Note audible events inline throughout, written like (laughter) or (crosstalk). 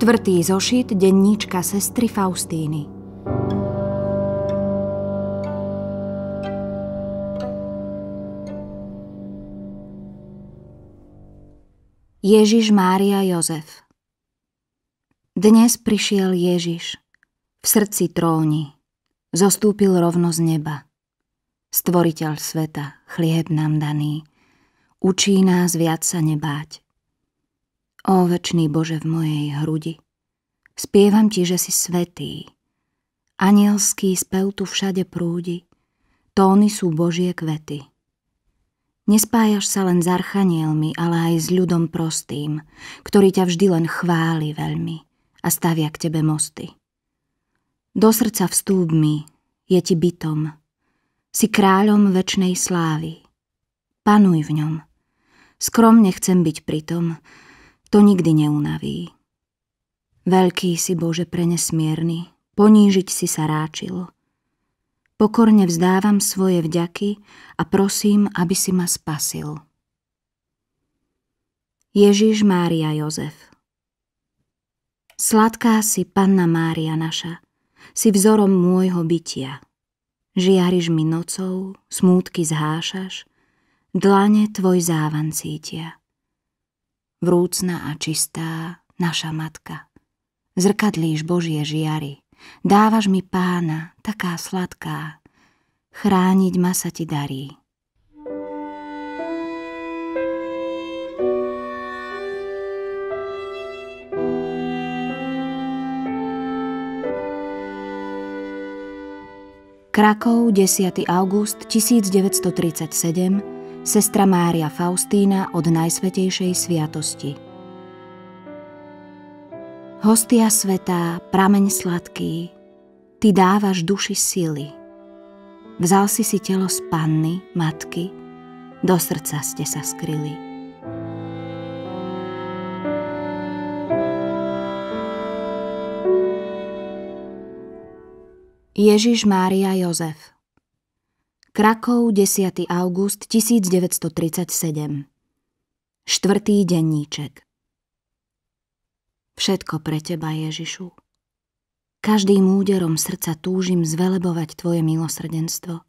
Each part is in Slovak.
Štvrtý zošit denníčka sestry Faustíny. Ježiš Mária Jozef Dnes prišiel Ježiš, v srdci tróni, zostúpil rovno z neba. Stvoriteľ sveta, chlieb nám daný, učí nás viac sa nebáť. Ó, večný Bože v mojej hrudi, spievam Ti, že si svetý. Anielský spev tu všade prúdi, tóny sú Božie kvety. Nespájaš sa len s archanielmi, ale aj s ľudom prostým, ktorý ťa vždy len chváli veľmi a stavia k Tebe mosty. Do srdca vstúp mi, je Ti bytom, si kráľom väčnej slávy. Panuj v ňom. Skromne chcem byť pritom, tom, to nikdy neunaví. Veľký si Bože nesmierny, ponížiť si sa ráčil. Pokorne vzdávam svoje vďaky a prosím, aby si ma spasil. Ježiš Mária Jozef Sladká si Panna Mária naša, si vzorom môjho bytia. Žiariš mi nocou, smútky zhášaš, dlane tvoj závan cítia vrúcna a čistá, naša matka. Zrkadlíš Božie žiary, dávaš mi pána, taká sladká, chrániť ma sa ti darí. Krakov, 10. august 1937 sestra Mária Faustína od Najsvetejšej Sviatosti. Hostia svetá, prameň sladký, ty dávaš duši sily. Vzal si si telo z panny, matky, do srdca ste sa skryli. Ježiš Mária Jozef Krakov, 10. august 1937. Štvrtý denníček. Všetko pre teba, Ježišu. Každým úderom srdca túžim zvelebovať tvoje milosrdenstvo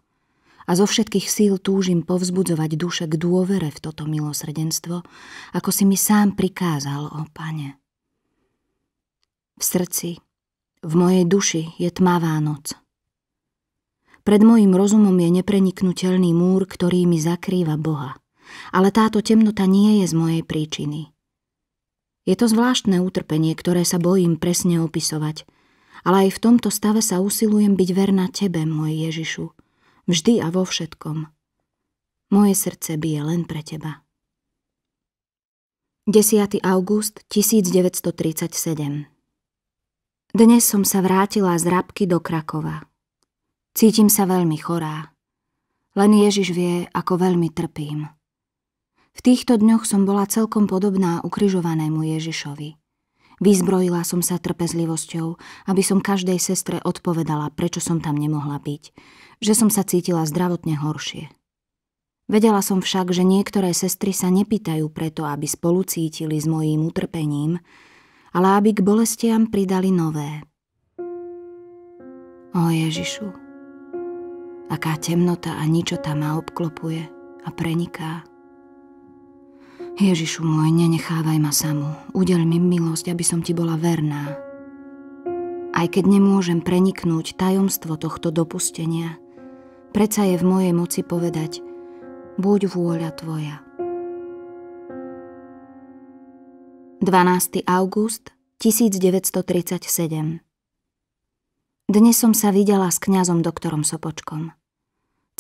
a zo všetkých síl túžim povzbudzovať duše k dôvere v toto milosrdenstvo, ako si mi sám prikázal, o Pane. V srdci, v mojej duši je tmavá noc – pred mojim rozumom je nepreniknutelný múr, ktorý mi zakrýva Boha. Ale táto temnota nie je z mojej príčiny. Je to zvláštne utrpenie, ktoré sa bojím presne opisovať, ale aj v tomto stave sa usilujem byť verná Tebe, môj Ježišu, vždy a vo všetkom. Moje srdce bije len pre Teba. 10. august 1937 Dnes som sa vrátila z Rabky do Krakova. Cítim sa veľmi chorá. Len Ježiš vie, ako veľmi trpím. V týchto dňoch som bola celkom podobná ukrižovanému Ježišovi. Vyzbrojila som sa trpezlivosťou, aby som každej sestre odpovedala, prečo som tam nemohla byť, že som sa cítila zdravotne horšie. Vedela som však, že niektoré sestry sa nepýtajú preto, aby spolu cítili s mojím utrpením, ale aby k bolestiam pridali nové. O Ježišu, aká temnota a ničota ma obklopuje a preniká. Ježišu môj, nenechávaj ma samú. Udel mi milosť, aby som ti bola verná. Aj keď nemôžem preniknúť tajomstvo tohto dopustenia, predsa je v mojej moci povedať Buď vôľa tvoja. 12. august 1937 Dnes som sa videla s kňazom doktorom Sopočkom.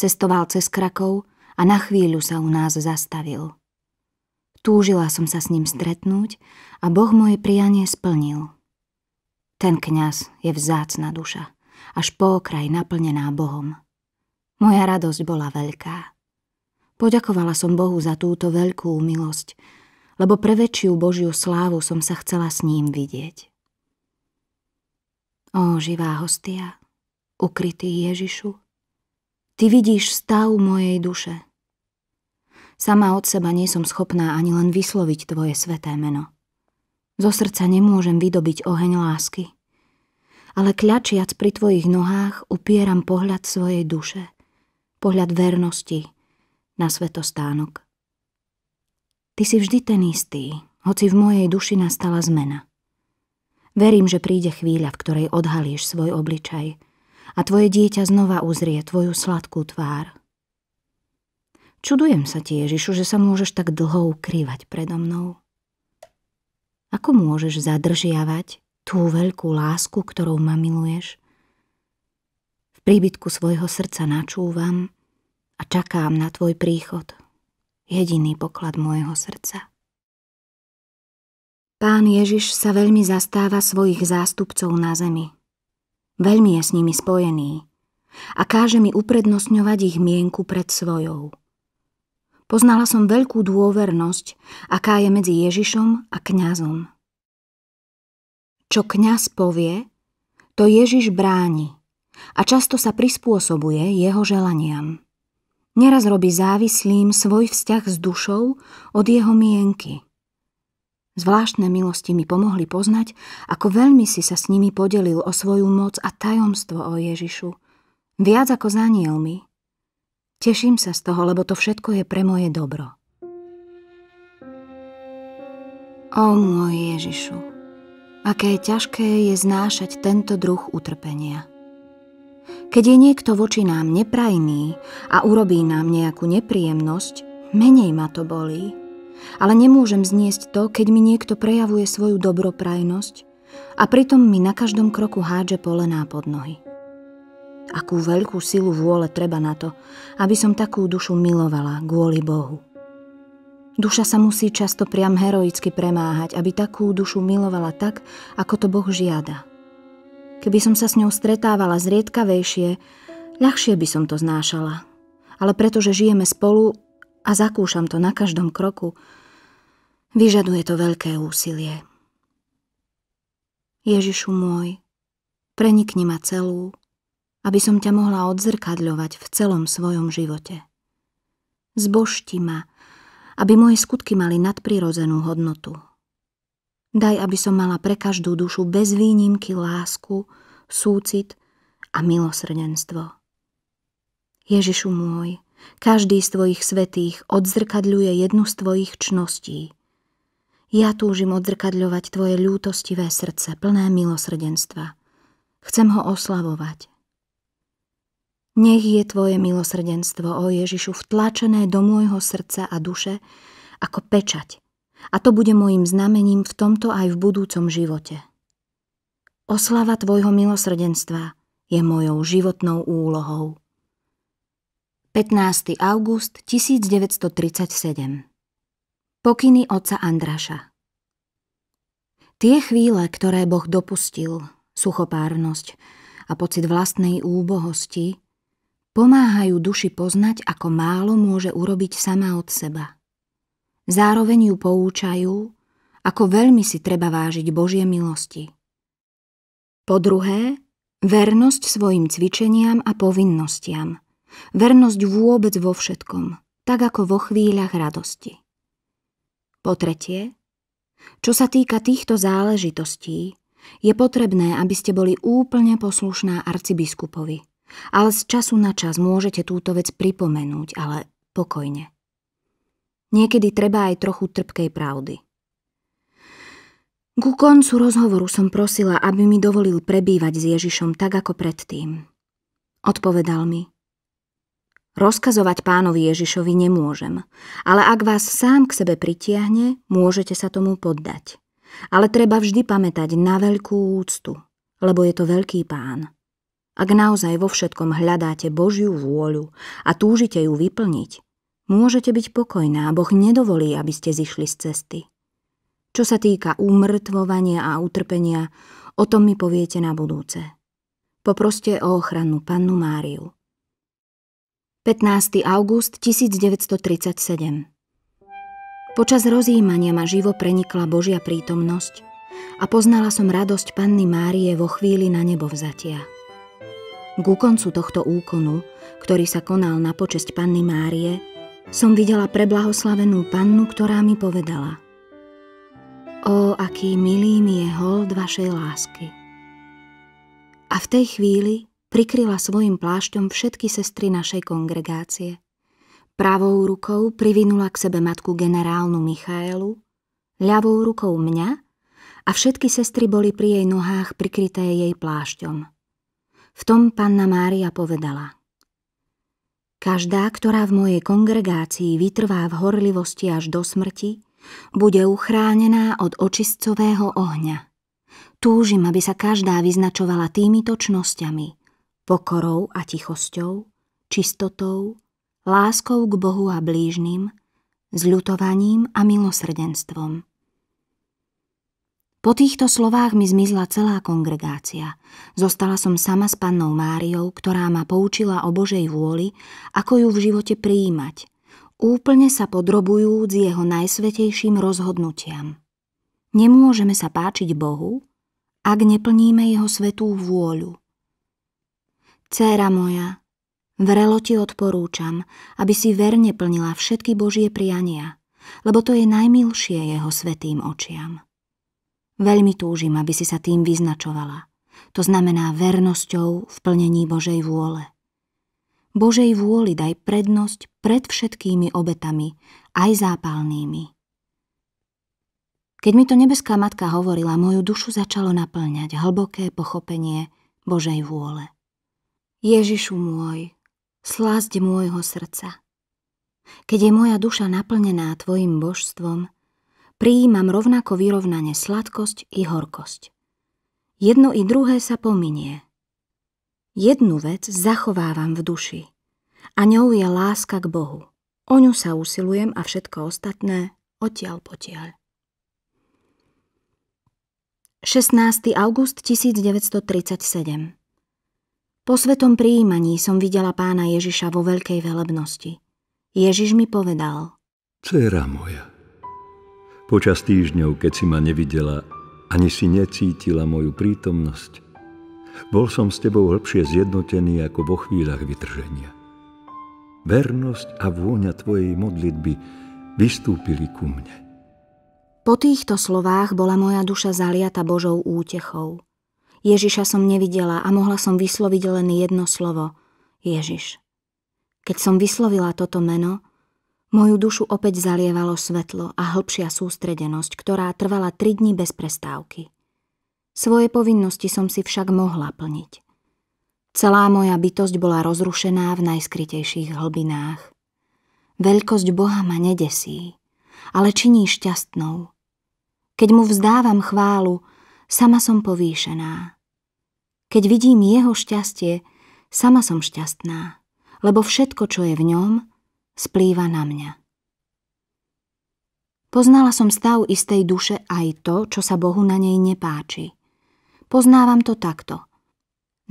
Cestoval cez Krakov a na chvíľu sa u nás zastavil. Túžila som sa s ním stretnúť a Boh moje prianie splnil. Ten kňaz je vzácna duša, až po okraj naplnená Bohom. Moja radosť bola veľká. Poďakovala som Bohu za túto veľkú milosť, lebo pre väčšiu Božiu slávu som sa chcela s ním vidieť. O živá hostia, ukrytý Ježišu, Ty vidíš stav mojej duše. Sama od seba nie som schopná ani len vysloviť tvoje sveté meno. Zo srdca nemôžem vydobiť oheň lásky. Ale kľačiac pri tvojich nohách upieram pohľad svojej duše, pohľad vernosti na svetostánok. Ty si vždy ten istý, hoci v mojej duši nastala zmena. Verím, že príde chvíľa, v ktorej odhalíš svoj obličaj – a tvoje dieťa znova uzrie tvoju sladkú tvár. Čudujem sa ti, Ježišu, že sa môžeš tak dlho ukrývať predo mnou. Ako môžeš zadržiavať tú veľkú lásku, ktorou ma miluješ? V príbytku svojho srdca načúvam a čakám na tvoj príchod, jediný poklad môjho srdca. Pán Ježiš sa veľmi zastáva svojich zástupcov na zemi – Veľmi je s nimi spojený a káže mi uprednostňovať ich mienku pred svojou. Poznala som veľkú dôvernosť, aká je medzi Ježišom a kňazom. Čo kňaz povie, to Ježiš bráni a často sa prispôsobuje jeho želaniam. Neraz robí závislým svoj vzťah s dušou od jeho mienky – Zvláštne milosti mi pomohli poznať, ako veľmi si sa s nimi podelil o svoju moc a tajomstvo o Ježišu. Viac ako za nielmi. Teším sa z toho, lebo to všetko je pre moje dobro. O môj Ježišu, aké ťažké je znášať tento druh utrpenia. Keď je niekto voči nám neprajný a urobí nám nejakú nepríjemnosť, menej ma to bolí ale nemôžem zniesť to, keď mi niekto prejavuje svoju dobroprajnosť a pritom mi na každom kroku hádže polená pod nohy. Akú veľkú silu vôle treba na to, aby som takú dušu milovala kvôli Bohu. Duša sa musí často priam heroicky premáhať, aby takú dušu milovala tak, ako to Boh žiada. Keby som sa s ňou stretávala zriedkavejšie, ľahšie by som to znášala. Ale pretože žijeme spolu, a zakúšam to na každom kroku, vyžaduje to veľké úsilie. Ježišu môj, prenikni ma celú, aby som ťa mohla odzrkadľovať v celom svojom živote. Zbožti ma, aby moje skutky mali nadprirodzenú hodnotu. Daj, aby som mala pre každú dušu bez výnimky lásku, súcit a milosrdenstvo. Ježišu môj, každý z tvojich svetých odzrkadľuje jednu z tvojich čností. Ja túžim odzrkadľovať tvoje ľútostivé srdce, plné milosrdenstva. Chcem ho oslavovať. Nech je tvoje milosrdenstvo, o Ježišu, vtlačené do môjho srdca a duše ako pečať. A to bude môjim znamením v tomto aj v budúcom živote. Oslava tvojho milosrdenstva je mojou životnou úlohou. 15. august 1937 Pokyny oca Andraša Tie chvíle, ktoré Boh dopustil, suchopárnosť a pocit vlastnej úbohosti, pomáhajú duši poznať, ako málo môže urobiť sama od seba. Zároveň ju poučajú, ako veľmi si treba vážiť Božie milosti. Po druhé, vernosť svojim cvičeniam a povinnostiam – Vernosť vôbec vo všetkom, tak ako vo chvíľach radosti. Po tretie, čo sa týka týchto záležitostí, je potrebné, aby ste boli úplne poslušná arcibiskupovi, ale z času na čas môžete túto vec pripomenúť, ale pokojne. Niekedy treba aj trochu trpkej pravdy. Ku koncu rozhovoru som prosila, aby mi dovolil prebývať s Ježišom tak ako predtým. Odpovedal mi – Rozkazovať pánovi Ježišovi nemôžem, ale ak vás sám k sebe pritiahne, môžete sa tomu poddať. Ale treba vždy pamätať na veľkú úctu, lebo je to veľký pán. Ak naozaj vo všetkom hľadáte Božiu vôľu a túžite ju vyplniť, môžete byť pokojná, Boh nedovolí, aby ste zišli z cesty. Čo sa týka umrtvovania a utrpenia, o tom mi poviete na budúce. Poproste o ochranu pannu Máriu 15. august 1937 Počas rozjímania ma živo prenikla Božia prítomnosť a poznala som radosť Panny Márie vo chvíli na nebo vzatia. Ku koncu tohto úkonu, ktorý sa konal na počesť Panny Márie, som videla preblahoslavenú pannu, ktorá mi povedala O, aký milý mi je hold vašej lásky. A v tej chvíli prikryla svojim plášťom všetky sestry našej kongregácie. Pravou rukou privinula k sebe matku generálnu Michaelu, ľavou rukou mňa a všetky sestry boli pri jej nohách prikryté jej plášťom. V tom panna Mária povedala Každá, ktorá v mojej kongregácii vytrvá v horlivosti až do smrti, bude uchránená od očistcového ohňa. Túžim, aby sa každá vyznačovala týmito čnosťami – pokorou a tichosťou, čistotou, láskou k Bohu a blížnym, zľutovaním a milosrdenstvom. Po týchto slovách mi zmizla celá kongregácia. Zostala som sama s pannou Máriou, ktorá ma poučila o Božej vôli, ako ju v živote prijímať, úplne sa podrobujúc jeho najsvetejším rozhodnutiam. Nemôžeme sa páčiť Bohu, ak neplníme jeho svetú vôľu. Céra moja, vrelo ti odporúčam, aby si verne plnila všetky Božie priania, lebo to je najmilšie jeho svetým očiam. Veľmi túžim, aby si sa tým vyznačovala. To znamená vernosťou v plnení Božej vôle. Božej vôli daj prednosť pred všetkými obetami, aj zápalnými. Keď mi to nebeská matka hovorila, moju dušu začalo naplňať hlboké pochopenie Božej vôle. Ježišu môj, slásť môjho srdca. Keď je moja duša naplnená Tvojim božstvom, prijímam rovnako vyrovnane sladkosť i horkosť. Jedno i druhé sa pominie. Jednu vec zachovávam v duši a ňou je láska k Bohu. O ňu sa usilujem a všetko ostatné odtiaľ potiaľ. 16. august 1937 po svetom príjmaní som videla pána Ježiša vo veľkej velebnosti. Ježiš mi povedal. Cera moja, počas týždňov, keď si ma nevidela, ani si necítila moju prítomnosť, bol som s tebou hĺbšie zjednotený ako vo chvíľach vytrženia. Vernosť a vôňa tvojej modlitby vystúpili ku mne. Po týchto slovách bola moja duša zaliata Božou útechou. Ježiša som nevidela a mohla som vysloviť len jedno slovo – Ježiš. Keď som vyslovila toto meno, moju dušu opäť zalievalo svetlo a hĺbšia sústredenosť, ktorá trvala tri dni bez prestávky. Svoje povinnosti som si však mohla plniť. Celá moja bytosť bola rozrušená v najskritejších hlbinách. Veľkosť Boha ma nedesí, ale činí šťastnou. Keď mu vzdávam chválu, sama som povýšená. Keď vidím jeho šťastie, sama som šťastná, lebo všetko, čo je v ňom, splýva na mňa. Poznala som stav istej duše aj to, čo sa Bohu na nej nepáči. Poznávam to takto.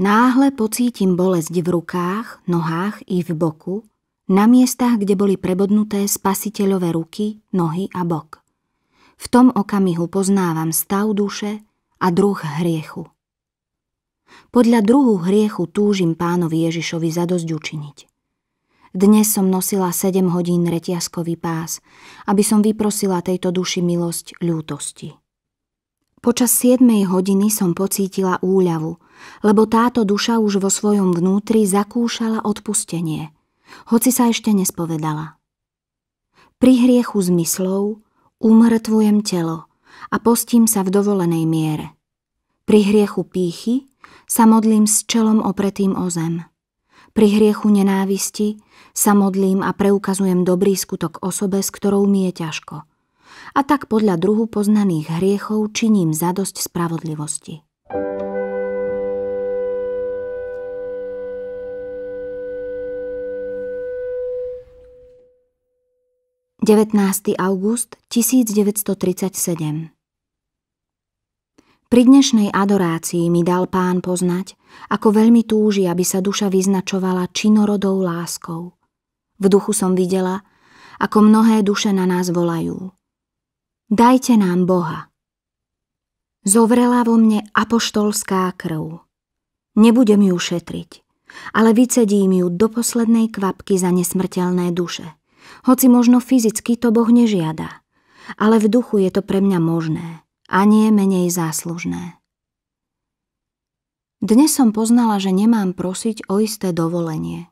Náhle pocítim bolesť v rukách, nohách i v boku, na miestach, kde boli prebodnuté spasiteľové ruky, nohy a bok. V tom okamihu poznávam stav duše a druh hriechu. Podľa druhu hriechu túžim pánovi Ježišovi zadosť učiniť. Dnes som nosila 7 hodín reťazkový pás, aby som vyprosila tejto duši milosť ľútosti. Počas 7 hodiny som pocítila úľavu, lebo táto duša už vo svojom vnútri zakúšala odpustenie, hoci sa ešte nespovedala. Pri hriechu zmyslov umrtvujem telo a postím sa v dovolenej miere. Pri hriechu pýchy sa modlím s čelom opretým o zem. Pri hriechu nenávisti sa modlím a preukazujem dobrý skutok osobe, s ktorou mi je ťažko. A tak podľa druhu poznaných hriechov činím zadosť spravodlivosti. – 19. august 1937 pri dnešnej adorácii mi dal pán poznať, ako veľmi túži, aby sa duša vyznačovala činorodou láskou. V duchu som videla, ako mnohé duše na nás volajú. Dajte nám Boha. Zovrela vo mne apoštolská krv. Nebudem ju šetriť, ale vycedím ju do poslednej kvapky za nesmrteľné duše. Hoci možno fyzicky to Boh nežiada, ale v duchu je to pre mňa možné a nie menej záslužné. Dnes som poznala, že nemám prosiť o isté dovolenie.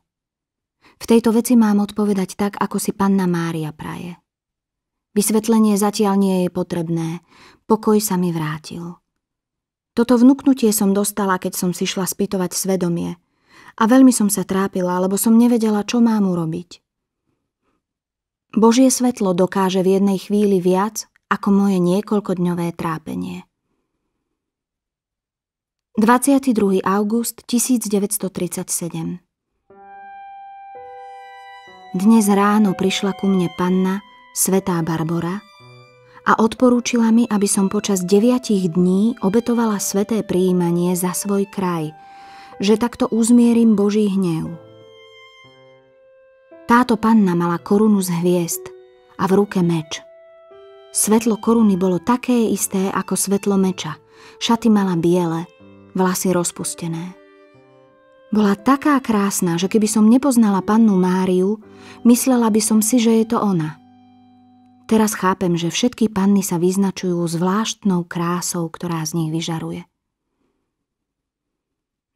V tejto veci mám odpovedať tak, ako si panna Mária praje. Vysvetlenie zatiaľ nie je potrebné, pokoj sa mi vrátil. Toto vnúknutie som dostala, keď som si šla spýtovať svedomie a veľmi som sa trápila, lebo som nevedela, čo mám urobiť. Božie svetlo dokáže v jednej chvíli viac, ako moje niekoľkodňové trápenie. 22. august 1937 Dnes ráno prišla ku mne panna, svetá Barbora, a odporúčila mi, aby som počas deviatich dní obetovala sveté príjmanie za svoj kraj, že takto uzmierim Boží hnev. Táto panna mala korunu z hviezd a v ruke meč – Svetlo koruny bolo také isté ako svetlo meča. Šaty mala biele, vlasy rozpustené. Bola taká krásna, že keby som nepoznala pannu Máriu, myslela by som si, že je to ona. Teraz chápem, že všetky panny sa vyznačujú zvláštnou krásou, ktorá z nich vyžaruje.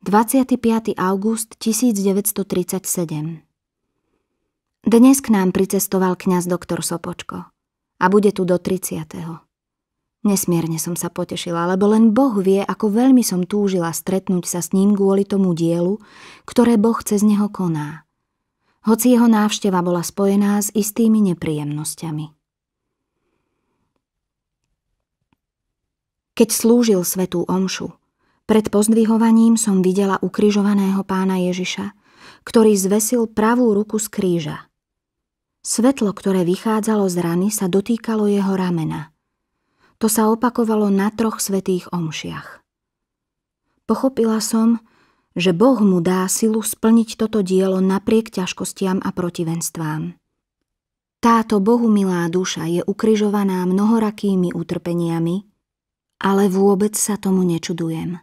25. august 1937 Dnes k nám pricestoval kňaz doktor Sopočko a bude tu do 30. Nesmierne som sa potešila, lebo len Boh vie, ako veľmi som túžila stretnúť sa s ním kvôli tomu dielu, ktoré Boh cez neho koná. Hoci jeho návšteva bola spojená s istými nepríjemnosťami. Keď slúžil svetú omšu, pred pozdvihovaním som videla ukrižovaného pána Ježiša, ktorý zvesil pravú ruku z kríža – Svetlo, ktoré vychádzalo z rany, sa dotýkalo jeho ramena. To sa opakovalo na troch svetých omšiach. Pochopila som, že Boh mu dá silu splniť toto dielo napriek ťažkostiam a protivenstvám. Táto Bohu milá duša je ukryžovaná mnohorakými utrpeniami, ale vôbec sa tomu nečudujem,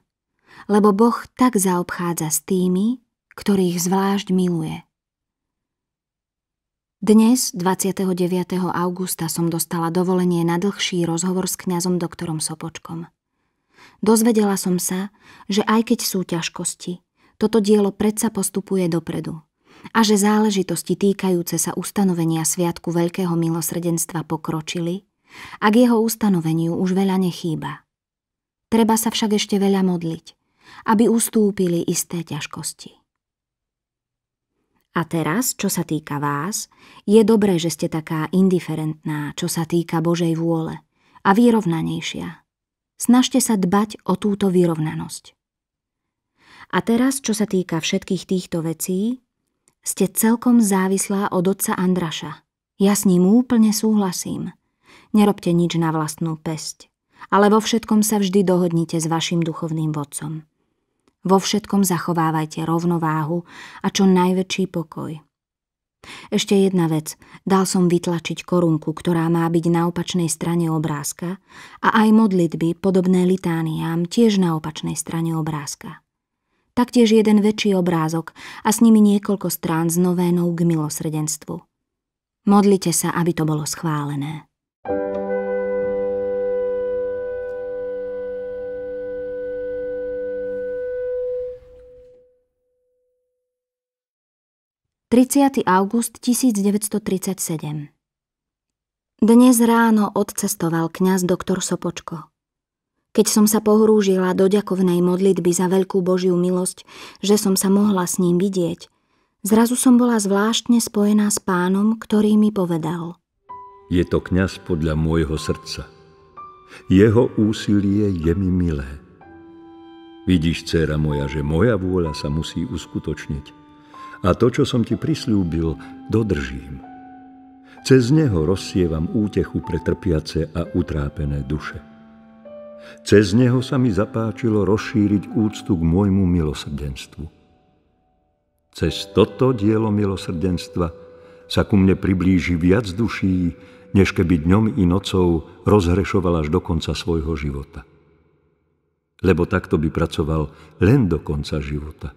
lebo Boh tak zaobchádza s tými, ktorých zvlášť miluje – dnes, 29. augusta, som dostala dovolenie na dlhší rozhovor s kňazom doktorom Sopočkom. Dozvedela som sa, že aj keď sú ťažkosti, toto dielo predsa postupuje dopredu a že záležitosti týkajúce sa ustanovenia Sviatku Veľkého milosrdenstva pokročili ak jeho ustanoveniu už veľa nechýba. Treba sa však ešte veľa modliť, aby ustúpili isté ťažkosti. A teraz, čo sa týka vás, je dobré, že ste taká indiferentná, čo sa týka Božej vôle a vyrovnanejšia. Snažte sa dbať o túto vyrovnanosť. A teraz, čo sa týka všetkých týchto vecí, ste celkom závislá od otca Andraša. Ja s ním úplne súhlasím. Nerobte nič na vlastnú pesť, ale vo všetkom sa vždy dohodnite s vašim duchovným vodcom. Vo všetkom zachovávajte rovnováhu a čo najväčší pokoj. Ešte jedna vec. Dal som vytlačiť korunku, ktorá má byť na opačnej strane obrázka a aj modlitby, podobné litániám, tiež na opačnej strane obrázka. Taktiež jeden väčší obrázok a s nimi niekoľko strán s novénou k milosrdenstvu. Modlite sa, aby to bolo schválené. 30. august 1937 Dnes ráno odcestoval kňaz doktor Sopočko. Keď som sa pohrúžila do ďakovnej modlitby za veľkú Božiu milosť, že som sa mohla s ním vidieť, zrazu som bola zvláštne spojená s pánom, ktorý mi povedal. Je to kňaz podľa môjho srdca. Jeho úsilie je mi milé. Vidíš, dcéra moja, že moja vôľa sa musí uskutočniť a to, čo som ti prislúbil, dodržím. Cez neho rozsievam útechu pre trpiace a utrápené duše. Cez neho sa mi zapáčilo rozšíriť úctu k môjmu milosrdenstvu. Cez toto dielo milosrdenstva sa ku mne priblíži viac duší, než keby dňom i nocou rozhrešoval až do konca svojho života. Lebo takto by pracoval len do konca života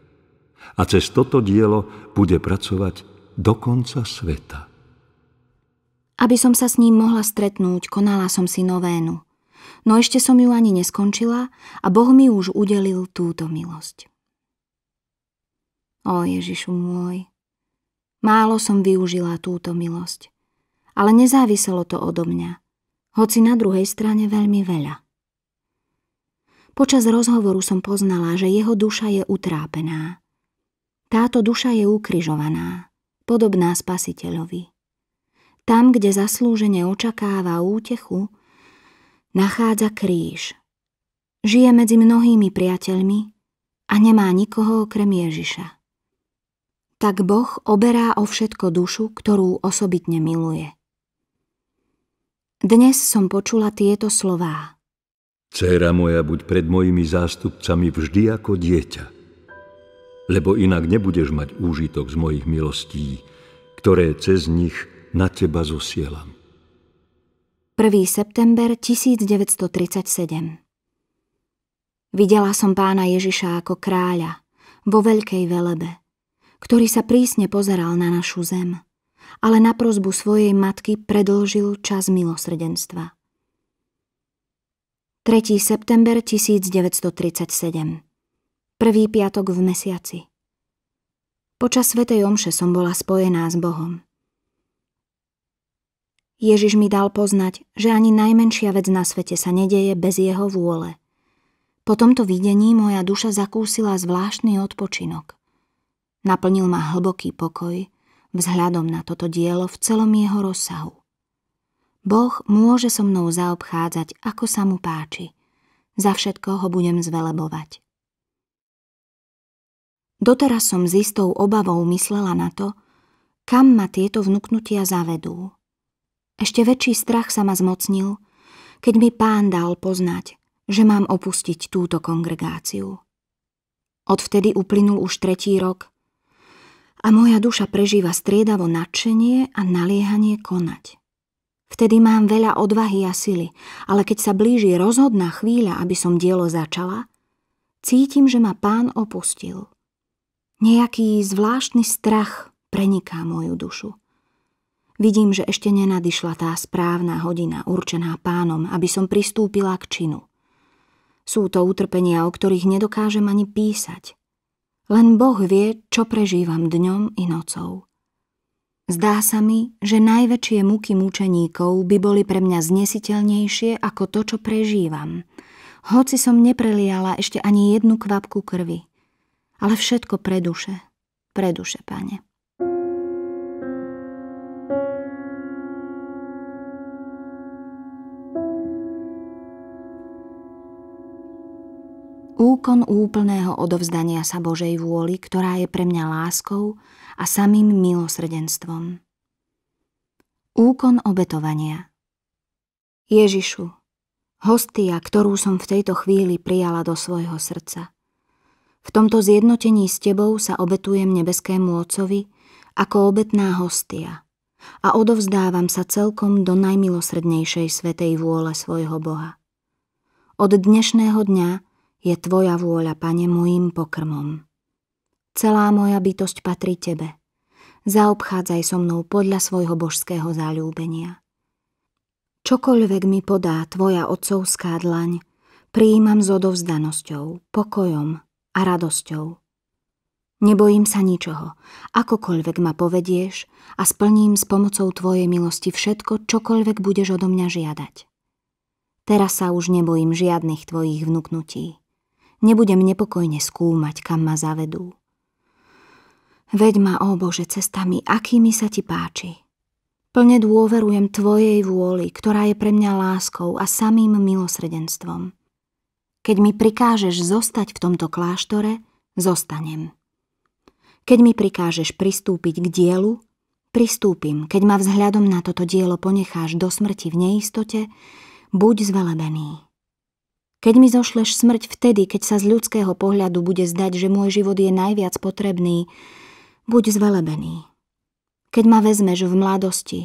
a cez toto dielo bude pracovať do konca sveta. Aby som sa s ním mohla stretnúť, konala som si novénu. No ešte som ju ani neskončila a Boh mi už udelil túto milosť. O Ježišu môj, málo som využila túto milosť, ale nezáviselo to odo mňa, hoci na druhej strane veľmi veľa. Počas rozhovoru som poznala, že jeho duša je utrápená táto duša je ukrižovaná, podobná spasiteľovi. Tam, kde zaslúžene očakáva útechu, nachádza kríž. Žije medzi mnohými priateľmi a nemá nikoho okrem Ježiša. Tak Boh oberá o všetko dušu, ktorú osobitne miluje. Dnes som počula tieto slová. Céra moja, buď pred mojimi zástupcami vždy ako dieťa lebo inak nebudeš mať úžitok z mojich milostí, ktoré cez nich na teba zosielam. 1. september 1937 Videla som pána Ježiša ako kráľa, vo veľkej velebe, ktorý sa prísne pozeral na našu zem, ale na prozbu svojej matky predlžil čas milosrdenstva. 3. september 1937 Prvý piatok v mesiaci. Počas Svetej Omše som bola spojená s Bohom. Ježiš mi dal poznať, že ani najmenšia vec na svete sa nedeje bez jeho vôle. Po tomto videní moja duša zakúsila zvláštny odpočinok. Naplnil ma hlboký pokoj vzhľadom na toto dielo v celom jeho rozsahu. Boh môže so mnou zaobchádzať, ako sa mu páči. Za všetko ho budem zvelebovať. Doteraz som s istou obavou myslela na to, kam ma tieto vnúknutia zavedú. Ešte väčší strach sa ma zmocnil, keď mi pán dal poznať, že mám opustiť túto kongregáciu. Odvtedy uplynul už tretí rok a moja duša prežíva striedavo nadšenie a naliehanie konať. Vtedy mám veľa odvahy a sily, ale keď sa blíži rozhodná chvíľa, aby som dielo začala, cítim, že ma pán opustil – Nejaký zvláštny strach preniká moju dušu. Vidím, že ešte nenadišla tá správna hodina určená pánom, aby som pristúpila k činu. Sú to utrpenia, o ktorých nedokážem ani písať. Len Boh vie, čo prežívam dňom i nocou. Zdá sa mi, že najväčšie muky mučeníkov by boli pre mňa znesiteľnejšie ako to, čo prežívam, hoci som nepreliala ešte ani jednu kvapku krvi – ale všetko pre duše. Pre duše, pane. Úkon úplného odovzdania sa Božej vôli, ktorá je pre mňa láskou a samým milosrdenstvom. Úkon obetovania Ježišu, hostia, ktorú som v tejto chvíli prijala do svojho srdca. V tomto zjednotení s tebou sa obetujem nebeskému Otcovi ako obetná hostia a odovzdávam sa celkom do najmilosrdnejšej svetej vôle svojho Boha. Od dnešného dňa je tvoja vôľa, Pane, môjim pokrmom. Celá moja bytosť patrí tebe. Zaobchádzaj so mnou podľa svojho božského záľúbenia. Čokoľvek mi podá tvoja otcovská dlaň, prijímam s odovzdanosťou, pokojom a radosťou. Nebojím sa ničoho, akokoľvek ma povedieš a splním s pomocou Tvojej milosti všetko, čokoľvek budeš odo mňa žiadať. Teraz sa už nebojím žiadnych Tvojich vnúknutí. Nebudem nepokojne skúmať, kam ma zavedú. Veď ma, ó Bože, cestami, akými sa Ti páči. Plne dôverujem Tvojej vôli, ktorá je pre mňa láskou a samým milosrdenstvom. Keď mi prikážeš zostať v tomto kláštore, zostanem. Keď mi prikážeš pristúpiť k dielu, pristúpim. Keď ma vzhľadom na toto dielo ponecháš do smrti v neistote, buď zvelebený. Keď mi zošleš smrť vtedy, keď sa z ľudského pohľadu bude zdať, že môj život je najviac potrebný, buď zvelebený. Keď ma vezmeš v mladosti,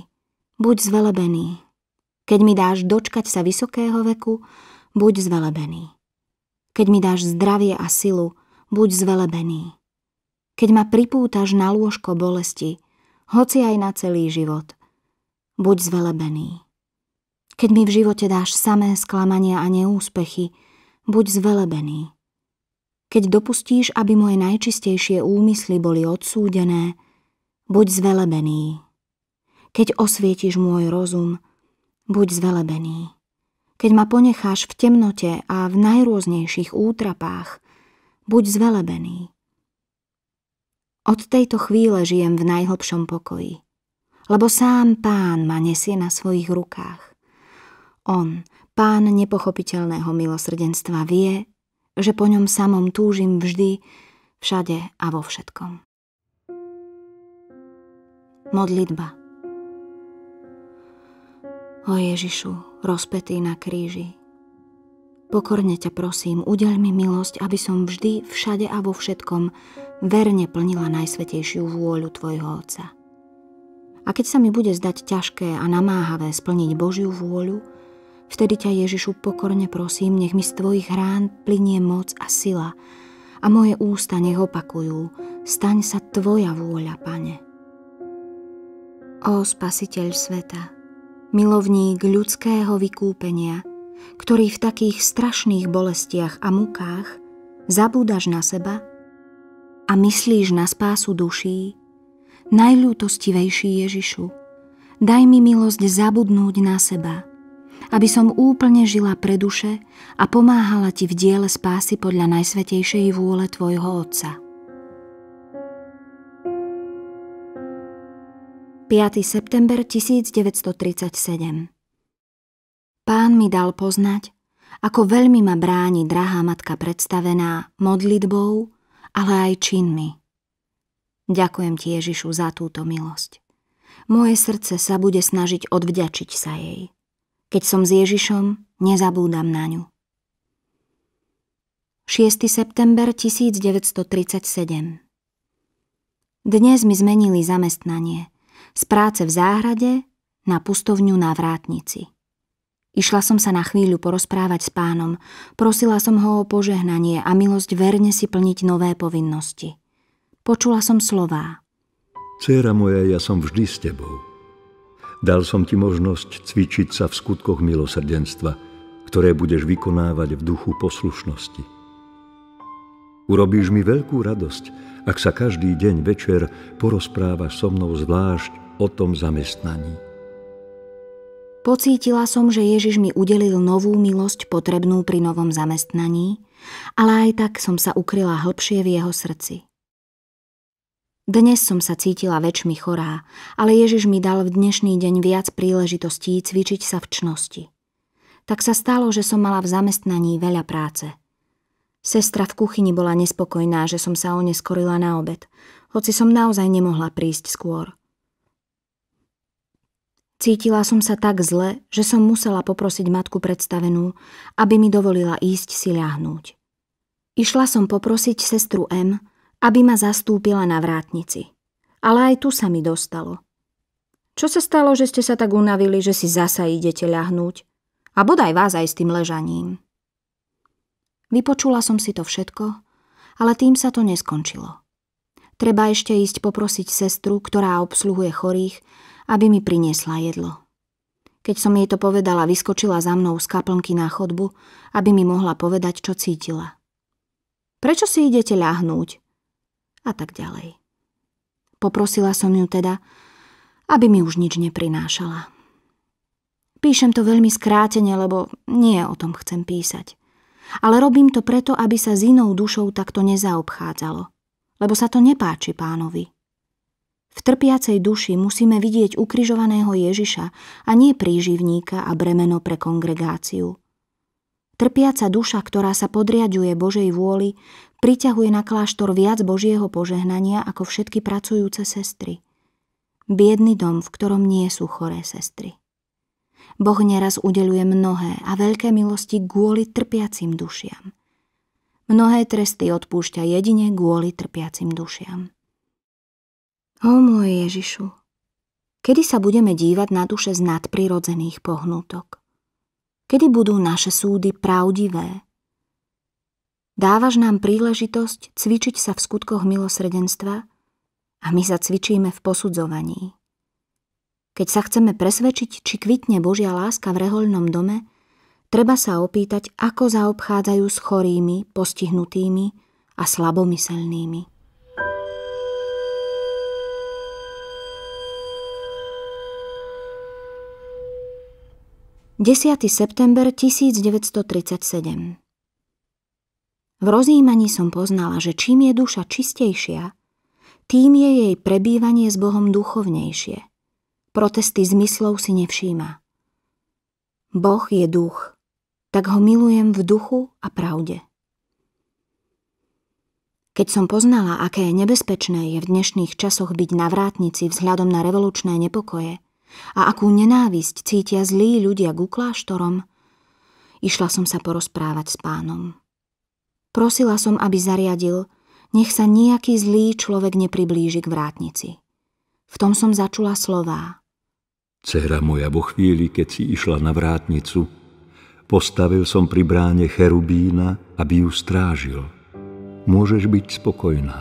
buď zvelebený. Keď mi dáš dočkať sa vysokého veku, buď zvelebený. Keď mi dáš zdravie a silu, buď zvelebený. Keď ma pripútaš na lôžko bolesti, hoci aj na celý život, buď zvelebený. Keď mi v živote dáš samé sklamania a neúspechy, buď zvelebený. Keď dopustíš, aby moje najčistejšie úmysly boli odsúdené, buď zvelebený. Keď osvietiš môj rozum, buď zvelebený keď ma ponecháš v temnote a v najrôznejších útrapách, buď zvelebený. Od tejto chvíle žijem v najhlbšom pokoji, lebo sám pán ma nesie na svojich rukách. On, pán nepochopiteľného milosrdenstva, vie, že po ňom samom túžim vždy, všade a vo všetkom. Modlitba O Ježišu, rozpetý na kríži. Pokorne ťa prosím, udeľ mi milosť, aby som vždy, všade a vo všetkom verne plnila najsvetejšiu vôľu Tvojho Otca. A keď sa mi bude zdať ťažké a namáhavé splniť Božiu vôľu, vtedy ťa Ježišu pokorne prosím, nech mi z Tvojich rán plinie moc a sila a moje ústa nech opakujú, staň sa Tvoja vôľa, Pane. O Spasiteľ sveta, milovník ľudského vykúpenia, ktorý v takých strašných bolestiach a mukách zabúdaš na seba a myslíš na spásu duší, najľútostivejší Ježišu, daj mi milosť zabudnúť na seba, aby som úplne žila pre duše a pomáhala ti v diele spásy podľa najsvetejšej vôle tvojho Otca. 5. september 1937 Pán mi dal poznať, ako veľmi ma bráni drahá matka predstavená modlitbou, ale aj činmi. Ďakujem ti, Ježišu, za túto milosť. Moje srdce sa bude snažiť odvďačiť sa jej. Keď som s Ježišom, nezabúdam na ňu. 6. september 1937 Dnes mi zmenili zamestnanie – z práce v záhrade na pustovňu na vrátnici. Išla som sa na chvíľu porozprávať s pánom, prosila som ho o požehnanie a milosť verne si plniť nové povinnosti. Počula som slová. Céra moja, ja som vždy s tebou. Dal som ti možnosť cvičiť sa v skutkoch milosrdenstva, ktoré budeš vykonávať v duchu poslušnosti. Urobíš mi veľkú radosť, ak sa každý deň večer porozprávaš so mnou zvlášť o tom zamestnaní. Pocítila som, že Ježiš mi udelil novú milosť potrebnú pri novom zamestnaní, ale aj tak som sa ukryla hlbšie v jeho srdci. Dnes som sa cítila väčšmi chorá, ale Ježiš mi dal v dnešný deň viac príležitostí cvičiť sa v čnosti. Tak sa stalo, že som mala v zamestnaní veľa práce. Sestra v kuchyni bola nespokojná, že som sa oneskorila na obed, hoci som naozaj nemohla prísť skôr. Cítila som sa tak zle, že som musela poprosiť matku predstavenú, aby mi dovolila ísť si ľahnúť. Išla som poprosiť sestru M, aby ma zastúpila na vrátnici. Ale aj tu sa mi dostalo. Čo sa stalo, že ste sa tak unavili, že si zasa idete ľahnúť? A bodaj vás aj s tým ležaním. Vypočula som si to všetko, ale tým sa to neskončilo. Treba ešte ísť poprosiť sestru, ktorá obsluhuje chorých, aby mi priniesla jedlo. Keď som jej to povedala, vyskočila za mnou z kaplnky na chodbu, aby mi mohla povedať, čo cítila. Prečo si idete ľahnúť? A tak ďalej. Poprosila som ju teda, aby mi už nič neprinášala. Píšem to veľmi skrátene, lebo nie o tom chcem písať. Ale robím to preto, aby sa s inou dušou takto nezaobchádzalo, lebo sa to nepáči pánovi. V trpiacej duši musíme vidieť ukrižovaného Ježiša a nie príživníka a bremeno pre kongregáciu. Trpiaca duša, ktorá sa podriaduje Božej vôli, priťahuje na kláštor viac Božieho požehnania ako všetky pracujúce sestry. Biedný dom, v ktorom nie sú choré sestry. Boh neraz udeluje mnohé a veľké milosti kvôli trpiacim dušiam. Mnohé tresty odpúšťa jedine kvôli trpiacim dušiam. O môj Ježišu, kedy sa budeme dívať na duše z nadprirodzených pohnútok? Kedy budú naše súdy pravdivé? Dávaš nám príležitosť cvičiť sa v skutkoch milosrdenstva a my sa cvičíme v posudzovaní. Keď sa chceme presvedčiť, či kvitne Božia láska v rehoľnom dome, treba sa opýtať, ako zaobchádzajú s chorými, postihnutými a slabomyselnými. 10. september 1937 V rozímaní som poznala, že čím je duša čistejšia, tým je jej prebývanie s Bohom duchovnejšie. Protesty zmyslov si nevšíma. Boh je duch, tak ho milujem v duchu a pravde. Keď som poznala, aké nebezpečné je v dnešných časoch byť na vrátnici vzhľadom na revolučné nepokoje – a akú nenávisť cítia zlí ľudia ku kláštorom, išla som sa porozprávať s pánom. Prosila som, aby zariadil, nech sa nejaký zlý človek nepriblíži k vrátnici. V tom som začula slová. Cera moja, vo chvíli, keď si išla na vrátnicu, postavil som pri bráne cherubína, aby ju strážil. Môžeš byť spokojná.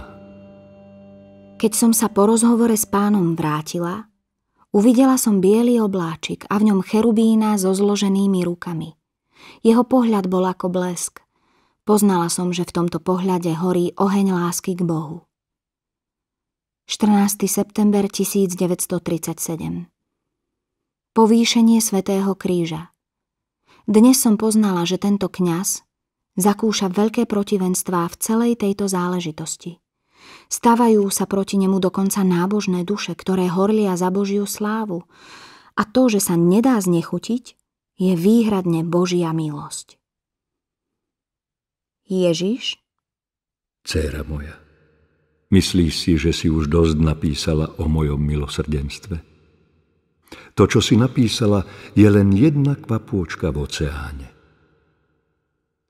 Keď som sa po rozhovore s pánom vrátila, Uvidela som biely obláčik a v ňom cherubína so zloženými rukami. Jeho pohľad bol ako blesk. Poznala som, že v tomto pohľade horí oheň lásky k Bohu. 14. september 1937 Povýšenie Svetého kríža Dnes som poznala, že tento kňaz zakúša veľké protivenstvá v celej tejto záležitosti. Stavajú sa proti nemu dokonca nábožné duše, ktoré horlia za Božiu slávu. A to, že sa nedá znechutiť, je výhradne Božia milosť. Ježiš? Céra moja, myslíš si, že si už dosť napísala o mojom milosrdenstve? To, čo si napísala, je len jedna kvapôčka v oceáne.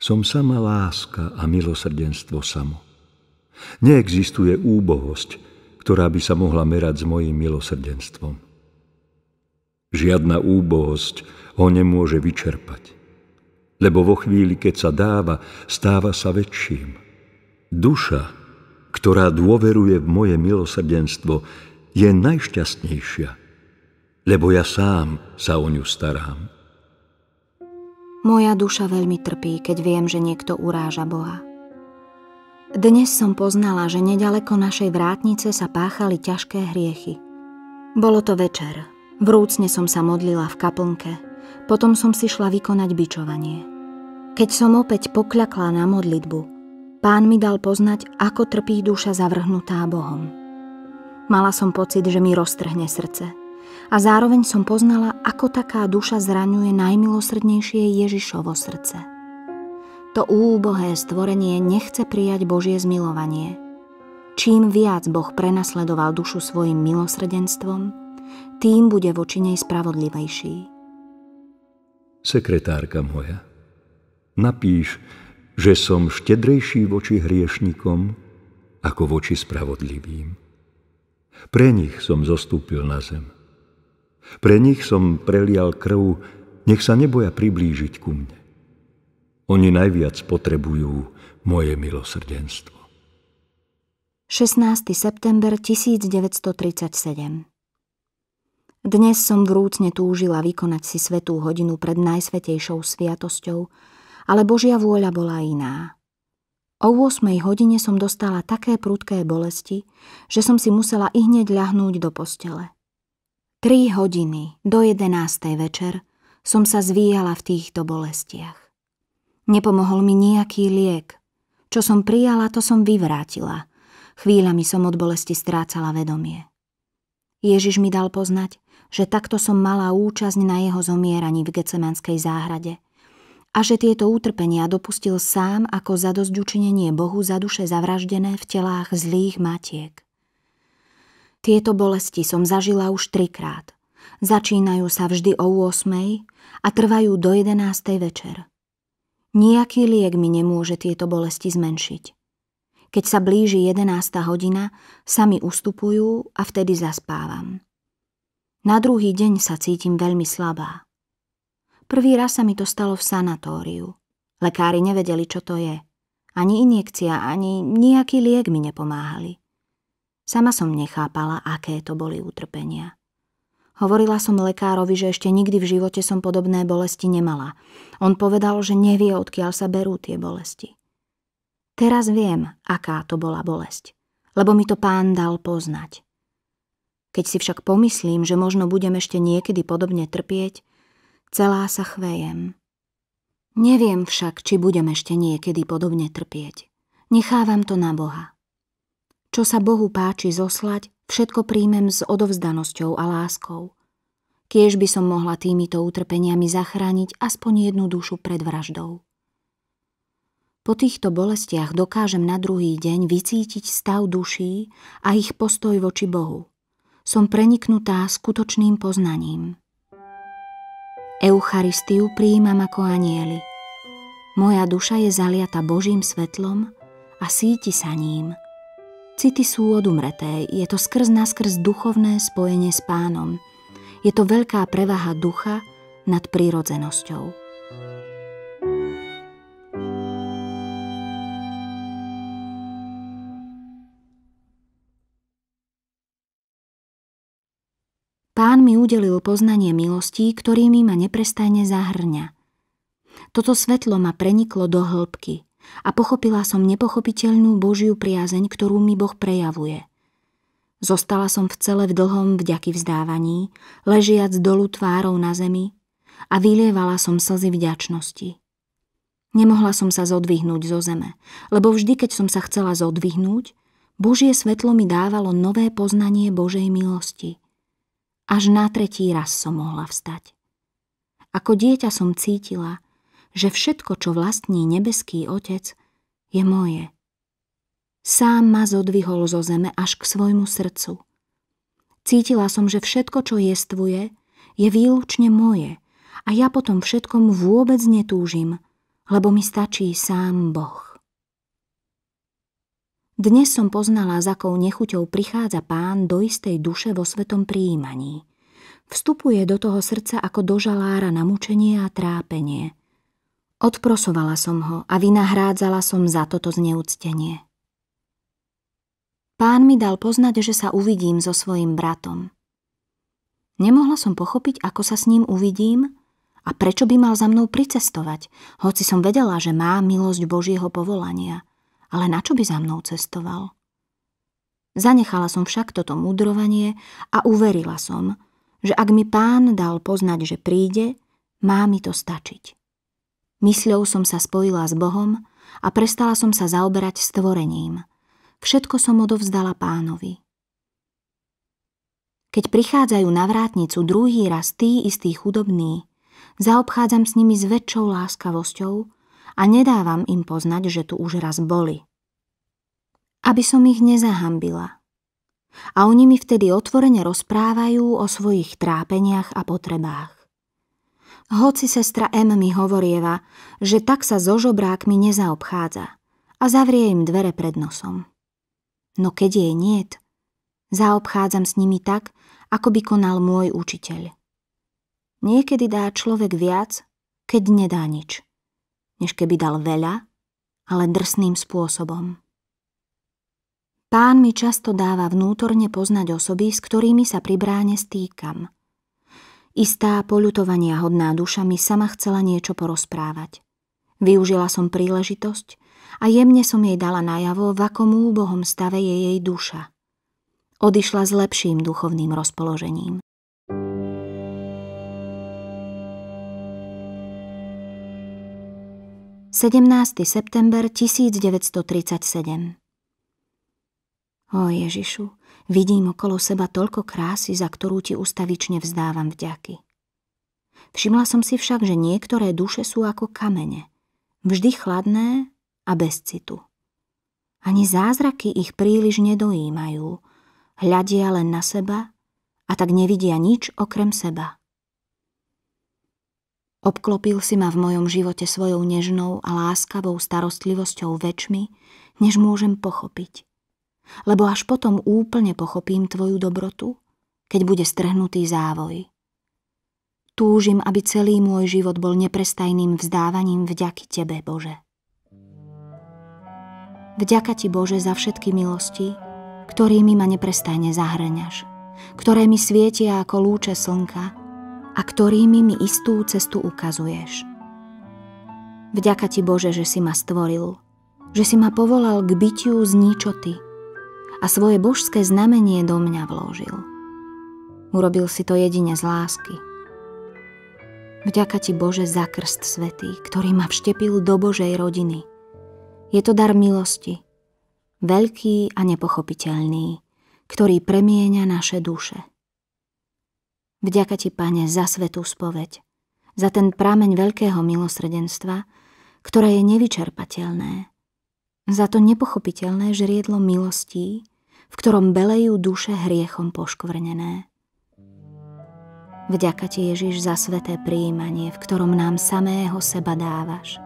Som sama láska a milosrdenstvo samo. Neexistuje úbohosť, ktorá by sa mohla merať s mojim milosrdenstvom. Žiadna úbohosť ho nemôže vyčerpať, lebo vo chvíli, keď sa dáva, stáva sa väčším. Duša, ktorá dôveruje v moje milosrdenstvo, je najšťastnejšia, lebo ja sám sa o ňu starám. Moja duša veľmi trpí, keď viem, že niekto uráža Boha. Dnes som poznala, že nedaleko našej vrátnice sa páchali ťažké hriechy. Bolo to večer. Vrúcne som sa modlila v kaplnke. Potom som si šla vykonať bičovanie. Keď som opäť pokľakla na modlitbu, pán mi dal poznať, ako trpí duša zavrhnutá Bohom. Mala som pocit, že mi roztrhne srdce. A zároveň som poznala, ako taká duša zraňuje najmilosrdnejšie Ježišovo srdce. To úbohé stvorenie nechce prijať Božie zmilovanie. Čím viac Boh prenasledoval dušu svojim milosrdenstvom, tým bude voči nej spravodlivejší. Sekretárka moja, napíš, že som štedrejší voči hriešnikom ako voči spravodlivým. Pre nich som zostúpil na zem. Pre nich som prelial krv, nech sa neboja priblížiť ku mne. Oni najviac potrebujú moje milosrdenstvo. 16. september 1937 Dnes som vrúcne túžila vykonať si svetú hodinu pred najsvetejšou sviatosťou, ale Božia vôľa bola iná. O 8 hodine som dostala také prudké bolesti, že som si musela i hneď ľahnúť do postele. 3 hodiny do 11. večer som sa zvíjala v týchto bolestiach. Nepomohol mi nejaký liek. Čo som prijala, to som vyvrátila. Chvíľami som od bolesti strácala vedomie. Ježiš mi dal poznať, že takto som mala účasť na jeho zomieraní v Gecemanskej záhrade a že tieto utrpenia dopustil sám ako zadosťučinenie Bohu za duše zavraždené v telách zlých matiek. Tieto bolesti som zažila už trikrát. Začínajú sa vždy o 8 a trvajú do 11. večer. Nijaký liek mi nemôže tieto bolesti zmenšiť. Keď sa blíži 11. hodina, sami ustupujú a vtedy zaspávam. Na druhý deň sa cítim veľmi slabá. Prvý raz sa mi to stalo v sanatóriu. Lekári nevedeli, čo to je. Ani injekcia, ani nejaký liek mi nepomáhali. Sama som nechápala, aké to boli utrpenia. Hovorila som lekárovi, že ešte nikdy v živote som podobné bolesti nemala. On povedal, že nevie, odkiaľ sa berú tie bolesti. Teraz viem, aká to bola bolesť, lebo mi to pán dal poznať. Keď si však pomyslím, že možno budem ešte niekedy podobne trpieť, celá sa chvejem. Neviem však, či budem ešte niekedy podobne trpieť. Nechávam to na Boha. Čo sa Bohu páči zoslať, Všetko príjmem s odovzdanosťou a láskou. Kiež by som mohla týmito utrpeniami zachrániť aspoň jednu dušu pred vraždou. Po týchto bolestiach dokážem na druhý deň vycítiť stav duší a ich postoj voči Bohu. Som preniknutá skutočným poznaním. Eucharistiu prijímam ako anieli. Moja duša je zaliata Božím svetlom a síti sa ním – City sú odumreté, je to skrz naskrz duchovné spojenie s pánom. Je to veľká prevaha ducha nad prírodzenosťou. Pán mi udelil poznanie milostí, ktorými ma neprestajne zahrňa. Toto svetlo ma preniklo do hĺbky – a pochopila som nepochopiteľnú Božiu priazeň, ktorú mi Boh prejavuje. Zostala som v cele v dlhom vďaky vzdávaní, ležiac dolu tvárou na zemi a vylievala som slzy vďačnosti. Nemohla som sa zodvihnúť zo zeme, lebo vždy, keď som sa chcela zodvihnúť, Božie svetlo mi dávalo nové poznanie Božej milosti. Až na tretí raz som mohla vstať. Ako dieťa som cítila, že všetko, čo vlastní nebeský Otec, je moje. Sám ma zodvihol zo zeme až k svojmu srdcu. Cítila som, že všetko, čo jestvuje, je výlučne moje a ja potom všetkom vôbec netúžim, lebo mi stačí sám Boh. Dnes som poznala, za akou nechuťou prichádza pán do istej duše vo svetom príjmaní. Vstupuje do toho srdca ako do žalára na mučenie a trápenie. Odprosovala som ho a vynahrádzala som za toto zneúctenie. Pán mi dal poznať, že sa uvidím so svojim bratom. Nemohla som pochopiť, ako sa s ním uvidím a prečo by mal za mnou pricestovať, hoci som vedela, že má milosť Božieho povolania, ale na čo by za mnou cestoval? Zanechala som však toto múdrovanie a uverila som, že ak mi pán dal poznať, že príde, má mi to stačiť. Mysľou som sa spojila s Bohom a prestala som sa zaoberať stvorením. Všetko som odovzdala pánovi. Keď prichádzajú na vrátnicu druhý raz tí istí chudobní, zaobchádzam s nimi s väčšou láskavosťou a nedávam im poznať, že tu už raz boli. Aby som ich nezahambila. A oni mi vtedy otvorene rozprávajú o svojich trápeniach a potrebách. Hoci sestra M mi hovorieva, že tak sa so žobrákmi nezaobchádza a zavrie im dvere pred nosom. No keď jej niet, zaobchádzam s nimi tak, ako by konal môj učiteľ. Niekedy dá človek viac, keď nedá nič, než keby dal veľa, ale drsným spôsobom. Pán mi často dáva vnútorne poznať osoby, s ktorými sa pri bráne stýkam – Istá poľutovania hodná duša mi sama chcela niečo porozprávať. Využila som príležitosť a jemne som jej dala najavo, v akom úbohom stave je jej duša. Odišla s lepším duchovným rozpoložením. Sedemnásty september 1937 O Ježišu, Vidím okolo seba toľko krásy, za ktorú ti ustavične vzdávam vďaky. Všimla som si však, že niektoré duše sú ako kamene, vždy chladné a bez citu. Ani zázraky ich príliš nedojímajú, hľadia len na seba a tak nevidia nič okrem seba. Obklopil si ma v mojom živote svojou nežnou a láskavou starostlivosťou väčšmi, než môžem pochopiť lebo až potom úplne pochopím tvoju dobrotu, keď bude strhnutý závoj. Túžim, aby celý môj život bol neprestajným vzdávaním vďaky Tebe, Bože. Vďaka Ti, Bože, za všetky milosti, ktorými ma neprestajne zahrňaš, ktoré mi svietia ako lúče slnka a ktorými mi istú cestu ukazuješ. Vďaka Ti, Bože, že si ma stvoril, že si ma povolal k bytiu z ničoty – a svoje božské znamenie do mňa vložil. Urobil si to jedine z lásky. Vďaka ti Bože za krst svetý, ktorý ma vštepil do Božej rodiny. Je to dar milosti, veľký a nepochopiteľný, ktorý premieňa naše duše. Vďaka ti, Pane, za svetú spoveď, za ten prameň veľkého milosrdenstva, ktoré je nevyčerpateľné za to nepochopiteľné žriedlo milostí, v ktorom belejú duše hriechom poškvrnené. Vďaka ti, Ježiš, za sveté príjmanie, v ktorom nám samého seba dávaš.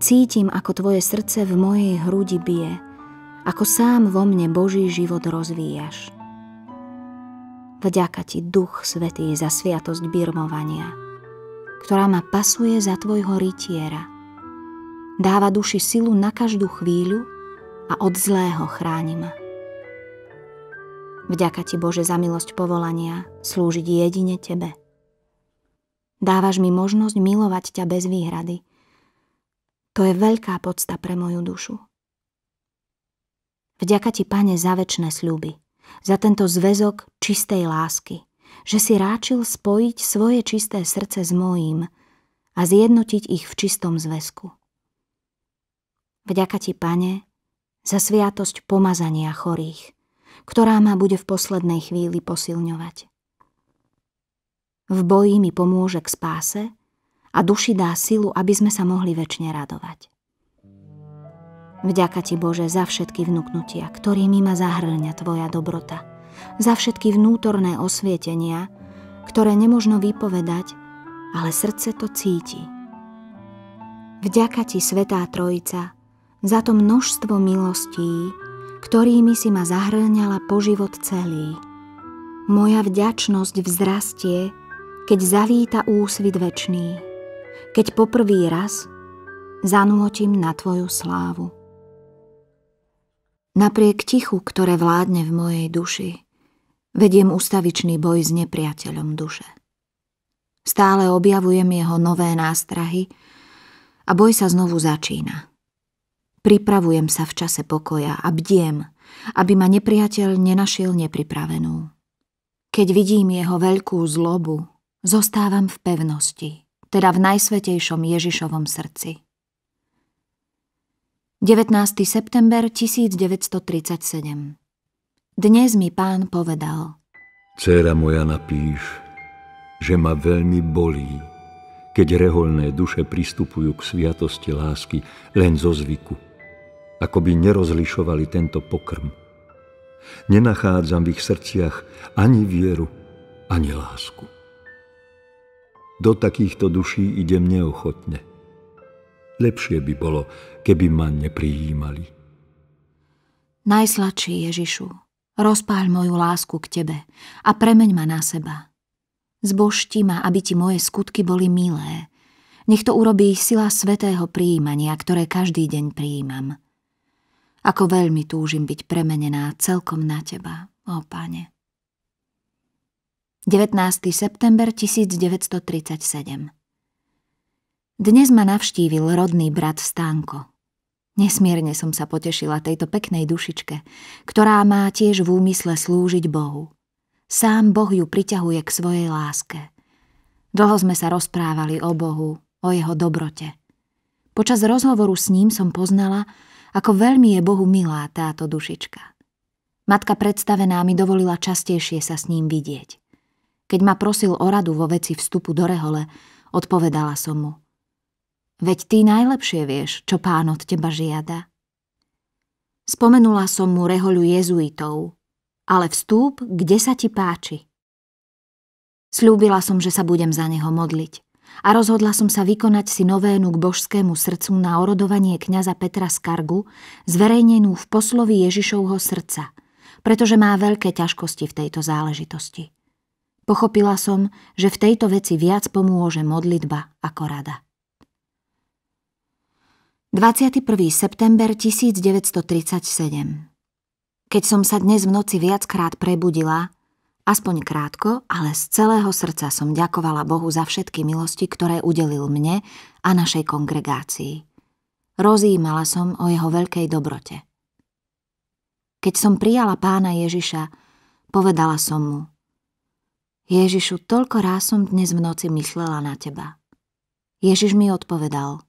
Cítim, ako tvoje srdce v mojej hrudi bije, ako sám vo mne Boží život rozvíjaš. Vďaka ti, Duch Svetý, za sviatosť birmovania, ktorá ma pasuje za tvojho rytiera – Dáva duši silu na každú chvíľu a od zlého chráni ma. Vďaka Ti, Bože, za milosť povolania slúžiť jedine Tebe. Dávaš mi možnosť milovať ťa bez výhrady. To je veľká podsta pre moju dušu. Vďaka Ti, Pane, za väčšie sľuby, za tento zväzok čistej lásky, že si ráčil spojiť svoje čisté srdce s mojím a zjednotiť ich v čistom zväzku. Vďaka ti, pane, za sviatosť pomazania chorých, ktorá ma bude v poslednej chvíli posilňovať. V boji mi pomôže k spáse a duši dá silu, aby sme sa mohli väčšine radovať. Vďaka ti, Bože, za všetky vnúknutia, ktorými ma zahrňa tvoja dobrota, za všetky vnútorné osvietenia, ktoré nemožno vypovedať, ale srdce to cíti. Vďaka ti, Svetá Trojica, za to množstvo milostí, ktorými si ma zahrňala po život celý. Moja vďačnosť vzrastie, keď zavíta úsvit večný, keď poprvý raz zanútim na Tvoju slávu. Napriek tichu, ktoré vládne v mojej duši, vediem ustavičný boj s nepriateľom duše. Stále objavujem jeho nové nástrahy a boj sa znovu začína – Pripravujem sa v čase pokoja a bdiem, aby ma nepriateľ nenašiel nepripravenú. Keď vidím jeho veľkú zlobu, zostávam v pevnosti, teda v najsvetejšom Ježišovom srdci. 19. september 1937 Dnes mi pán povedal Céra moja napíš, že ma veľmi bolí, keď reholné duše pristupujú k sviatosti lásky len zo zvyku ako by nerozlišovali tento pokrm. Nenachádzam v ich srdciach ani vieru, ani lásku. Do takýchto duší idem neochotne. Lepšie by bolo, keby ma neprijímali. Najsladší Ježišu, rozpáľ moju lásku k Tebe a premeň ma na seba. Zbožti ma, aby Ti moje skutky boli milé. Nech to urobí sila svetého príjmania, ktoré každý deň prijímam. Ako veľmi túžim byť premenená celkom na teba, ó pane. 19. september 1937 Dnes ma navštívil rodný brat Stánko. Nesmierne som sa potešila tejto peknej dušičke, ktorá má tiež v úmysle slúžiť Bohu. Sám Boh ju priťahuje k svojej láske. Dlho sme sa rozprávali o Bohu, o jeho dobrote. Počas rozhovoru s ním som poznala, ako veľmi je Bohu milá táto dušička. Matka predstavená mi dovolila častejšie sa s ním vidieť. Keď ma prosil o radu vo veci vstupu do rehole, odpovedala som mu. Veď ty najlepšie vieš, čo pán od teba žiada. Spomenula som mu rehoľu jezuitov, ale vstúp, kde sa ti páči. Sľúbila som, že sa budem za neho modliť a rozhodla som sa vykonať si novénu k božskému srdcu na orodovanie kniaza Petra Skargu, zverejnenú v poslovi Ježišovho srdca, pretože má veľké ťažkosti v tejto záležitosti. Pochopila som, že v tejto veci viac pomôže modlitba ako rada. 21. september 1937 Keď som sa dnes v noci viackrát prebudila, Aspoň krátko, ale z celého srdca som ďakovala Bohu za všetky milosti, ktoré udelil mne a našej kongregácii. Rozímala som o jeho veľkej dobrote. Keď som prijala pána Ježiša, povedala som mu Ježišu, toľko ráz som dnes v noci myslela na teba. Ježiš mi odpovedal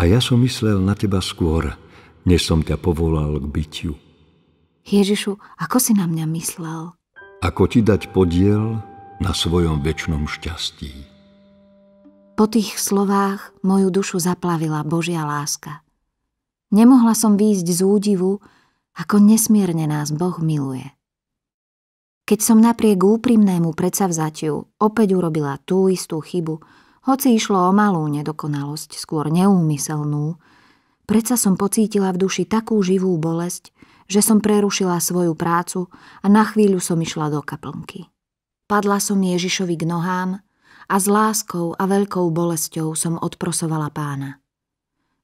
A ja som myslel na teba skôr, než som ťa povolal k bytiu. Ježišu, ako si na mňa myslel? ako ti dať podiel na svojom väčšnom šťastí. Po tých slovách moju dušu zaplavila Božia láska. Nemohla som výjsť z údivu, ako nesmierne nás Boh miluje. Keď som napriek úprimnému predsavzatiu opäť urobila tú istú chybu, hoci išlo o malú nedokonalosť, skôr neúmyselnú, predsa som pocítila v duši takú živú bolesť, že som prerušila svoju prácu a na chvíľu som išla do kaplnky. Padla som Ježišovi k nohám a s láskou a veľkou bolesťou som odprosovala pána.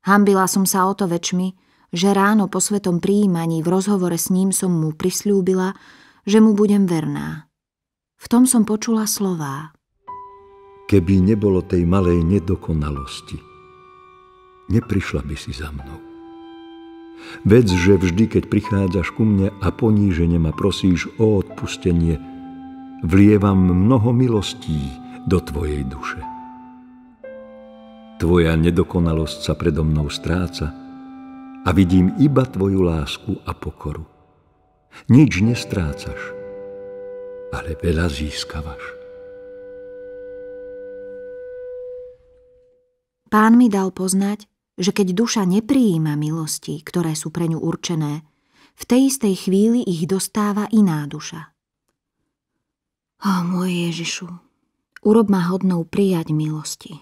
Hambila som sa o to väčšmi, že ráno po svetom príjmaní v rozhovore s ním som mu prislúbila, že mu budem verná. V tom som počula slová. Keby nebolo tej malej nedokonalosti, neprišla by si za mnou. Vec, že vždy, keď prichádzaš ku mne a ponížene ma prosíš o odpustenie, vlievam mnoho milostí do tvojej duše. Tvoja nedokonalosť sa predo mnou stráca a vidím iba tvoju lásku a pokoru. Nič nestrácaš, ale veľa získavaš. Pán mi dal poznať, že keď duša nepríjima milosti, ktoré sú pre ňu určené, v tej istej chvíli ich dostáva iná duša. O môj Ježišu, urob ma hodnou prijať milosti,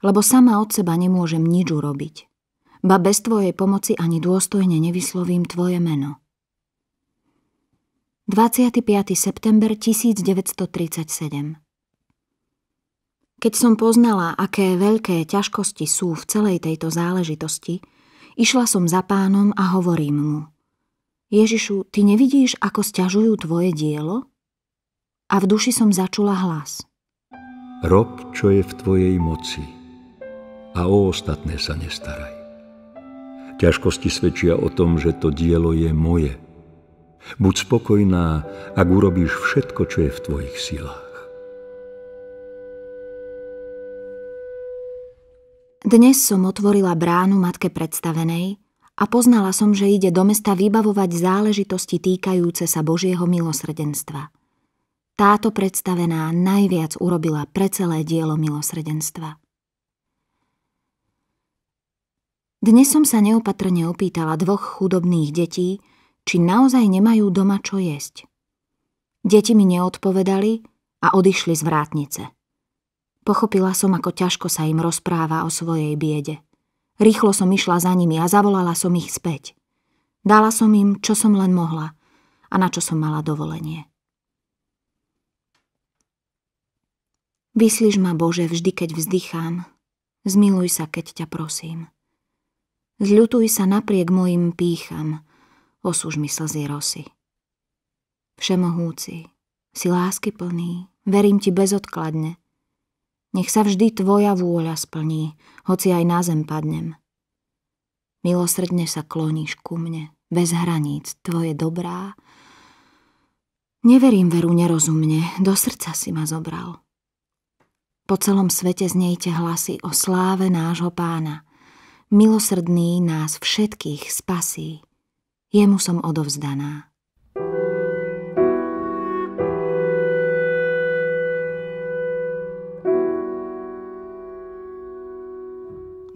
lebo sama od seba nemôžem nič urobiť, ba bez Tvojej pomoci ani dôstojne nevyslovím Tvoje meno. 25. september 1937 keď som poznala, aké veľké ťažkosti sú v celej tejto záležitosti, išla som za pánom a hovorím mu. Ježišu, ty nevidíš, ako sťažujú tvoje dielo? A v duši som začula hlas. Rob, čo je v tvojej moci a o ostatné sa nestaraj. Ťažkosti svedčia o tom, že to dielo je moje. Buď spokojná, ak urobíš všetko, čo je v tvojich silách. Dnes som otvorila bránu matke predstavenej a poznala som, že ide do mesta vybavovať záležitosti týkajúce sa Božieho milosrdenstva. Táto predstavená najviac urobila pre celé dielo milosrdenstva. Dnes som sa neopatrne opýtala dvoch chudobných detí, či naozaj nemajú doma čo jesť. Deti mi neodpovedali a odišli z vrátnice – Pochopila som, ako ťažko sa im rozpráva o svojej biede. Rýchlo som išla za nimi a zavolala som ich späť. Dala som im, čo som len mohla a na čo som mala dovolenie. Vyslíš ma, Bože, vždy, keď vzdychám. Zmiluj sa, keď ťa prosím. Zľutuj sa napriek mojim pýcham, osúž mi slzy rosy. Všemohúci, si lásky plný, verím ti bezodkladne, nech sa vždy Tvoja vôľa splní, hoci aj na zem padnem. Milosrdne sa kloníš ku mne, bez hraníc, Tvoje dobrá. Neverím veru nerozumne, do srdca si ma zobral. Po celom svete znejte hlasy o sláve nášho pána. Milosrdný nás všetkých spasí. Jemu som odovzdaná.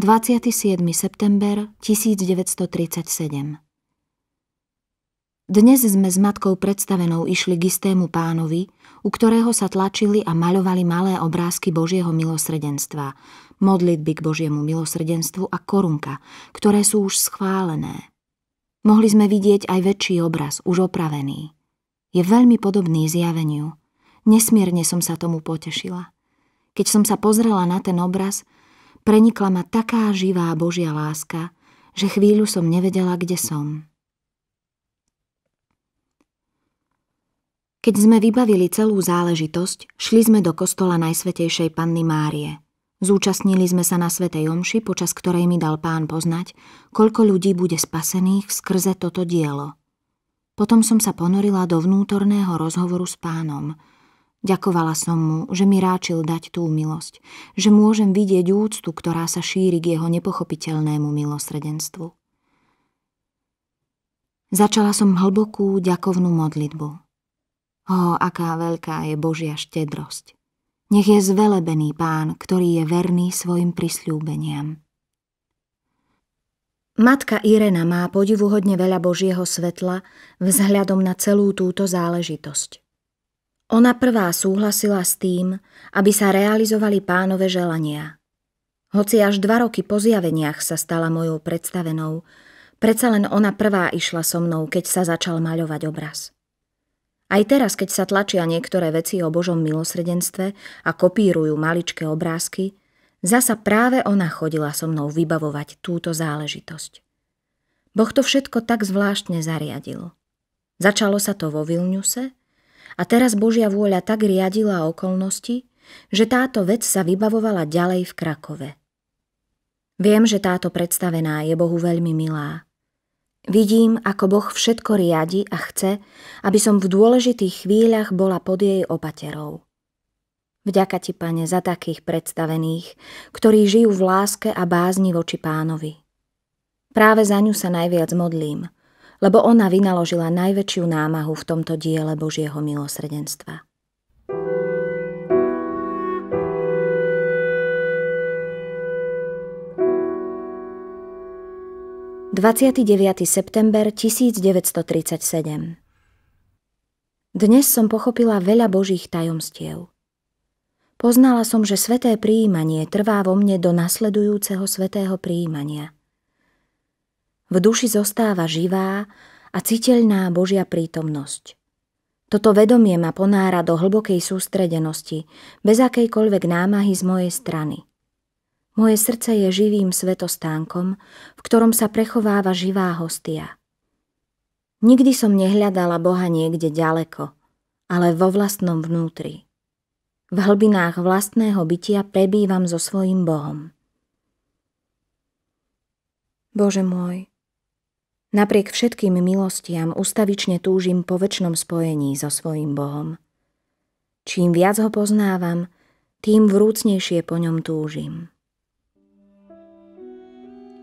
27. september 1937 Dnes sme s matkou predstavenou išli k istému pánovi, u ktorého sa tlačili a maľovali malé obrázky Božieho milosrdenstva, modlitby k Božiemu milosrdenstvu a korunka, ktoré sú už schválené. Mohli sme vidieť aj väčší obraz, už opravený. Je veľmi podobný zjaveniu. Nesmierne som sa tomu potešila. Keď som sa pozrela na ten obraz, Prenikla ma taká živá Božia láska, že chvíľu som nevedela, kde som. Keď sme vybavili celú záležitosť, šli sme do kostola Najsvetejšej Panny Márie. Zúčastnili sme sa na Svetej Omši, počas ktorej mi dal pán poznať, koľko ľudí bude spasených skrze toto dielo. Potom som sa ponorila do vnútorného rozhovoru s pánom – Ďakovala som mu, že mi ráčil dať tú milosť, že môžem vidieť úctu, ktorá sa šíri k jeho nepochopiteľnému milosrdenstvu. Začala som hlbokú ďakovnú modlitbu. O aká veľká je Božia štedrosť. Nech je zvelebený pán, ktorý je verný svojim prisľúbeniam. Matka Irena má podivuhodne veľa Božieho svetla vzhľadom na celú túto záležitosť. Ona prvá súhlasila s tým, aby sa realizovali pánové želania. Hoci až dva roky po zjaveniach sa stala mojou predstavenou, predsa len ona prvá išla so mnou, keď sa začal maľovať obraz. Aj teraz, keď sa tlačia niektoré veci o Božom milosredenstve a kopírujú maličké obrázky, zasa práve ona chodila so mnou vybavovať túto záležitosť. Boh to všetko tak zvláštne zariadil. Začalo sa to vo Vilniuse, a teraz Božia vôľa tak riadila okolnosti, že táto vec sa vybavovala ďalej v Krakove. Viem, že táto predstavená je Bohu veľmi milá. Vidím, ako Boh všetko riadi a chce, aby som v dôležitých chvíľach bola pod jej opaterou. Vďaka ti, pane, za takých predstavených, ktorí žijú v láske a bázni voči pánovi. Práve za ňu sa najviac modlím, lebo ona vynaložila najväčšiu námahu v tomto diele Božieho milosrdenstva. – 29. september 1937 Dnes som pochopila veľa Božích tajomstiev. Poznala som, že sveté príjmanie trvá vo mne do nasledujúceho svetého príjmania – v duši zostáva živá a citeľná Božia prítomnosť. Toto vedomie ma ponára do hlbokej sústredenosti, bez akejkoľvek námahy z mojej strany. Moje srdce je živým svetostánkom, v ktorom sa prechováva živá hostia. Nikdy som nehľadala Boha niekde ďaleko, ale vo vlastnom vnútri. V hlbinách vlastného bytia prebývam so svojím Bohom. Bože môj, Napriek všetkým milostiam ustavične túžim po väčšnom spojení so svojím Bohom. Čím viac ho poznávam, tým vrúcnejšie po ňom túžim.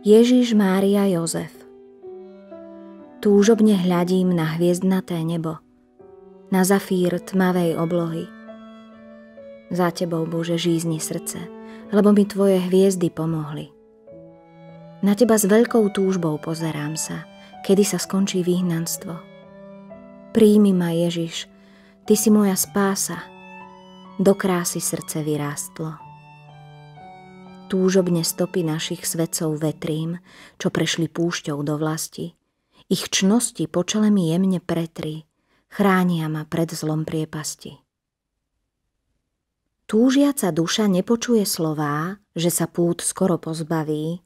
Ježiš Mária Jozef Túžobne hľadím na hviezdnaté nebo, na zafír tmavej oblohy. Za tebou, Bože, žízni srdce, lebo mi tvoje hviezdy pomohli. Na teba s veľkou túžbou pozerám sa – kedy sa skončí vyhnanstvo. Príjmi ma, Ježiš, Ty si moja spása, do krásy srdce vyrástlo. Túžobne stopy našich svetcov vetrím, čo prešli púšťou do vlasti. Ich čnosti po mi jemne pretri, chránia ma pred zlom priepasti. Túžiaca duša nepočuje slová, že sa pút skoro pozbaví,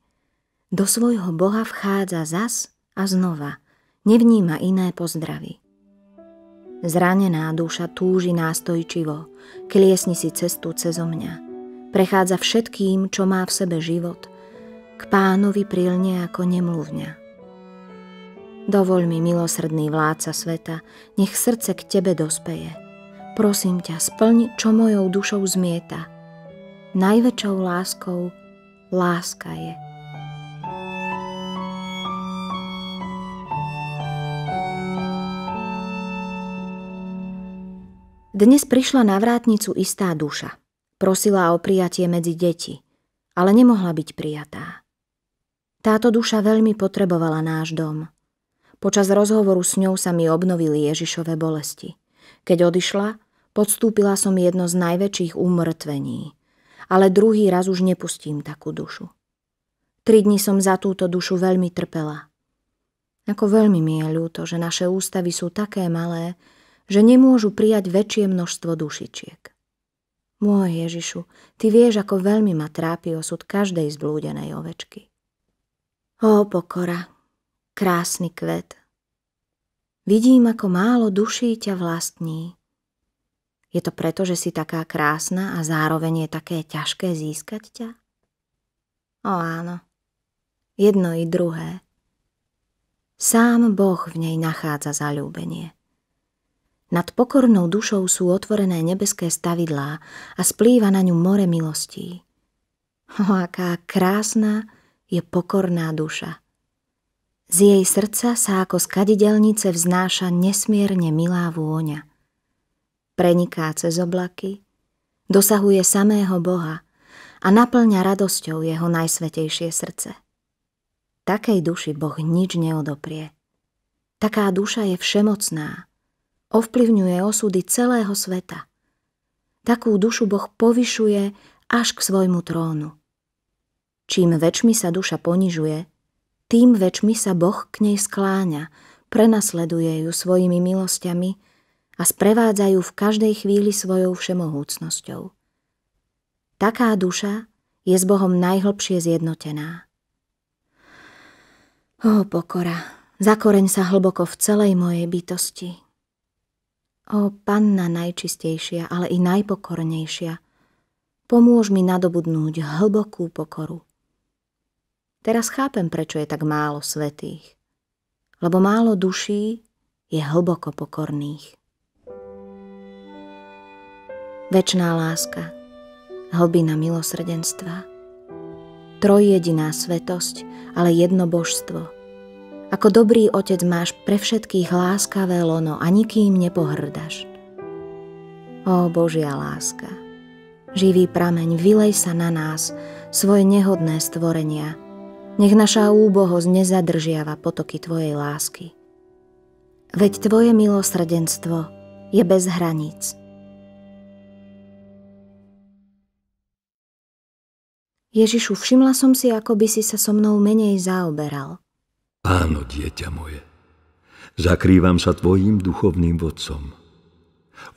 do svojho Boha vchádza zas a znova, nevníma iné pozdravy. Zranená duša túži nástojčivo, kliesni si cestu cezo mňa. Prechádza všetkým, čo má v sebe život. K pánovi prilne ako nemluvňa. Dovoľ mi, milosrdný vládca sveta, nech srdce k tebe dospeje. Prosím ťa, splň, čo mojou dušou zmieta. Najväčšou láskou láska je. Dnes prišla na vrátnicu istá duša. Prosila o prijatie medzi deti, ale nemohla byť prijatá. Táto duša veľmi potrebovala náš dom. Počas rozhovoru s ňou sa mi obnovili Ježišove bolesti. Keď odišla, podstúpila som jedno z najväčších umrtvení, ale druhý raz už nepustím takú dušu. Tri dni som za túto dušu veľmi trpela. Ako veľmi mi je ľúto, že naše ústavy sú také malé, že nemôžu prijať väčšie množstvo dušičiek. Môj Ježišu, ty vieš, ako veľmi ma trápi osud každej zblúdenej ovečky. Ó, pokora, krásny kvet. Vidím, ako málo duší ťa vlastní. Je to preto, že si taká krásna a zároveň je také ťažké získať ťa? O áno, jedno i druhé. Sám Boh v nej nachádza zalúbenie. Nad pokornou dušou sú otvorené nebeské stavidlá a splýva na ňu more milostí. O, aká krásna je pokorná duša. Z jej srdca sa ako z kadidelnice vznáša nesmierne milá vôňa. Preniká cez oblaky, dosahuje samého Boha a naplňa radosťou jeho najsvetejšie srdce. Takej duši Boh nič neodoprie. Taká duša je všemocná, ovplyvňuje osudy celého sveta. Takú dušu Boh povyšuje až k svojmu trónu. Čím väčšmi sa duša ponižuje, tým väčšmi sa Boh k nej skláňa, prenasleduje ju svojimi milosťami a sprevádzajú v každej chvíli svojou všemohúcnosťou. Taká duša je s Bohom najhlbšie zjednotená. O pokora, zakoreň sa hlboko v celej mojej bytosti, O, panna najčistejšia, ale i najpokornejšia, pomôž mi nadobudnúť hlbokú pokoru. Teraz chápem, prečo je tak málo svetých, lebo málo duší je hlboko pokorných. Večná láska, hlbina milosrdenstva, trojjediná svetosť, ale jedno božstvo – ako dobrý otec máš pre všetkých láskavé lono a nikým nepohrdaš. Ó Božia láska, živý prameň, vylej sa na nás, svoje nehodné stvorenia. Nech naša úbohosť nezadržiava potoky Tvojej lásky. Veď Tvoje milosrdenstvo je bez hraníc. Ježišu, všimla som si, ako by si sa so mnou menej zaoberal – Áno, dieťa moje, zakrývam sa tvojim duchovným vodcom.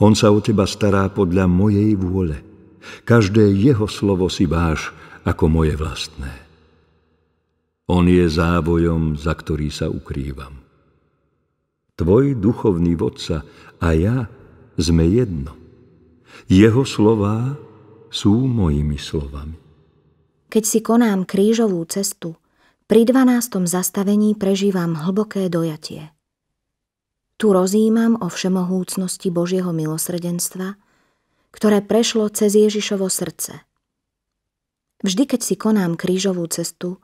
On sa o teba stará podľa mojej vôle. Každé jeho slovo si váš ako moje vlastné. On je závojom, za ktorý sa ukrývam. Tvoj duchovný vodca a ja sme jedno. Jeho slová sú mojimi slovami. Keď si konám krížovú cestu, pri 12. zastavení prežívam hlboké dojatie. Tu rozímam o všemohúcnosti Božieho milosrdenstva, ktoré prešlo cez Ježišovo srdce. Vždy, keď si konám krížovú cestu,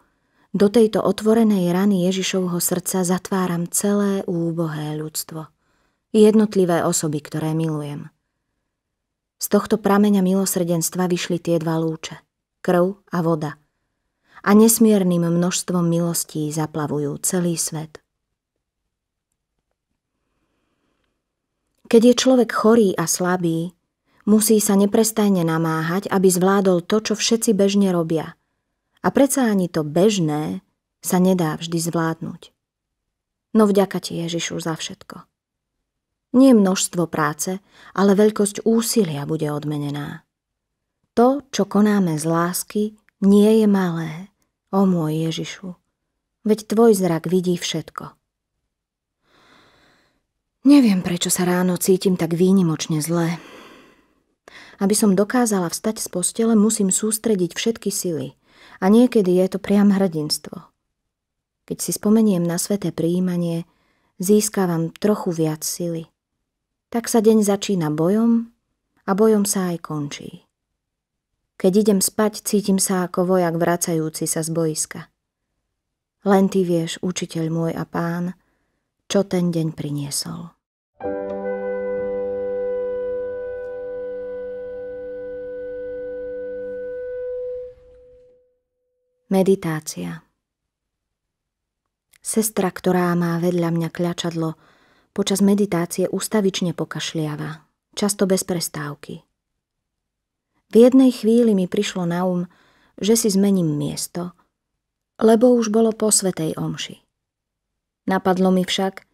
do tejto otvorenej rany Ježišovho srdca zatváram celé úbohé ľudstvo, jednotlivé osoby, ktoré milujem. Z tohto prameňa milosrdenstva vyšli tie dva lúče, krv a voda – a nesmierným množstvom milostí zaplavujú celý svet. Keď je človek chorý a slabý, musí sa neprestajne namáhať, aby zvládol to, čo všetci bežne robia. A predsa ani to bežné sa nedá vždy zvládnuť. No vďaka ti Ježišu za všetko. Nie množstvo práce, ale veľkosť úsilia bude odmenená. To, čo konáme z lásky, nie je malé. O môj Ježišu, veď tvoj zrak vidí všetko. Neviem, prečo sa ráno cítim tak výnimočne zle. Aby som dokázala vstať z postele, musím sústrediť všetky sily. A niekedy je to priam hrdinstvo. Keď si spomeniem na sveté príjmanie, získavam trochu viac sily. Tak sa deň začína bojom a bojom sa aj končí. Keď idem spať, cítim sa ako vojak vracajúci sa z boiska. Len ty vieš, učiteľ môj a pán, čo ten deň priniesol. Meditácia Sestra, ktorá má vedľa mňa kľačadlo, počas meditácie ustavične pokašliava, často bez prestávky – v jednej chvíli mi prišlo na um, že si zmením miesto, lebo už bolo po svetej omši. Napadlo mi však,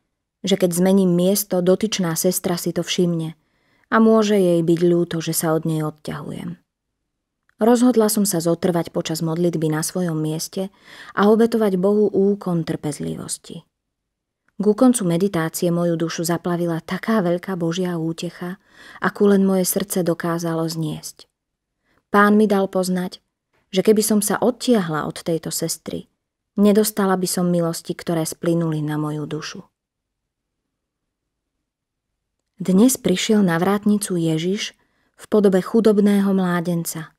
že keď zmením miesto, dotyčná sestra si to všimne a môže jej byť ľúto, že sa od nej odťahujem. Rozhodla som sa zotrvať počas modlitby na svojom mieste a obetovať Bohu úkon trpezlivosti. Ku koncu meditácie moju dušu zaplavila taká veľká Božia útecha, akú len moje srdce dokázalo zniesť. Pán mi dal poznať, že keby som sa odtiahla od tejto sestry, nedostala by som milosti, ktoré splinuli na moju dušu. Dnes prišiel na vrátnicu Ježiš v podobe chudobného mládenca.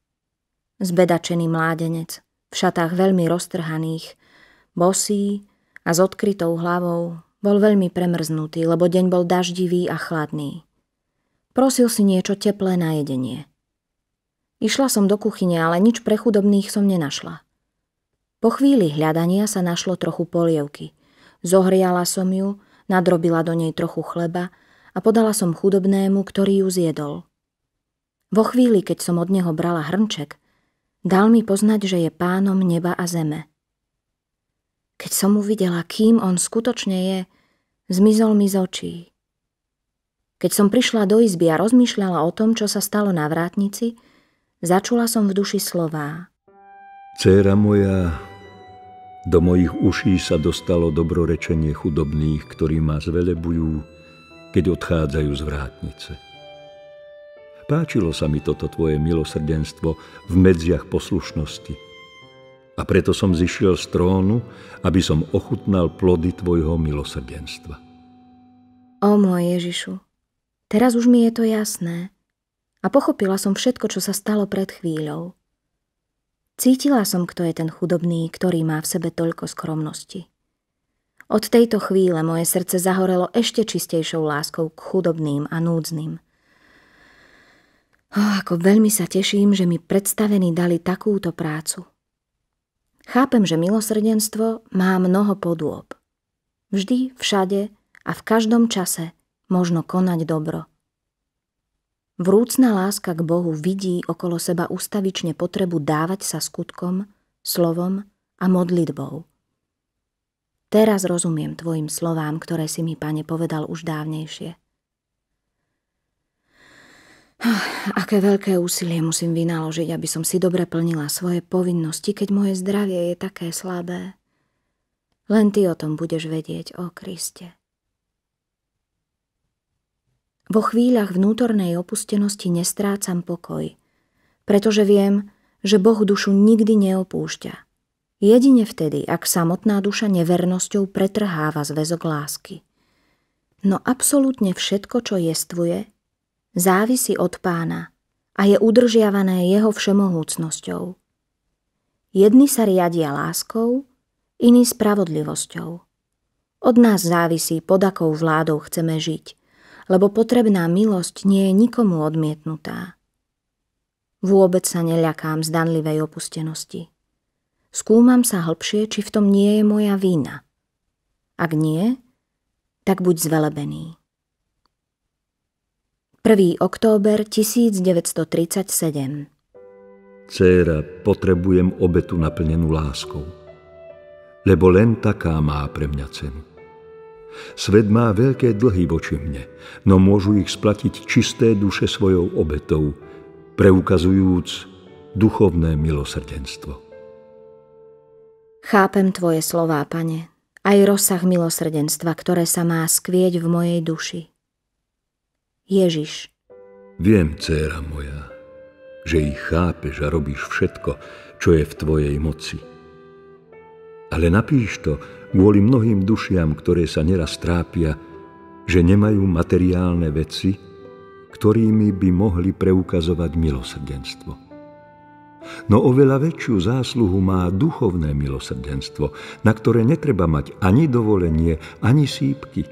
Zbedačený mládenec, v šatách veľmi roztrhaných, bosý a s odkrytou hlavou, bol veľmi premrznutý, lebo deň bol daždivý a chladný. Prosil si niečo teplé na jedenie – Išla som do kuchyne, ale nič pre chudobných som nenašla. Po chvíli hľadania sa našlo trochu polievky. Zohriala som ju, nadrobila do nej trochu chleba a podala som chudobnému, ktorý ju zjedol. Vo chvíli, keď som od neho brala hrnček, dal mi poznať, že je pánom neba a zeme. Keď som uvidela, kým on skutočne je, zmizol mi z očí. Keď som prišla do izby a rozmýšľala o tom, čo sa stalo na vrátnici, Začula som v duši slová. Céra moja, do mojich uší sa dostalo dobrorečenie chudobných, ktorí ma zvelebujú, keď odchádzajú z vrátnice. Páčilo sa mi toto tvoje milosrdenstvo v medziach poslušnosti. A preto som zišiel z trónu, aby som ochutnal plody tvojho milosrdenstva. O môj Ježišu, teraz už mi je to jasné a pochopila som všetko, čo sa stalo pred chvíľou. Cítila som, kto je ten chudobný, ktorý má v sebe toľko skromnosti. Od tejto chvíle moje srdce zahorelo ešte čistejšou láskou k chudobným a núdznym. Oh, ako veľmi sa teším, že mi predstavení dali takúto prácu. Chápem, že milosrdenstvo má mnoho podôb. Vždy, všade a v každom čase možno konať dobro – Vrúcna láska k Bohu vidí okolo seba ustavične potrebu dávať sa skutkom, slovom a modlitbou. Teraz rozumiem tvojim slovám, ktoré si mi, pane, povedal už dávnejšie. (sighs) Aké veľké úsilie musím vynaložiť, aby som si dobre plnila svoje povinnosti, keď moje zdravie je také slabé. Len ty o tom budeš vedieť, o Kriste. Vo chvíľach vnútornej opustenosti nestrácam pokoj, pretože viem, že Boh dušu nikdy neopúšťa. Jedine vtedy, ak samotná duša nevernosťou pretrháva zväzok lásky. No absolútne všetko, čo jestvuje, závisí od pána a je udržiavané jeho všemohúcnosťou. Jedni sa riadia láskou, iní spravodlivosťou. Od nás závisí, pod akou vládou chceme žiť – lebo potrebná milosť nie je nikomu odmietnutá. Vôbec sa neľakám zdanlivej opustenosti. Skúmam sa hlbšie, či v tom nie je moja vina, Ak nie, tak buď zvelebený. 1. október 1937 Céra, potrebujem obetu naplnenú láskou, lebo len taká má pre mňa cenu. Svet má veľké dlhy voči mne, no môžu ich splatiť čisté duše svojou obetou, preukazujúc duchovné milosrdenstvo. Chápem tvoje slová, pane, aj rozsah milosrdenstva, ktoré sa má skvieť v mojej duši. Ježiš. Viem, dcéra moja, že ich chápeš a robíš všetko, čo je v tvojej moci. Ale napíš to, kvôli mnohým dušiam, ktoré sa neraz trápia, že nemajú materiálne veci, ktorými by mohli preukazovať milosrdenstvo. No oveľa väčšiu zásluhu má duchovné milosrdenstvo, na ktoré netreba mať ani dovolenie, ani sípky.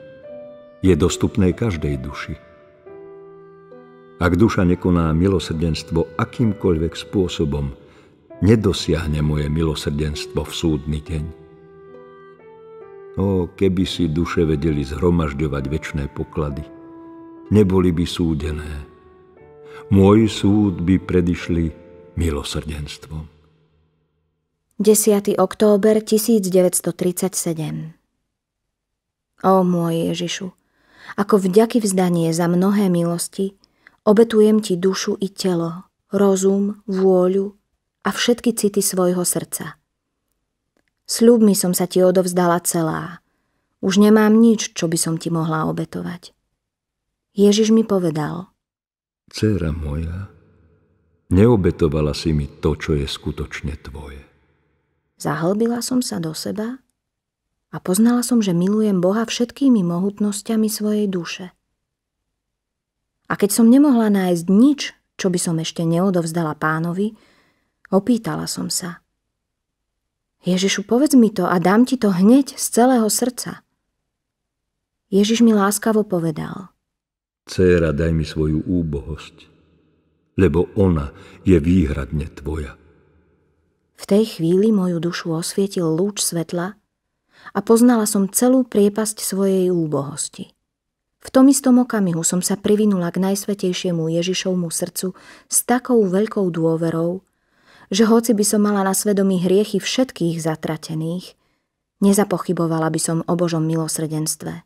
Je dostupné každej duši. Ak duša nekoná milosrdenstvo akýmkoľvek spôsobom, nedosiahne moje milosrdenstvo v súdny deň. O, keby si duše vedeli zhromažďovať väčšné poklady, neboli by súdené. Môj súd by predišli milosrdenstvom. 10. október 1937 O môj Ježišu, ako vďaky vzdanie za mnohé milosti, obetujem Ti dušu i telo, rozum, vôľu a všetky city svojho srdca – Sľubmi som sa ti odovzdala celá. Už nemám nič, čo by som ti mohla obetovať. Ježiš mi povedal. Cera moja, neobetovala si mi to, čo je skutočne tvoje. Zahlbila som sa do seba a poznala som, že milujem Boha všetkými mohutnosťami svojej duše. A keď som nemohla nájsť nič, čo by som ešte neodovzdala pánovi, opýtala som sa – Ježišu, povedz mi to a dám ti to hneď z celého srdca. Ježiš mi láskavo povedal. Céra, daj mi svoju úbohosť, lebo ona je výhradne tvoja. V tej chvíli moju dušu osvietil lúč svetla a poznala som celú priepasť svojej úbohosti. V tom istom okamihu som sa privinula k najsvetejšiemu Ježišovmu srdcu s takou veľkou dôverou, že hoci by som mala na svedomí hriechy všetkých zatratených, nezapochybovala by som o Božom milosrdenstve,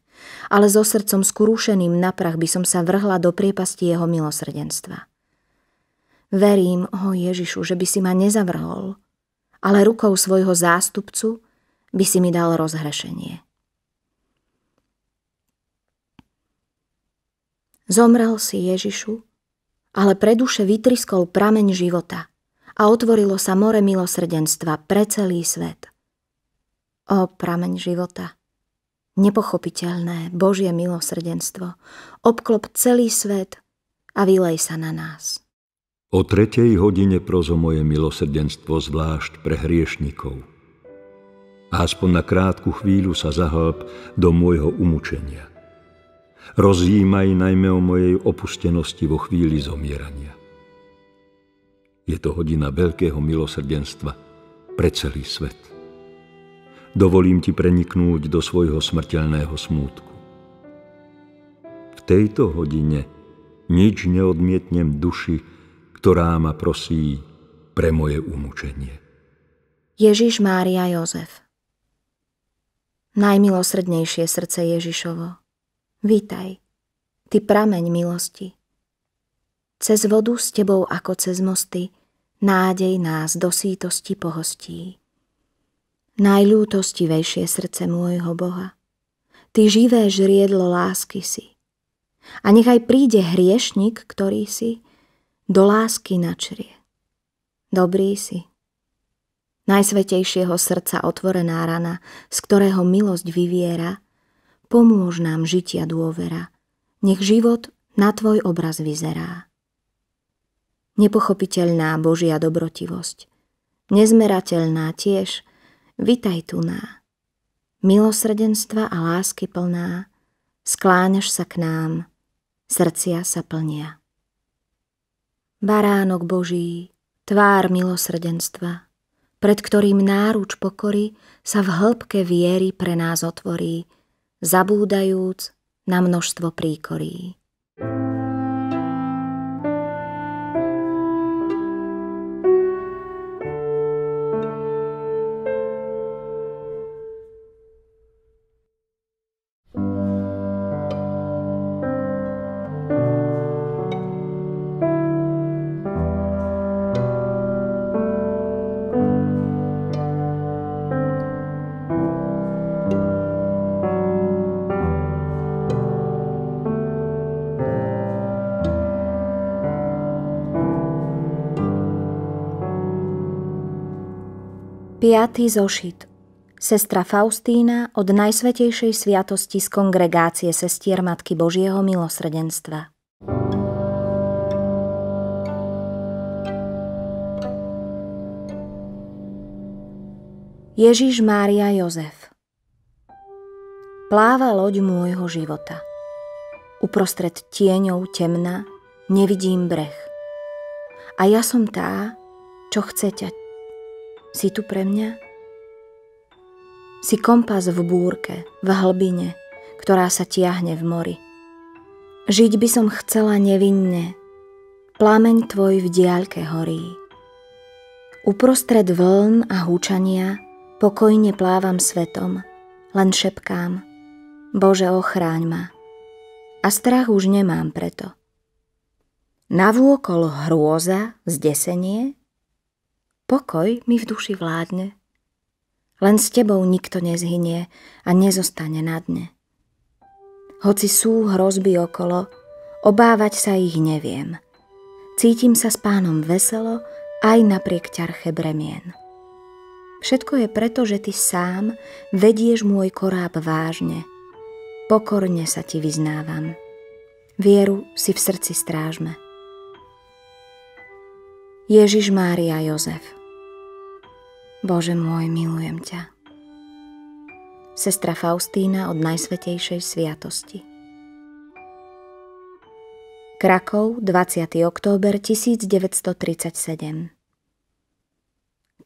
ale so srdcom skrúšeným na prach by som sa vrhla do priepasti jeho milosrdenstva. Verím, o Ježišu, že by si ma nezavrhol, ale rukou svojho zástupcu by si mi dal rozhrešenie. Zomrel si Ježišu, ale pre duše vytriskol prameň života – a otvorilo sa more milosrdenstva pre celý svet. O prameň života, nepochopiteľné Božie milosrdenstvo, obklop celý svet a vylej sa na nás. O tretej hodine prozo moje milosrdenstvo zvlášť pre hriešnikov. A aspoň na krátku chvíľu sa zahlb do môjho umúčenia. Rozjímaj najmä o mojej opustenosti vo chvíli zomierania. Je to hodina veľkého milosrdenstva pre celý svet. Dovolím ti preniknúť do svojho smrteľného smútku. V tejto hodine nič neodmietnem duši, ktorá ma prosí pre moje umúčenie. Ježiš Mária Jozef Najmilosrdnejšie srdce Ježišovo, vítaj, ty prameň milosti. Cez vodu s tebou ako cez mosty, nádej nás do sítosti pohostí. Najľútostivejšie srdce môjho Boha, Ty živé žriedlo lásky si. A nechaj príde hriešnik, ktorý si, do lásky načrie. Dobrý si. Najsvetejšieho srdca otvorená rana, z ktorého milosť vyviera, pomôž nám žitia dôvera. Nech život na tvoj obraz vyzerá nepochopiteľná Božia dobrotivosť, nezmerateľná tiež, vitaj tu ná. Milosrdenstva a lásky plná, skláňaš sa k nám, srdcia sa plnia. Baránok Boží, tvár milosrdenstva, pred ktorým náruč pokory sa v hĺbke viery pre nás otvorí, zabúdajúc na množstvo príkorí. 5. zošit Sestra Faustína od Najsvetejšej sviatosti z kongregácie sestier Matky Božieho milosrdenstva. Ježiš Mária Jozef Pláva loď môjho života. Uprostred tieňov temna nevidím breh. A ja som tá, čo chce ťa si tu pre mňa? Si kompas v búrke, v hlbine, ktorá sa tiahne v mori. Žiť by som chcela nevinne, plameň tvoj v diaľke horí. Uprostred vln a húčania pokojne plávam svetom, len šepkám, Bože ochráň ma. A strach už nemám preto. Navôkol hrôza, zdesenie Pokoj mi v duši vládne. Len s tebou nikto nezhynie a nezostane na dne. Hoci sú hrozby okolo, obávať sa ich neviem. Cítim sa s pánom veselo aj napriek ťarche bremien. Všetko je preto, že ty sám vedieš môj koráb vážne. Pokorne sa ti vyznávam. Vieru si v srdci strážme. Ježiš Mária Jozef Bože môj, milujem ťa. Sestra Faustína od Najsvetejšej sviatosti. Krakov, 20. október 1937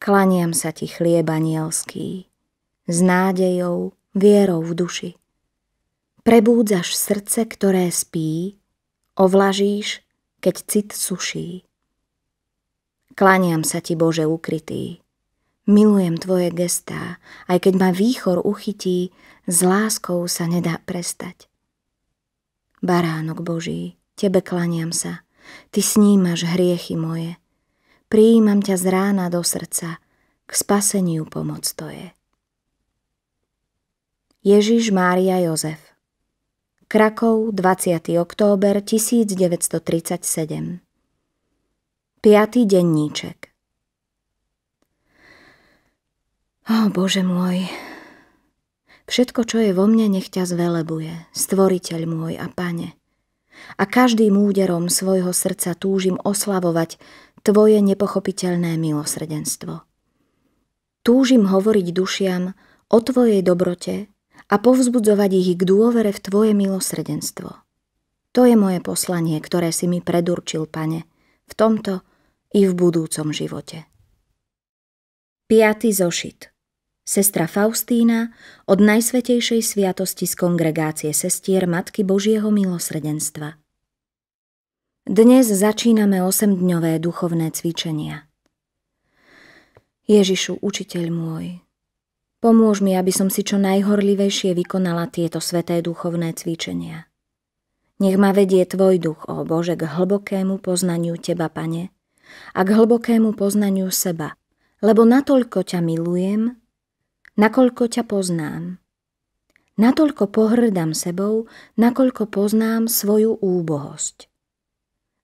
Klaniam sa ti, chlieba nielský, s nádejou, vierou v duši. Prebúdzaš srdce, ktoré spí, ovlažíš, keď cit suší. Klaniam sa ti, Bože ukrytý, Milujem tvoje gestá, aj keď ma výchor uchytí, s láskou sa nedá prestať. Baránok Boží, tebe klaniam sa, ty snímaš hriechy moje. Prijímam ťa z rána do srdca, k spaseniu pomoc to je. Ježiš Mária Jozef Krakov, 20. október 1937 5. denníček Ó, oh, Bože môj, všetko, čo je vo mne, nech ťa zvelebuje, stvoriteľ môj a pane. A každým úderom svojho srdca túžim oslavovať tvoje nepochopiteľné milosrdenstvo. Túžim hovoriť dušiam o tvojej dobrote a povzbudzovať ich k dôvere v tvoje milosrdenstvo. To je moje poslanie, ktoré si mi predurčil, pane, v tomto i v budúcom živote. 5. zošit sestra Faustína od Najsvetejšej sviatosti z kongregácie sestier Matky Božieho milosrdenstva. Dnes začíname 8-dňové duchovné cvičenia. Ježišu, učiteľ môj, pomôž mi, aby som si čo najhorlivejšie vykonala tieto sveté duchovné cvičenia. Nech ma vedie Tvoj duch, o Bože, k hlbokému poznaniu Teba, Pane, a k hlbokému poznaniu seba, lebo natoľko ťa milujem, nakoľko ťa poznám. Natoľko pohrdám sebou, nakoľko poznám svoju úbohosť.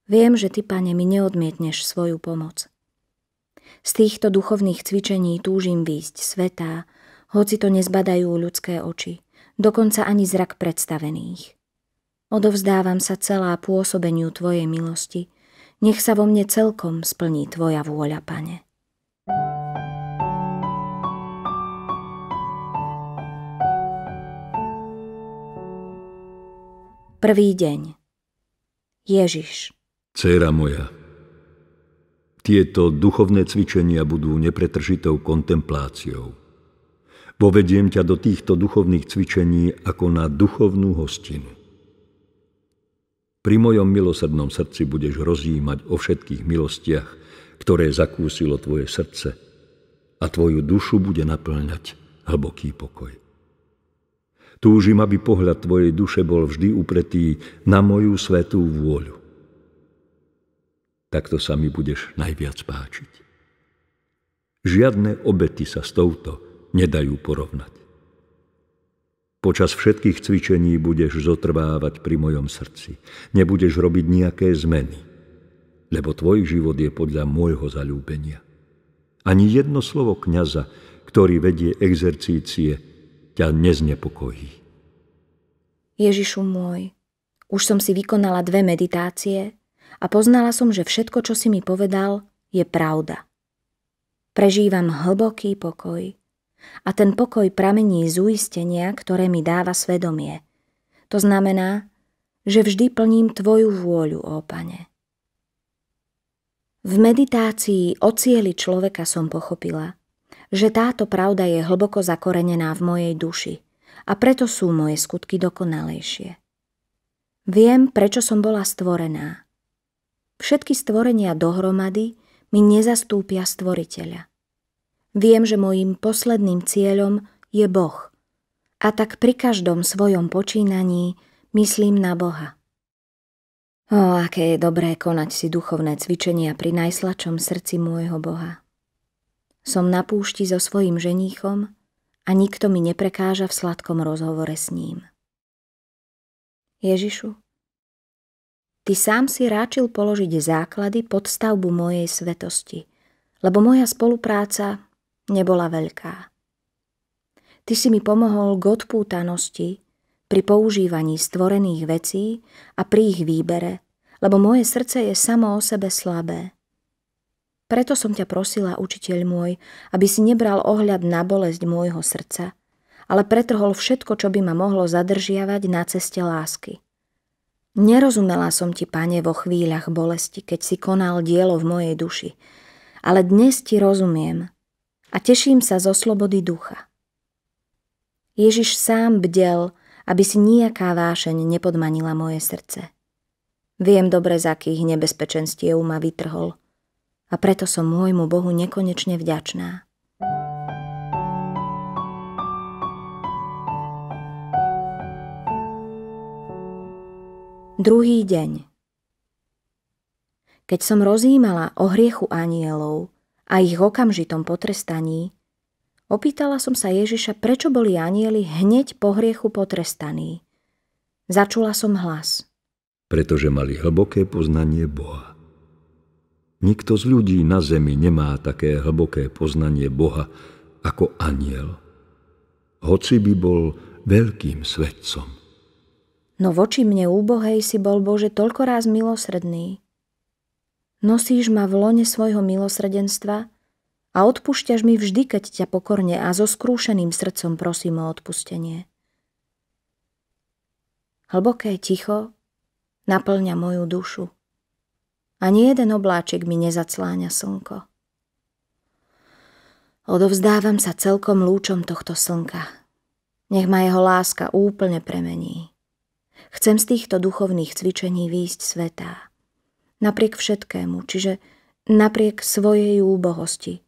Viem, že ty, pane, mi neodmietneš svoju pomoc. Z týchto duchovných cvičení túžim výjsť svetá, hoci to nezbadajú ľudské oči, dokonca ani zrak predstavených. Odovzdávam sa celá pôsobeniu Tvojej milosti, nech sa vo mne celkom splní Tvoja vôľa, Pane. Prvý deň. Ježiš. Céra moja, tieto duchovné cvičenia budú nepretržitou kontempláciou. Povediem ťa do týchto duchovných cvičení ako na duchovnú hostinu. Pri mojom milosrdnom srdci budeš rozjímať o všetkých milostiach, ktoré zakúsilo tvoje srdce a tvoju dušu bude naplňať hlboký pokoj. Túžim, aby pohľad tvojej duše bol vždy upretý na moju svetú vôľu. Takto sa mi budeš najviac páčiť. Žiadne obety sa s touto nedajú porovnať. Počas všetkých cvičení budeš zotrvávať pri mojom srdci. Nebudeš robiť nejaké zmeny, lebo tvoj život je podľa môjho zalúbenia. Ani jedno slovo kniaza, ktorý vedie exercície, ťa neznepokojí. Ježišu môj, už som si vykonala dve meditácie a poznala som, že všetko, čo si mi povedal, je pravda. Prežívam hlboký pokoj a ten pokoj pramení z uistenia, ktoré mi dáva svedomie. To znamená, že vždy plním Tvoju vôľu, ó Pane. V meditácii o cieli človeka som pochopila, že táto pravda je hlboko zakorenená v mojej duši a preto sú moje skutky dokonalejšie. Viem, prečo som bola stvorená. Všetky stvorenia dohromady mi nezastúpia stvoriteľa. Viem, že mojím posledným cieľom je Boh a tak pri každom svojom počínaní myslím na Boha. O, aké je dobré konať si duchovné cvičenia pri najslačom srdci môjho Boha. Som na púšti so svojím ženíchom a nikto mi neprekáža v sladkom rozhovore s ním. Ježišu, Ty sám si ráčil položiť základy pod stavbu mojej svetosti, lebo moja spolupráca nebola veľká. Ty si mi pomohol k odpútanosti pri používaní stvorených vecí a pri ich výbere, lebo moje srdce je samo o sebe slabé preto som ťa prosila, učiteľ môj, aby si nebral ohľad na bolesť môjho srdca, ale pretrhol všetko, čo by ma mohlo zadržiavať na ceste lásky. Nerozumela som ti, pane, vo chvíľach bolesti, keď si konal dielo v mojej duši, ale dnes ti rozumiem a teším sa zo slobody ducha. Ježiš sám bdel, aby si nejaká vášeň nepodmanila moje srdce. Viem dobre, z akých nebezpečenstiev ma vytrhol – a preto som môjmu Bohu nekonečne vďačná. Druhý deň Keď som rozímala o hriechu anielov a ich okamžitom potrestaní, opýtala som sa Ježiša, prečo boli anieli hneď po hriechu potrestaní. Začula som hlas. Pretože mali hlboké poznanie Boha. Nikto z ľudí na zemi nemá také hlboké poznanie Boha ako aniel, hoci by bol veľkým svetcom. No voči mne úbohej si bol Bože toľko ráz milosredný. Nosíš ma v lone svojho milosrdenstva a odpúšťaš mi vždy, keď ťa pokorne a so skrúšeným srdcom prosím o odpustenie. Hlboké ticho naplňa moju dušu. Ani jeden obláčik mi nezacláňa slnko. Odovzdávam sa celkom lúčom tohto slnka. Nech ma jeho láska úplne premení. Chcem z týchto duchovných cvičení výjsť svetá. Napriek všetkému, čiže napriek svojej úbohosti.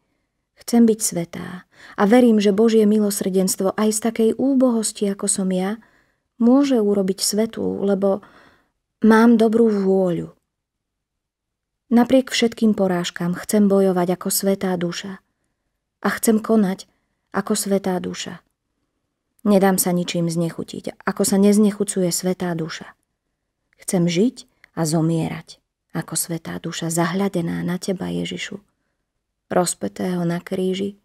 Chcem byť svetá a verím, že Božie milosrdenstvo aj z takej úbohosti, ako som ja, môže urobiť svetú, lebo mám dobrú vôľu. Napriek všetkým porážkam chcem bojovať ako svetá duša. A chcem konať ako svetá duša. Nedám sa ničím znechutiť, ako sa neznechucuje svetá duša. Chcem žiť a zomierať, ako svetá duša zahľadená na teba, Ježišu. Rozpetého na kríži,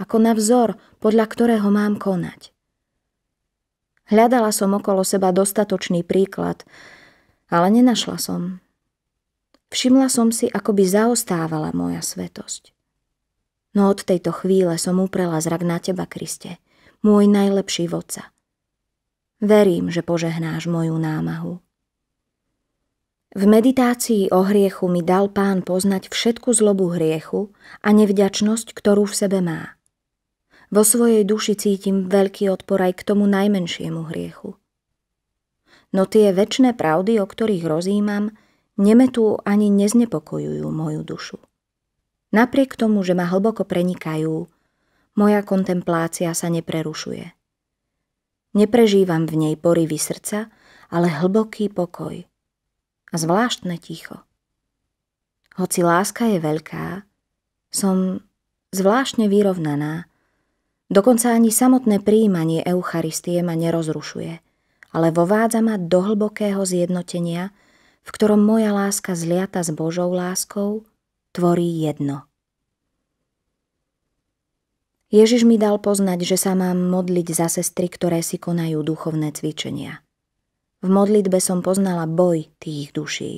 ako na vzor, podľa ktorého mám konať. Hľadala som okolo seba dostatočný príklad, ale nenašla som Všimla som si, ako by zaostávala moja svetosť. No od tejto chvíle som uprela zrak na teba, Kriste, môj najlepší vodca. Verím, že požehnáš moju námahu. V meditácii o hriechu mi dal pán poznať všetku zlobu hriechu a nevďačnosť, ktorú v sebe má. Vo svojej duši cítim veľký odpor aj k tomu najmenšiemu hriechu. No tie väčšie pravdy, o ktorých rozímam, nemetú ani neznepokojujú moju dušu. Napriek tomu, že ma hlboko prenikajú, moja kontemplácia sa neprerušuje. Neprežívam v nej porivy srdca, ale hlboký pokoj. A zvláštne ticho. Hoci láska je veľká, som zvláštne vyrovnaná, dokonca ani samotné príjmanie Eucharistie ma nerozrušuje, ale vovádza ma do hlbokého zjednotenia – v ktorom moja láska zliata s Božou láskou tvorí jedno. Ježiš mi dal poznať, že sa mám modliť za sestry, ktoré si konajú duchovné cvičenia. V modlitbe som poznala boj tých duší.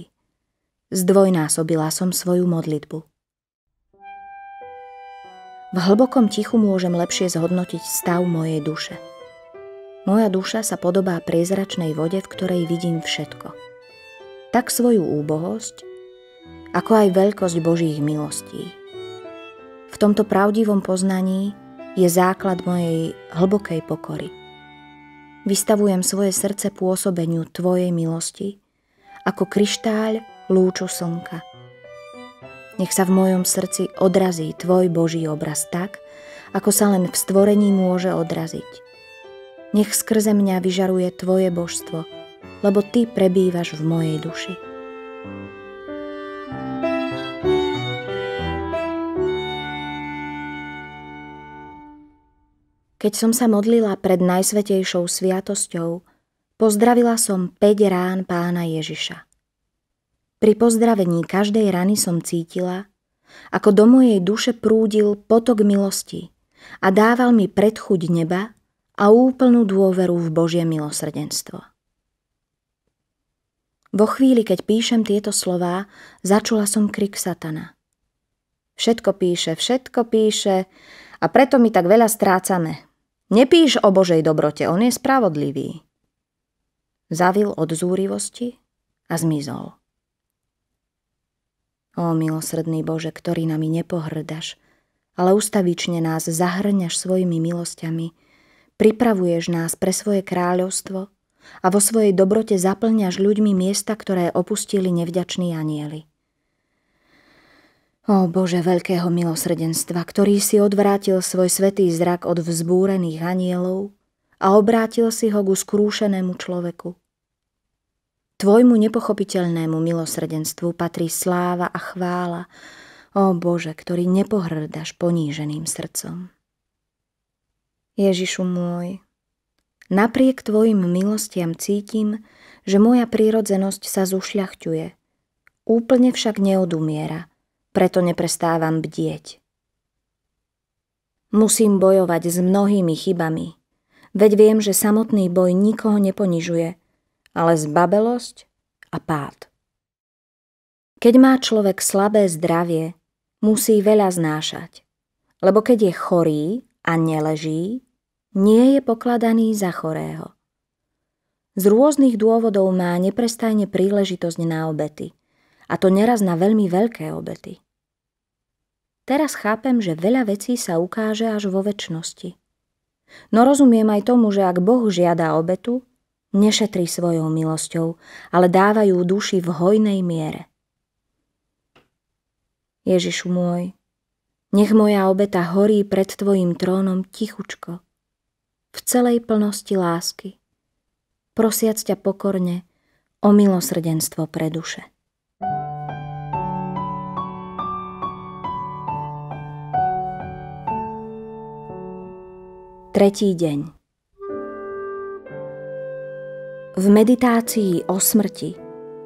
Zdvojnásobila som svoju modlitbu. V hlbokom tichu môžem lepšie zhodnotiť stav mojej duše. Moja duša sa podobá priezračnej vode, v ktorej vidím všetko – tak svoju úbohosť, ako aj veľkosť Božích milostí. V tomto pravdivom poznaní je základ mojej hlbokej pokory. Vystavujem svoje srdce pôsobeniu Tvojej milosti, ako kryštáľ lúču slnka. Nech sa v mojom srdci odrazí Tvoj Boží obraz tak, ako sa len v stvorení môže odraziť. Nech skrze mňa vyžaruje Tvoje božstvo – lebo Ty prebývaš v mojej duši. Keď som sa modlila pred Najsvetejšou sviatosťou, pozdravila som 5 rán pána Ježiša. Pri pozdravení každej rany som cítila, ako do mojej duše prúdil potok milosti a dával mi predchuť neba a úplnú dôveru v Božie milosrdenstvo. Vo chvíli, keď píšem tieto slová, začula som krik satana. Všetko píše, všetko píše a preto my tak veľa strácame. Nepíš o Božej dobrote, on je spravodlivý. Zavil od zúrivosti a zmizol. Ó milosrdný Bože, ktorý nami nepohrdaš, ale ustavične nás zahrňaš svojimi milosťami, pripravuješ nás pre svoje kráľovstvo – a vo svojej dobrote zaplňaš ľuďmi miesta, ktoré opustili nevďační anieli. O Bože veľkého milosrdenstva, ktorý si odvrátil svoj svetý zrak od vzbúrených anielov a obrátil si ho ku skrúšenému človeku. Tvojmu nepochopiteľnému milosrdenstvu patrí sláva a chvála, o Bože, ktorý nepohrdáš poníženým srdcom. Ježišu môj, Napriek tvojim milostiam cítim, že moja prírodzenosť sa zušľachtuje. Úplne však neodumiera, preto neprestávam bdieť. Musím bojovať s mnohými chybami, veď viem, že samotný boj nikoho neponižuje, ale zbabelosť a pád. Keď má človek slabé zdravie, musí veľa znášať, lebo keď je chorý a neleží, nie je pokladaný za chorého. Z rôznych dôvodov má neprestajne príležitosť na obety, a to neraz na veľmi veľké obety. Teraz chápem, že veľa vecí sa ukáže až vo väčšnosti. No rozumiem aj tomu, že ak Boh žiada obetu, nešetrí svojou milosťou, ale dávajú duši v hojnej miere. Ježišu môj, nech moja obeta horí pred Tvojim trónom tichučko, v celej plnosti lásky, prosiac ťa pokorne o milosrdenstvo pre duše. Tretí deň V meditácii o smrti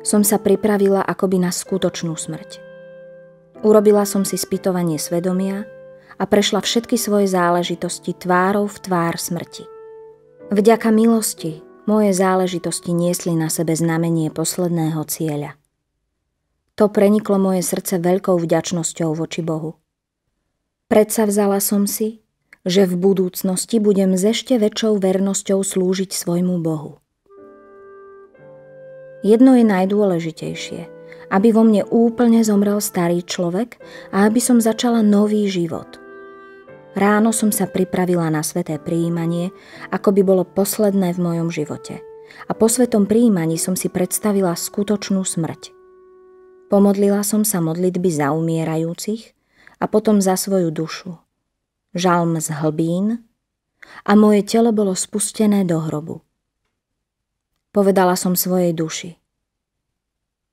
som sa pripravila akoby na skutočnú smrť. Urobila som si spytovanie svedomia, a prešla všetky svoje záležitosti tvárou v tvár smrti. Vďaka milosti moje záležitosti niesli na sebe znamenie posledného cieľa. To preniklo moje srdce veľkou vďačnosťou voči Bohu. Predsa vzala som si, že v budúcnosti budem s ešte väčšou vernosťou slúžiť svojmu Bohu. Jedno je najdôležitejšie, aby vo mne úplne zomrel starý človek a aby som začala nový život – Ráno som sa pripravila na sveté príjmanie, ako by bolo posledné v mojom živote. A po svetom príjmaní som si predstavila skutočnú smrť. Pomodlila som sa modlitby za umierajúcich a potom za svoju dušu. Žalm z hlbín a moje telo bolo spustené do hrobu. Povedala som svojej duši.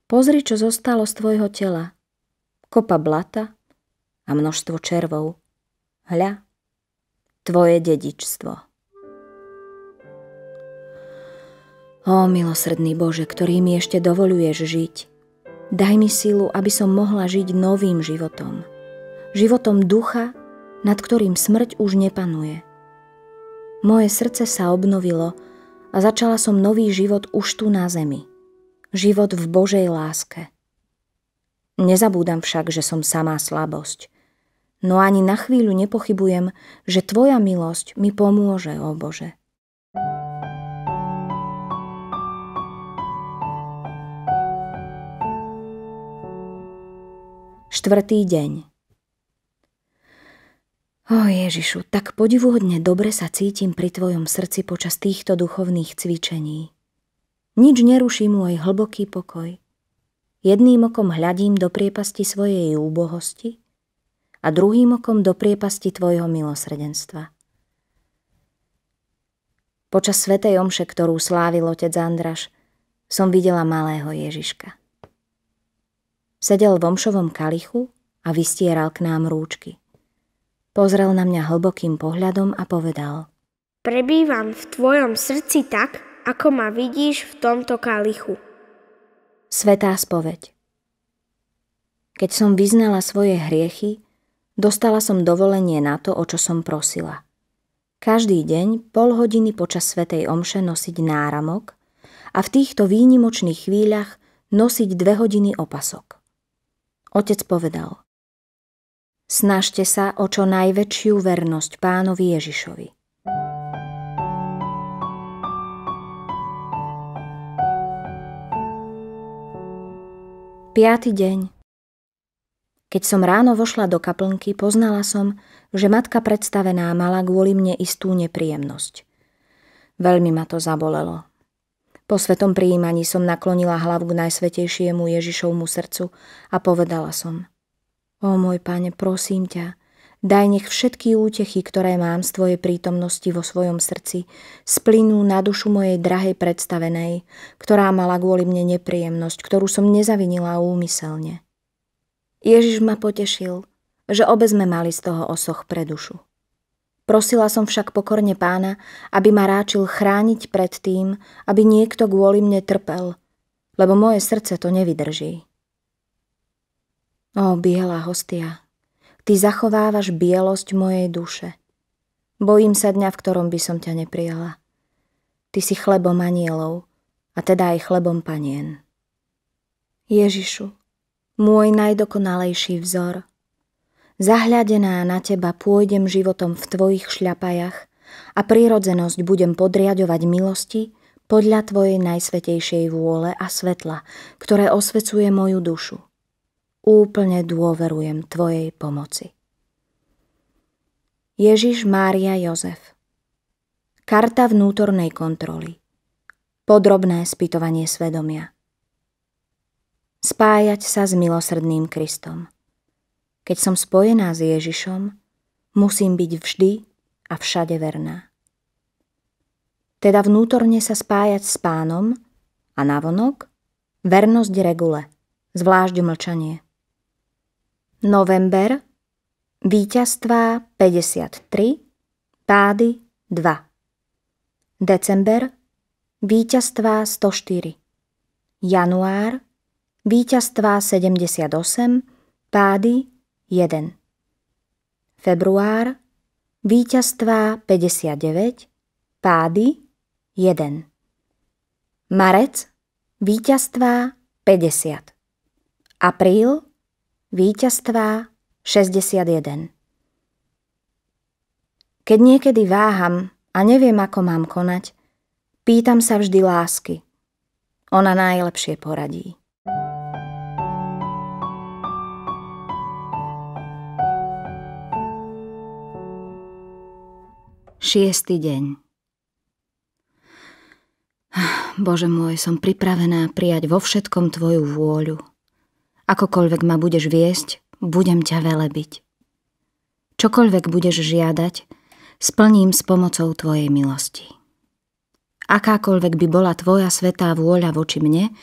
Pozri, čo zostalo z tvojho tela. Kopa blata a množstvo červov – Hľa, tvoje dedičstvo. Ó, milosrdný Bože, ktorý mi ešte dovoluješ žiť, daj mi sílu, aby som mohla žiť novým životom. Životom ducha, nad ktorým smrť už nepanuje. Moje srdce sa obnovilo a začala som nový život už tu na zemi. Život v Božej láske. Nezabúdam však, že som samá slabosť – no ani na chvíľu nepochybujem, že Tvoja milosť mi pomôže, o Bože. Štvrtý deň O Ježišu, tak podivuhodne dobre sa cítim pri Tvojom srdci počas týchto duchovných cvičení. Nič neruší môj hlboký pokoj. Jedným okom hľadím do priepasti svojej úbohosti a druhým okom do priepasti Tvojho milosrdenstva. Počas svetej omše, ktorú slávil otec Andraš, som videla malého Ježiška. Sedel v omšovom kalichu a vystieral k nám rúčky. Pozrel na mňa hlbokým pohľadom a povedal Prebývam v tvojom srdci tak, ako ma vidíš v tomto kalichu. Svetá spoveď Keď som vyznala svoje hriechy, Dostala som dovolenie na to, o čo som prosila. Každý deň pol hodiny počas Svetej Omše nosiť náramok a v týchto výnimočných chvíľach nosiť dve hodiny opasok. Otec povedal, snažte sa o čo najväčšiu vernosť pánovi Ježišovi. Piatý deň keď som ráno vošla do kaplnky, poznala som, že matka predstavená mala kvôli mne istú nepríjemnosť. Veľmi ma to zabolelo. Po svetom príjmaní som naklonila hlavu k najsvetejšiemu Ježišovmu srdcu a povedala som O môj pane, prosím ťa, daj nech všetky útechy, ktoré mám z tvojej prítomnosti vo svojom srdci, splynú na dušu mojej drahej predstavenej, ktorá mala kvôli mne nepríjemnosť, ktorú som nezavinila úmyselne. Ježiš ma potešil, že obe sme mali z toho osoch pre dušu. Prosila som však pokorne pána, aby ma ráčil chrániť pred tým, aby niekto kvôli mne trpel, lebo moje srdce to nevydrží. O biela hostia, ty zachovávaš bielosť mojej duše. Bojím sa dňa, v ktorom by som ťa neprijala. Ty si chlebom anielov, a teda aj chlebom panien. Ježišu, môj najdokonalejší vzor. Zahľadená na teba pôjdem životom v tvojich šľapajach a prírodzenosť budem podriadovať milosti podľa tvojej najsvetejšej vôle a svetla, ktoré osvecuje moju dušu. Úplne dôverujem tvojej pomoci. Ježiš Mária Jozef Karta vnútornej kontroly Podrobné spytovanie svedomia spájať sa s milosrdným Kristom. Keď som spojená s Ježišom, musím byť vždy a všade verná. Teda vnútorne sa spájať s pánom a navonok vernosť regule, zvlášť mlčanie. November, víťazstvá 53, pády 2. December, víťazstvá 104. Január Výťazstvá 78, pády 1. Február, víťazstvá 59, pády 1. Marec, víťazstvá 50. Apríl, víťazstvá 61. Keď niekedy váham a neviem, ako mám konať, pýtam sa vždy lásky. Ona najlepšie poradí. Šiestý deň. Bože môj, som pripravená prijať vo všetkom Tvoju vôľu. Akokoľvek ma budeš viesť, budem ťa velebiť. Čokoľvek budeš žiadať, splním s pomocou Tvojej milosti. Akákoľvek by bola Tvoja svetá vôľa voči mne,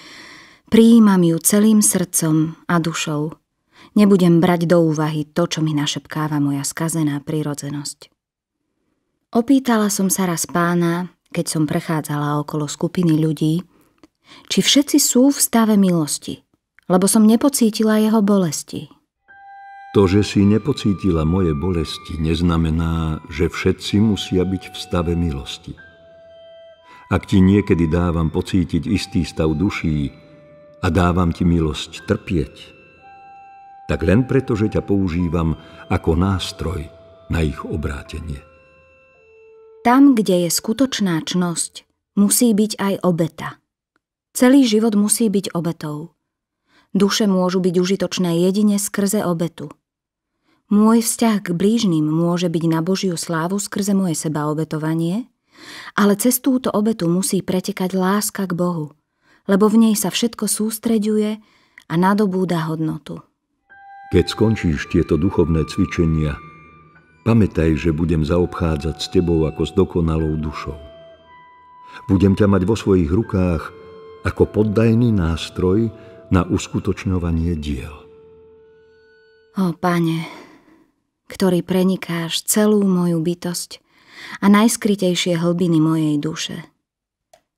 prijímam ju celým srdcom a dušou. Nebudem brať do úvahy to, čo mi našepkáva moja skazená prírodzenosť. Opýtala som sa raz pána, keď som prechádzala okolo skupiny ľudí, či všetci sú v stave milosti, lebo som nepocítila jeho bolesti. To, že si nepocítila moje bolesti, neznamená, že všetci musia byť v stave milosti. Ak ti niekedy dávam pocítiť istý stav duší a dávam ti milosť trpieť, tak len preto, že ťa používam ako nástroj na ich obrátenie. Tam, kde je skutočná čnosť, musí byť aj obeta. Celý život musí byť obetou. Duše môžu byť užitočné jedine skrze obetu. Môj vzťah k blížnym môže byť na Božiu slávu skrze moje sebaobetovanie, ale cez túto obetu musí pretekať láska k Bohu, lebo v nej sa všetko sústreďuje a nadobúda hodnotu. Keď skončíš tieto duchovné cvičenia, Pamätaj, že budem zaobchádzať s tebou ako s dokonalou dušou. Budem ťa mať vo svojich rukách ako poddajný nástroj na uskutočňovanie diel. O Pane, ktorý prenikáš celú moju bytosť a najskritejšie hlbiny mojej duše.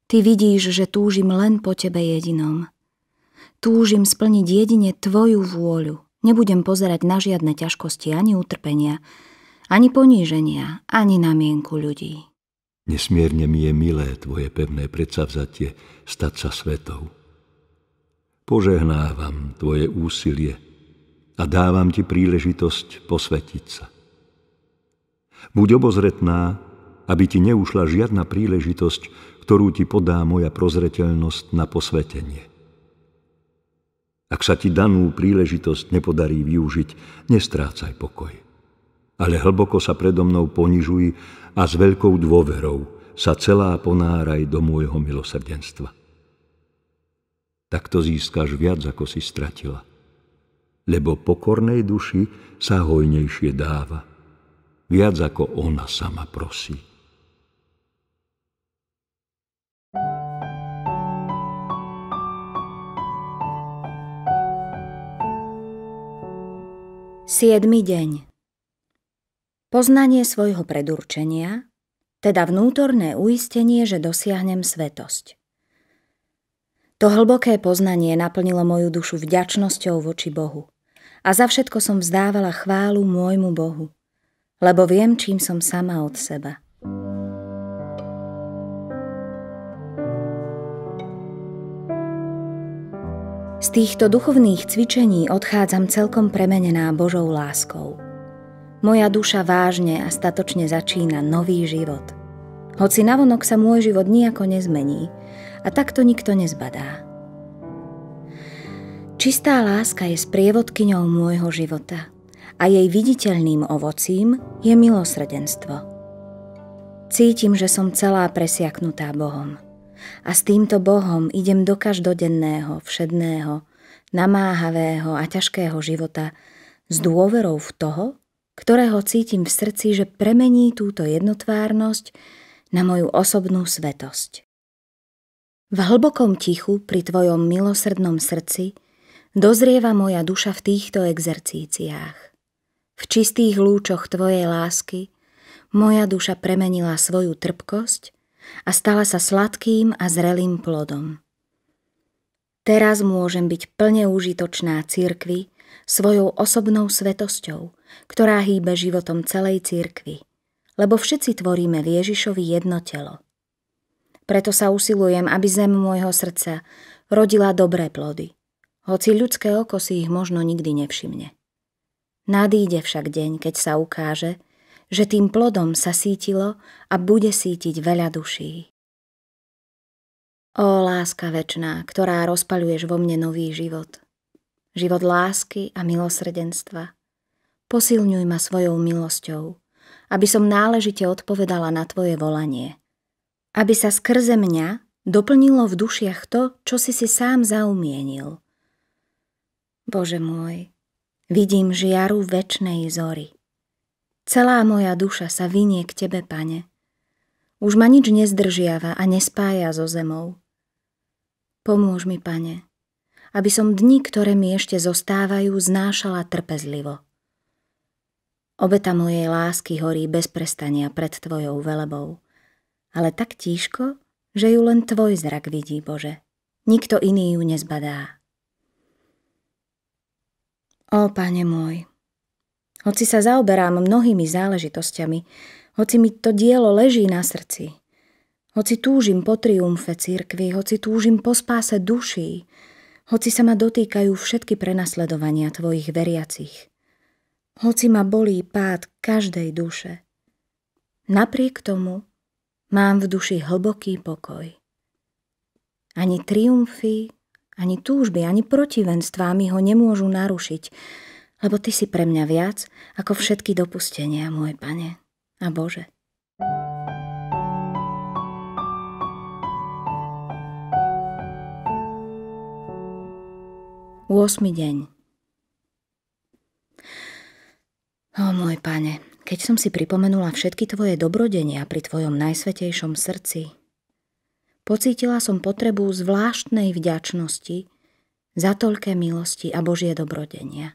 Ty vidíš, že túžim len po Tebe jedinom. Túžim splniť jedine Tvoju vôľu. Nebudem pozerať na žiadne ťažkosti ani utrpenia, ani poníženia, ani na mienku ľudí. Nesmierne mi je milé tvoje pevné predsavzatie stať sa svetou. Požehnávam tvoje úsilie a dávam ti príležitosť posvetiť sa. Buď obozretná, aby ti neušla žiadna príležitosť, ktorú ti podá moja prozreteľnosť na posvetenie. Ak sa ti danú príležitosť nepodarí využiť, nestrácaj pokoj ale hlboko sa predo mnou ponižuj a s veľkou dôverou sa celá ponáraj do môjho milosrdenstva. Takto získaš viac, ako si stratila, lebo pokornej duši sa hojnejšie dáva, viac ako ona sama prosí. Siedmy deň Poznanie svojho predurčenia, teda vnútorné uistenie, že dosiahnem svetosť. To hlboké poznanie naplnilo moju dušu vďačnosťou voči Bohu. A za všetko som vzdávala chválu môjmu Bohu, lebo viem, čím som sama od seba. Z týchto duchovných cvičení odchádzam celkom premenená Božou láskou – moja duša vážne a statočne začína nový život. Hoci navonok sa môj život nejako nezmení a takto nikto nezbadá. Čistá láska je sprievodkyňou môjho života a jej viditeľným ovocím je milosrdenstvo. Cítim, že som celá presiaknutá Bohom. A s týmto Bohom idem do každodenného, všedného, namáhavého a ťažkého života s dôverou v toho, ktorého cítim v srdci, že premení túto jednotvárnosť na moju osobnú svetosť. V hlbokom tichu pri tvojom milosrdnom srdci dozrieva moja duša v týchto exercíciách. V čistých lúčoch tvojej lásky moja duša premenila svoju trpkosť a stala sa sladkým a zrelým plodom. Teraz môžem byť plne užitočná cirkvi svojou osobnou svetosťou, ktorá hýbe životom celej cirkvi, lebo všetci tvoríme v Ježišovi jedno telo. Preto sa usilujem, aby zem môjho srdca rodila dobré plody, hoci ľudské oko si ich možno nikdy nevšimne. Nadíde však deň, keď sa ukáže, že tým plodom sa sítilo a bude sítiť veľa duší. Ó láska večná, ktorá rozpaľuješ vo mne nový život. Život lásky a milosrdenstva – posilňuj ma svojou milosťou, aby som náležite odpovedala na Tvoje volanie. Aby sa skrze mňa doplnilo v dušiach to, čo si si sám zaumienil. Bože môj, vidím žiaru väčnej zory. Celá moja duša sa vynie k Tebe, Pane. Už ma nič nezdržiava a nespája so zemou. Pomôž mi, Pane, aby som dni, ktoré mi ešte zostávajú, znášala trpezlivo Obeta mojej lásky horí bez prestania pred Tvojou velebou, ale tak tížko, že ju len Tvoj zrak vidí, Bože. Nikto iný ju nezbadá. Ó, Pane môj, hoci sa zaoberám mnohými záležitosťami, hoci mi to dielo leží na srdci, hoci túžim po triumfe církvy, hoci túžim po spáse duší, hoci sa ma dotýkajú všetky prenasledovania Tvojich veriacich – hoci ma bolí pád každej duše. Napriek tomu mám v duši hlboký pokoj. Ani triumfy, ani túžby, ani protivenstvá mi ho nemôžu narušiť, lebo ty si pre mňa viac ako všetky dopustenia, môj pane a bože. 8 deň O môj pane, keď som si pripomenula všetky tvoje dobrodenia pri tvojom najsvetejšom srdci, pocítila som potrebu zvláštnej vďačnosti za toľké milosti a Božie dobrodenia.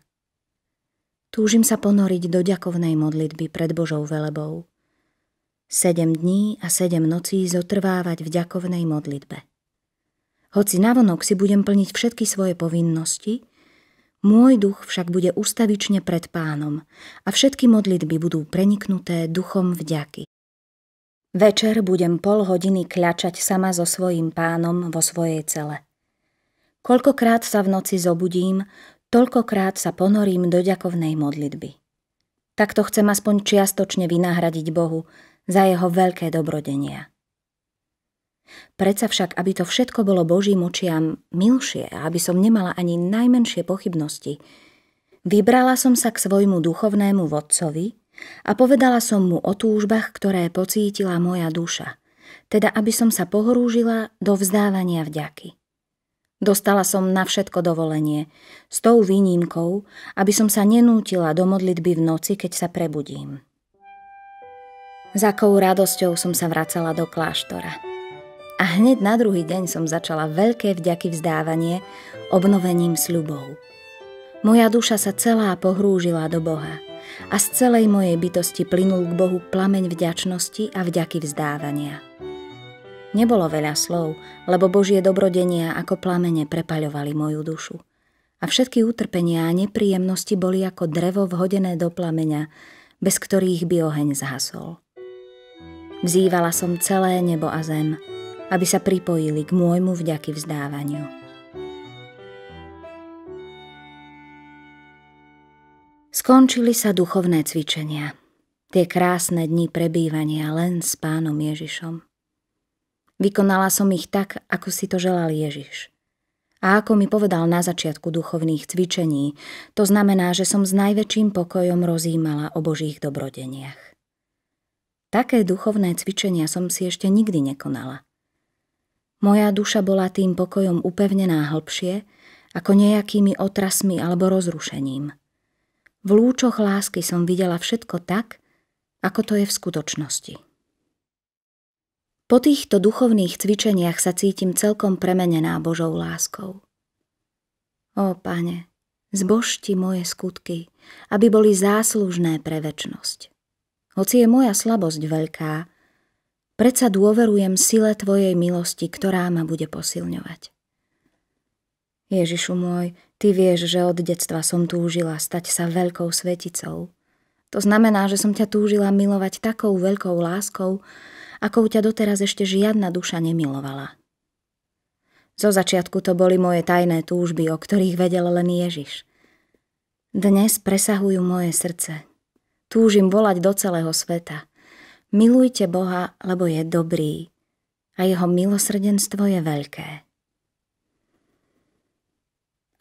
Túžim sa ponoriť do ďakovnej modlitby pred Božou velebou. Sedem dní a sedem nocí zotrvávať v ďakovnej modlitbe. Hoci navonok si budem plniť všetky svoje povinnosti, môj duch však bude ustavične pred pánom a všetky modlitby budú preniknuté duchom vďaky. Večer budem pol hodiny kľačať sama so svojím pánom vo svojej cele. Koľkokrát sa v noci zobudím, toľkokrát sa ponorím do ďakovnej modlitby. Takto chcem aspoň čiastočne vynahradiť Bohu za jeho veľké dobrodenia. Predsa však, aby to všetko bolo Božím očiam milšie a aby som nemala ani najmenšie pochybnosti, vybrala som sa k svojmu duchovnému vodcovi a povedala som mu o túžbách, ktoré pocítila moja duša, teda aby som sa pohrúžila do vzdávania vďaky. Dostala som na všetko dovolenie, s tou výnimkou, aby som sa nenútila do modlitby v noci, keď sa prebudím. Za akou radosťou som sa vracala do kláštora – a hneď na druhý deň som začala veľké vďaky vzdávanie obnovením sľubov. Moja duša sa celá pohrúžila do Boha a z celej mojej bytosti plynul k Bohu plameň vďačnosti a vďaky vzdávania. Nebolo veľa slov, lebo Božie dobrodenia ako plamene prepaľovali moju dušu. A všetky utrpenia a nepríjemnosti boli ako drevo vhodené do plameňa, bez ktorých by oheň zhasol. Vzývala som celé nebo a zem – aby sa pripojili k môjmu vďaky vzdávaniu. Skončili sa duchovné cvičenia, tie krásne dni prebývania len s pánom Ježišom. Vykonala som ich tak, ako si to želal Ježiš – a ako mi povedal na začiatku duchovných cvičení, to znamená, že som s najväčším pokojom rozímala o Božích dobrodeniach. Také duchovné cvičenia som si ešte nikdy nekonala. Moja duša bola tým pokojom upevnená hlbšie, ako nejakými otrasmi alebo rozrušením. V lúčoch lásky som videla všetko tak, ako to je v skutočnosti. Po týchto duchovných cvičeniach sa cítim celkom premenená Božou láskou. Ó, Pane, zbožti moje skutky, aby boli záslužné pre väčnosť. Hoci je moja slabosť veľká, Predsa dôverujem sile Tvojej milosti, ktorá ma bude posilňovať. Ježišu môj, Ty vieš, že od detstva som túžila stať sa veľkou sveticou. To znamená, že som ťa túžila milovať takou veľkou láskou, akou ťa doteraz ešte žiadna duša nemilovala. Zo začiatku to boli moje tajné túžby, o ktorých vedel len Ježiš. Dnes presahujú moje srdce. Túžim volať do celého sveta – Milujte Boha, lebo je dobrý a jeho milosrdenstvo je veľké.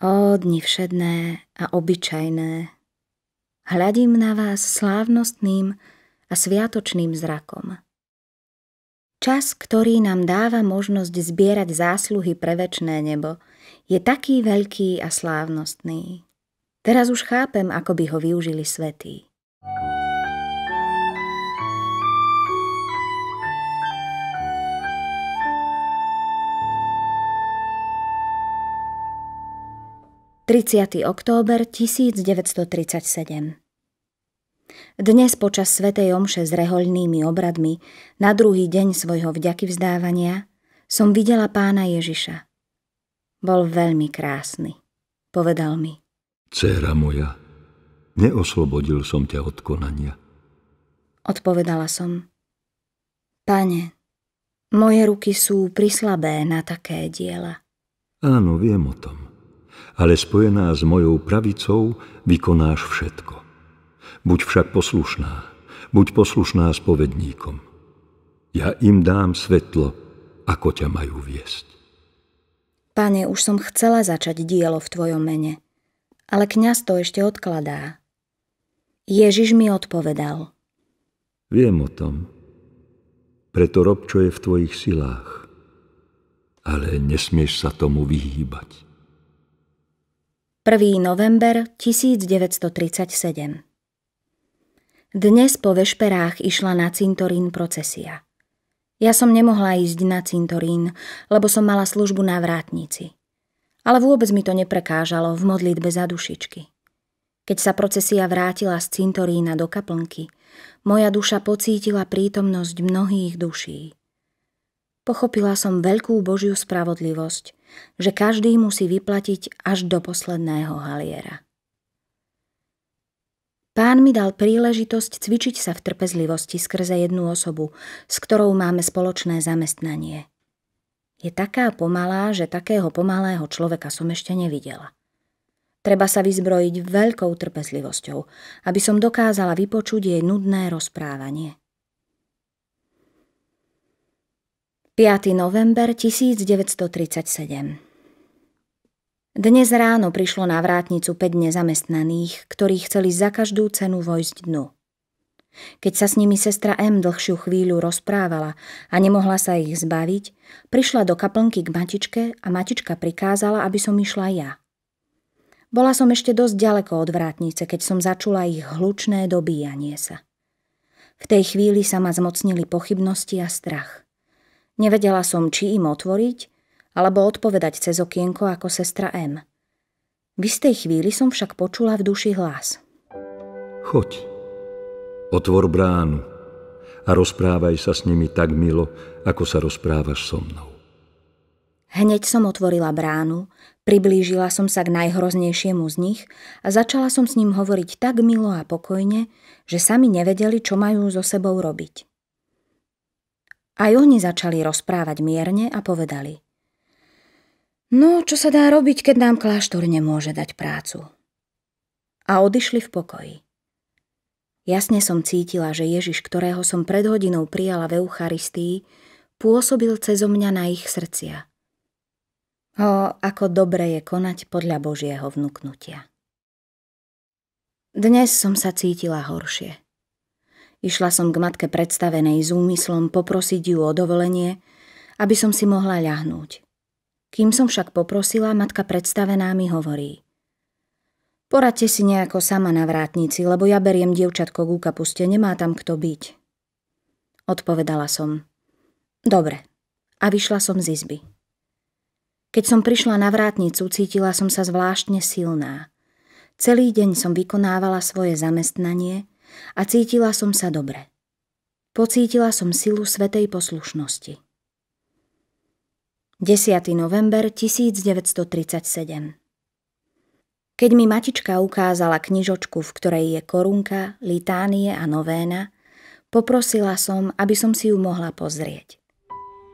O dni všedné a obyčajné, hľadím na vás slávnostným a sviatočným zrakom. Čas, ktorý nám dáva možnosť zbierať zásluhy pre večné nebo, je taký veľký a slávnostný. Teraz už chápem, ako by ho využili svetí. 30. október 1937 Dnes počas Svetej Omše s rehoľnými obradmi, na druhý deň svojho vďaky vzdávania, som videla pána Ježiša. Bol veľmi krásny, povedal mi. Céra moja, neoslobodil som ťa od konania. Odpovedala som. Pane, moje ruky sú prislabé na také diela. Áno, viem o tom ale spojená s mojou pravicou vykonáš všetko. Buď však poslušná, buď poslušná spovedníkom. Ja im dám svetlo, ako ťa majú viesť. Pane, už som chcela začať dielo v Tvojom mene, ale kniaz to ešte odkladá. Ježiš mi odpovedal. Viem o tom, preto rob, čo je v Tvojich silách, ale nesmieš sa tomu vyhýbať. 1. november 1937 Dnes po vešperách išla na cintorín procesia. Ja som nemohla ísť na cintorín, lebo som mala službu na vrátnici. Ale vôbec mi to neprekážalo v modlitbe za dušičky. Keď sa procesia vrátila z cintorína do kaplnky, moja duša pocítila prítomnosť mnohých duší. Pochopila som veľkú Božiu spravodlivosť – že každý musí vyplatiť až do posledného haliera. Pán mi dal príležitosť cvičiť sa v trpezlivosti skrze jednu osobu, s ktorou máme spoločné zamestnanie. Je taká pomalá, že takého pomalého človeka som ešte nevidela. Treba sa vyzbrojiť veľkou trpezlivosťou, aby som dokázala vypočuť jej nudné rozprávanie. 5. november 1937 Dnes ráno prišlo na vrátnicu 5 nezamestnaných, ktorí chceli za každú cenu vojsť dnu. Keď sa s nimi sestra M dlhšiu chvíľu rozprávala a nemohla sa ich zbaviť, prišla do kaplnky k matičke a matička prikázala, aby som išla ja. Bola som ešte dosť ďaleko od vrátnice, keď som začula ich hlučné dobíjanie sa. V tej chvíli sa ma zmocnili pochybnosti a strach. Nevedela som, či im otvoriť, alebo odpovedať cez okienko ako sestra M. V istej chvíli som však počula v duši hlas. Choď, otvor bránu a rozprávaj sa s nimi tak milo, ako sa rozprávaš so mnou. Hneď som otvorila bránu, priblížila som sa k najhroznejšiemu z nich a začala som s ním hovoriť tak milo a pokojne, že sami nevedeli, čo majú so sebou robiť. Aj oni začali rozprávať mierne a povedali. No, čo sa dá robiť, keď nám kláštor nemôže dať prácu? A odišli v pokoji. Jasne som cítila, že Ježiš, ktorého som pred hodinou prijala v Eucharistii, pôsobil cez mňa na ich srdcia. O, ako dobre je konať podľa Božieho vnúknutia. Dnes som sa cítila horšie. Išla som k matke predstavenej s úmyslom poprosiť ju o dovolenie, aby som si mohla ľahnúť. Kým som však poprosila, matka predstavená mi hovorí. Poradte si nejako sama na vrátnici, lebo ja beriem dievčatko ku kapuste, nemá tam kto byť. Odpovedala som. Dobre. A vyšla som z izby. Keď som prišla na vrátnicu, cítila som sa zvláštne silná. Celý deň som vykonávala svoje zamestnanie a cítila som sa dobre. Pocítila som silu svetej poslušnosti. 10. november 1937 Keď mi matička ukázala knižočku, v ktorej je korunka, litánie a novéna, poprosila som, aby som si ju mohla pozrieť.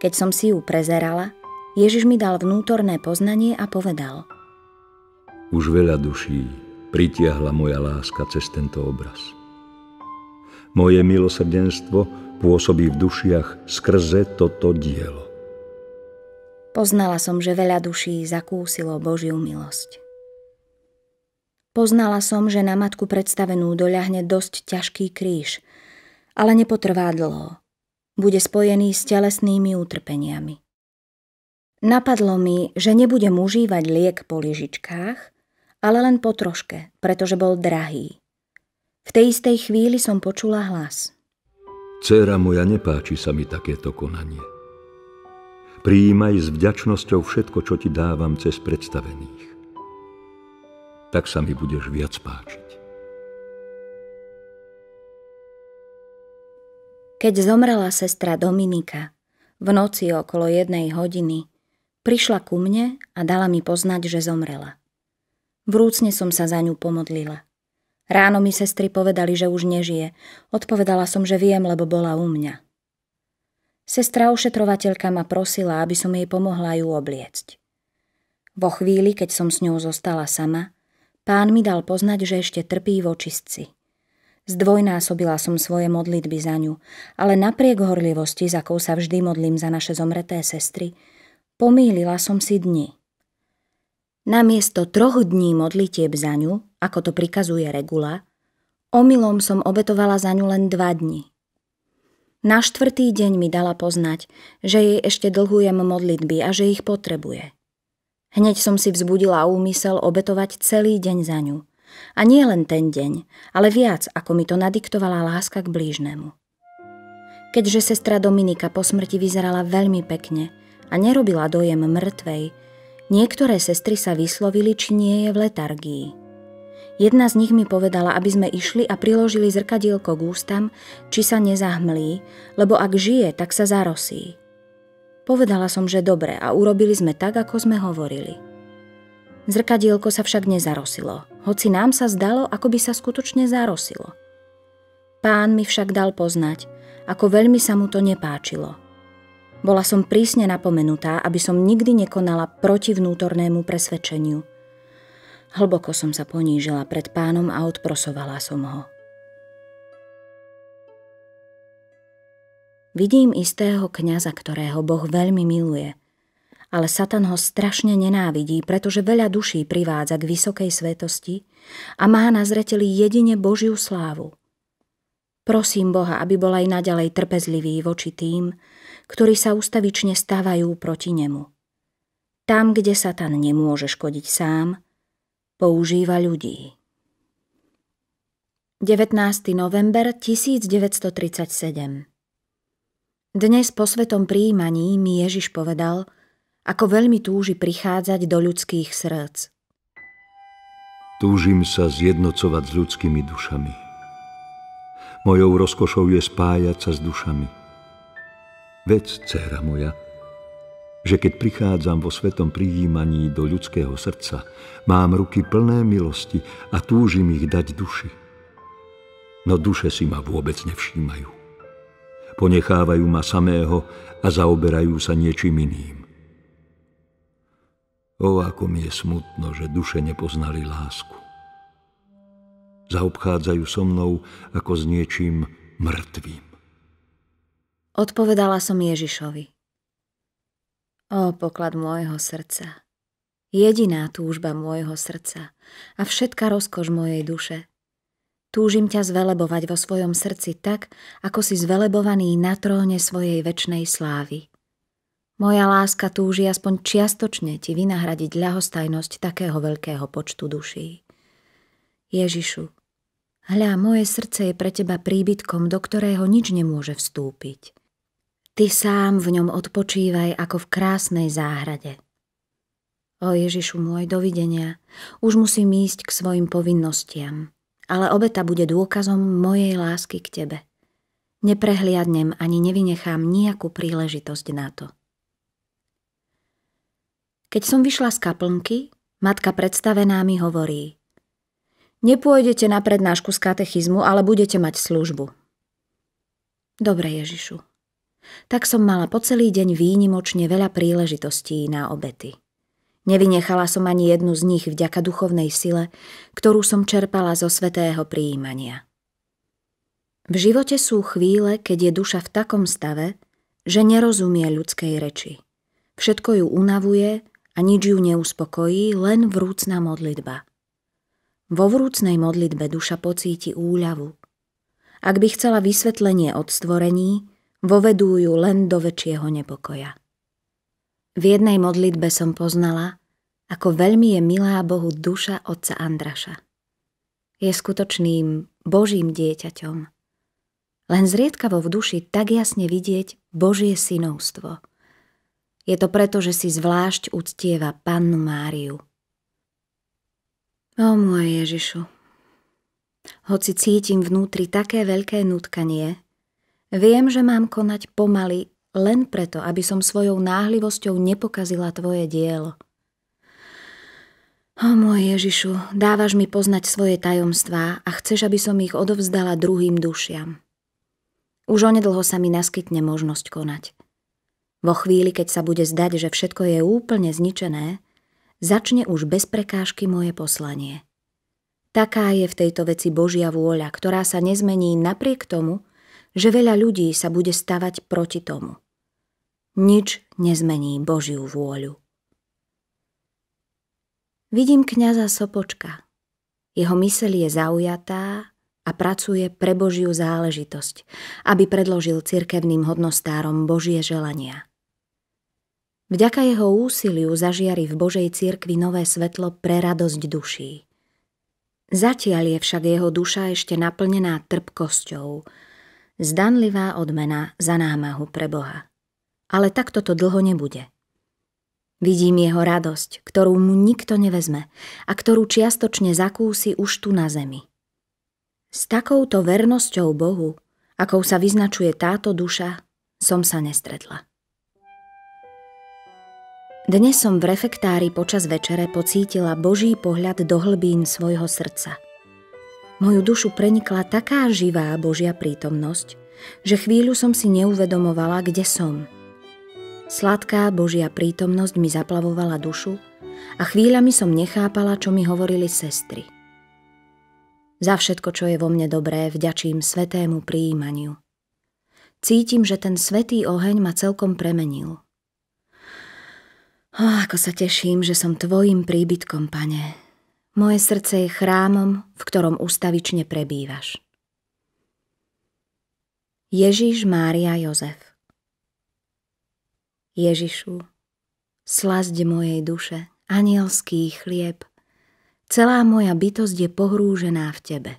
Keď som si ju prezerala, Ježiš mi dal vnútorné poznanie a povedal Už veľa duší pritiahla moja láska cez tento obraz – moje milosrdenstvo pôsobí v dušiach skrze toto dielo. Poznala som, že veľa duší zakúsilo Božiu milosť. Poznala som, že na matku predstavenú doľahne dosť ťažký kríž, ale nepotrvá dlho. Bude spojený s telesnými utrpeniami. Napadlo mi, že nebudem užívať liek po lyžičkách, ale len po troške, pretože bol drahý. V tej istej chvíli som počula hlas. Cera moja, nepáči sa mi takéto konanie. Príjmaj s vďačnosťou všetko, čo ti dávam cez predstavených. Tak sa mi budeš viac páčiť. Keď zomrela sestra Dominika, v noci okolo jednej hodiny, prišla ku mne a dala mi poznať, že zomrela. Vrúcne som sa za ňu pomodlila. Ráno mi sestry povedali, že už nežije. Odpovedala som, že viem, lebo bola u mňa. Sestra ošetrovateľka ma prosila, aby som jej pomohla ju obliecť. Vo chvíli, keď som s ňou zostala sama, pán mi dal poznať, že ešte trpí v očistci. Zdvojnásobila som svoje modlitby za ňu, ale napriek horlivosti, za kou sa vždy modlím za naše zomreté sestry, pomýlila som si dni – Namiesto troch dní modlitieb za ňu, ako to prikazuje regula, omylom som obetovala za ňu len dva dni. Na štvrtý deň mi dala poznať, že jej ešte dlhujem modlitby a že ich potrebuje. Hneď som si vzbudila úmysel obetovať celý deň za ňu. A nie len ten deň, ale viac, ako mi to nadiktovala láska k blížnemu. Keďže sestra Dominika po smrti vyzerala veľmi pekne a nerobila dojem mŕtvej, Niektoré sestry sa vyslovili, či nie je v letargii. Jedna z nich mi povedala, aby sme išli a priložili zrkadielko k ústam, či sa nezahmlí, lebo ak žije, tak sa zarosí. Povedala som, že dobre a urobili sme tak, ako sme hovorili. Zrkadielko sa však nezarosilo, hoci nám sa zdalo, ako by sa skutočne zarosilo. Pán mi však dal poznať, ako veľmi sa mu to nepáčilo – bola som prísne napomenutá, aby som nikdy nekonala proti vnútornému presvedčeniu. Hlboko som sa ponížila pred pánom a odprosovala som ho. Vidím istého kňaza, ktorého Boh veľmi miluje, ale Satan ho strašne nenávidí, pretože veľa duší privádza k vysokej svetosti a má na zreteli jedine Božiu slávu. Prosím Boha, aby bol aj naďalej trpezlivý voči tým, ktorí sa ustavične stávajú proti nemu. Tam, kde Satan nemôže škodiť sám, používa ľudí. 19. november 1937 Dnes po svetom príjmaní mi Ježiš povedal, ako veľmi túži prichádzať do ľudských srdc. Túžim sa zjednocovať s ľudskými dušami. Mojou rozkošou je spájať sa s dušami. Vec, dcéra moja, že keď prichádzam vo svetom prijímaní do ľudského srdca, mám ruky plné milosti a túžim ich dať duši. No duše si ma vôbec nevšímajú. Ponechávajú ma samého a zaoberajú sa niečím iným. O, ako mi je smutno, že duše nepoznali lásku. Zaobchádzajú so mnou ako s niečím mŕtvým. Odpovedala som Ježišovi. O poklad môjho srdca, jediná túžba môjho srdca a všetka rozkoš mojej duše. Túžim ťa zvelebovať vo svojom srdci tak, ako si zvelebovaný na tróne svojej väčnej slávy. Moja láska túži aspoň čiastočne ti vynahradiť ľahostajnosť takého veľkého počtu duší. Ježišu, hľa, moje srdce je pre teba príbytkom, do ktorého nič nemôže vstúpiť. Ty sám v ňom odpočívaj ako v krásnej záhrade. O Ježišu môj, dovidenia. Už musím ísť k svojim povinnostiam, ale obeta bude dôkazom mojej lásky k tebe. Neprehliadnem ani nevynechám nejakú príležitosť na to. Keď som vyšla z kaplnky, matka predstavená mi hovorí Nepôjdete na prednášku z katechizmu, ale budete mať službu. Dobre, Ježišu, tak som mala po celý deň výnimočne veľa príležitostí na obety. Nevynechala som ani jednu z nich vďaka duchovnej sile, ktorú som čerpala zo svetého príjmania. V živote sú chvíle, keď je duša v takom stave, že nerozumie ľudskej reči. Všetko ju unavuje a nič ju neuspokojí, len vrúcna modlitba. Vo vrúcnej modlitbe duša pocíti úľavu. Ak by chcela vysvetlenie od stvorení, vovedú ju len do väčšieho nepokoja. V jednej modlitbe som poznala, ako veľmi je milá Bohu duša otca Andraša. Je skutočným Božím dieťaťom. Len zriedkavo v duši tak jasne vidieť Božie synovstvo. Je to preto, že si zvlášť uctieva pannu Máriu. O môj Ježišu, hoci cítim vnútri také veľké nutkanie, Viem, že mám konať pomaly, len preto, aby som svojou náhlivosťou nepokazila tvoje dielo. O môj Ježišu, dávaš mi poznať svoje tajomstvá a chceš, aby som ich odovzdala druhým dušiam. Už onedlho sa mi naskytne možnosť konať. Vo chvíli, keď sa bude zdať, že všetko je úplne zničené, začne už bez prekážky moje poslanie. Taká je v tejto veci Božia vôľa, ktorá sa nezmení napriek tomu, že veľa ľudí sa bude stavať proti tomu. Nič nezmení Božiu vôľu. Vidím kniaza Sopočka. Jeho myseľ je zaujatá a pracuje pre Božiu záležitosť, aby predložil cirkevným hodnostárom Božie želania. Vďaka jeho úsiliu zažiari v Božej cirkvi nové svetlo pre radosť duší. Zatiaľ je však jeho duša ešte naplnená trpkosťou Zdanlivá odmena za námahu pre Boha. Ale takto to dlho nebude. Vidím jeho radosť, ktorú mu nikto nevezme a ktorú čiastočne zakúsi už tu na zemi. S takouto vernosťou Bohu, akou sa vyznačuje táto duša, som sa nestretla. Dnes som v refektári počas večere pocítila Boží pohľad do hlbín svojho srdca – Moju dušu prenikla taká živá Božia prítomnosť, že chvíľu som si neuvedomovala, kde som. Sladká Božia prítomnosť mi zaplavovala dušu a chvíľami som nechápala, čo mi hovorili sestry. Za všetko, čo je vo mne dobré, vďačím svetému príjmaniu. Cítim, že ten svetý oheň ma celkom premenil. Oh, ako sa teším, že som tvojim príbytkom, pane, moje srdce je chrámom, v ktorom ustavične prebývaš. Ježiš Mária Jozef Ježišu, slasť mojej duše, anielský chlieb, celá moja bytosť je pohrúžená v Tebe.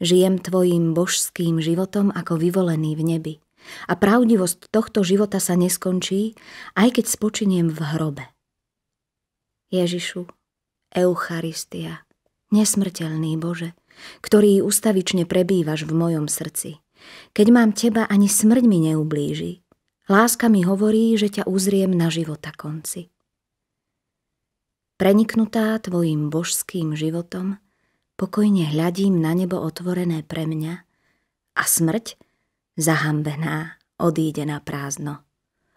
Žijem Tvojim božským životom ako vyvolený v nebi a pravdivosť tohto života sa neskončí, aj keď spočiniem v hrobe. Ježišu, Eucharistia, nesmrteľný Bože, ktorý ustavične prebývaš v mojom srdci. Keď mám teba, ani smrť mi neublíži. Láska mi hovorí, že ťa uzriem na života konci. Preniknutá tvojim božským životom, pokojne hľadím na nebo otvorené pre mňa a smrť, zahambená, odíde na prázdno,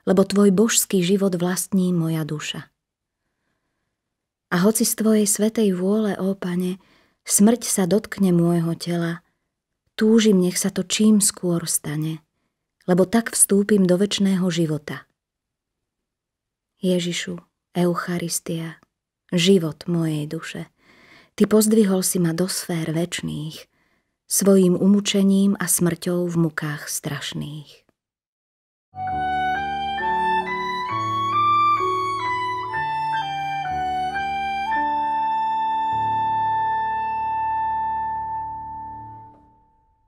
lebo tvoj božský život vlastní moja duša. A hoci z Tvojej svetej vôle, ó Pane, smrť sa dotkne môjho tela, túžim, nech sa to čím skôr stane, lebo tak vstúpim do väčšného života. Ježišu, Eucharistia, život mojej duše, Ty pozdvihol si ma do sfér väčných, svojim umúčením a smrťou v mukách strašných. thank you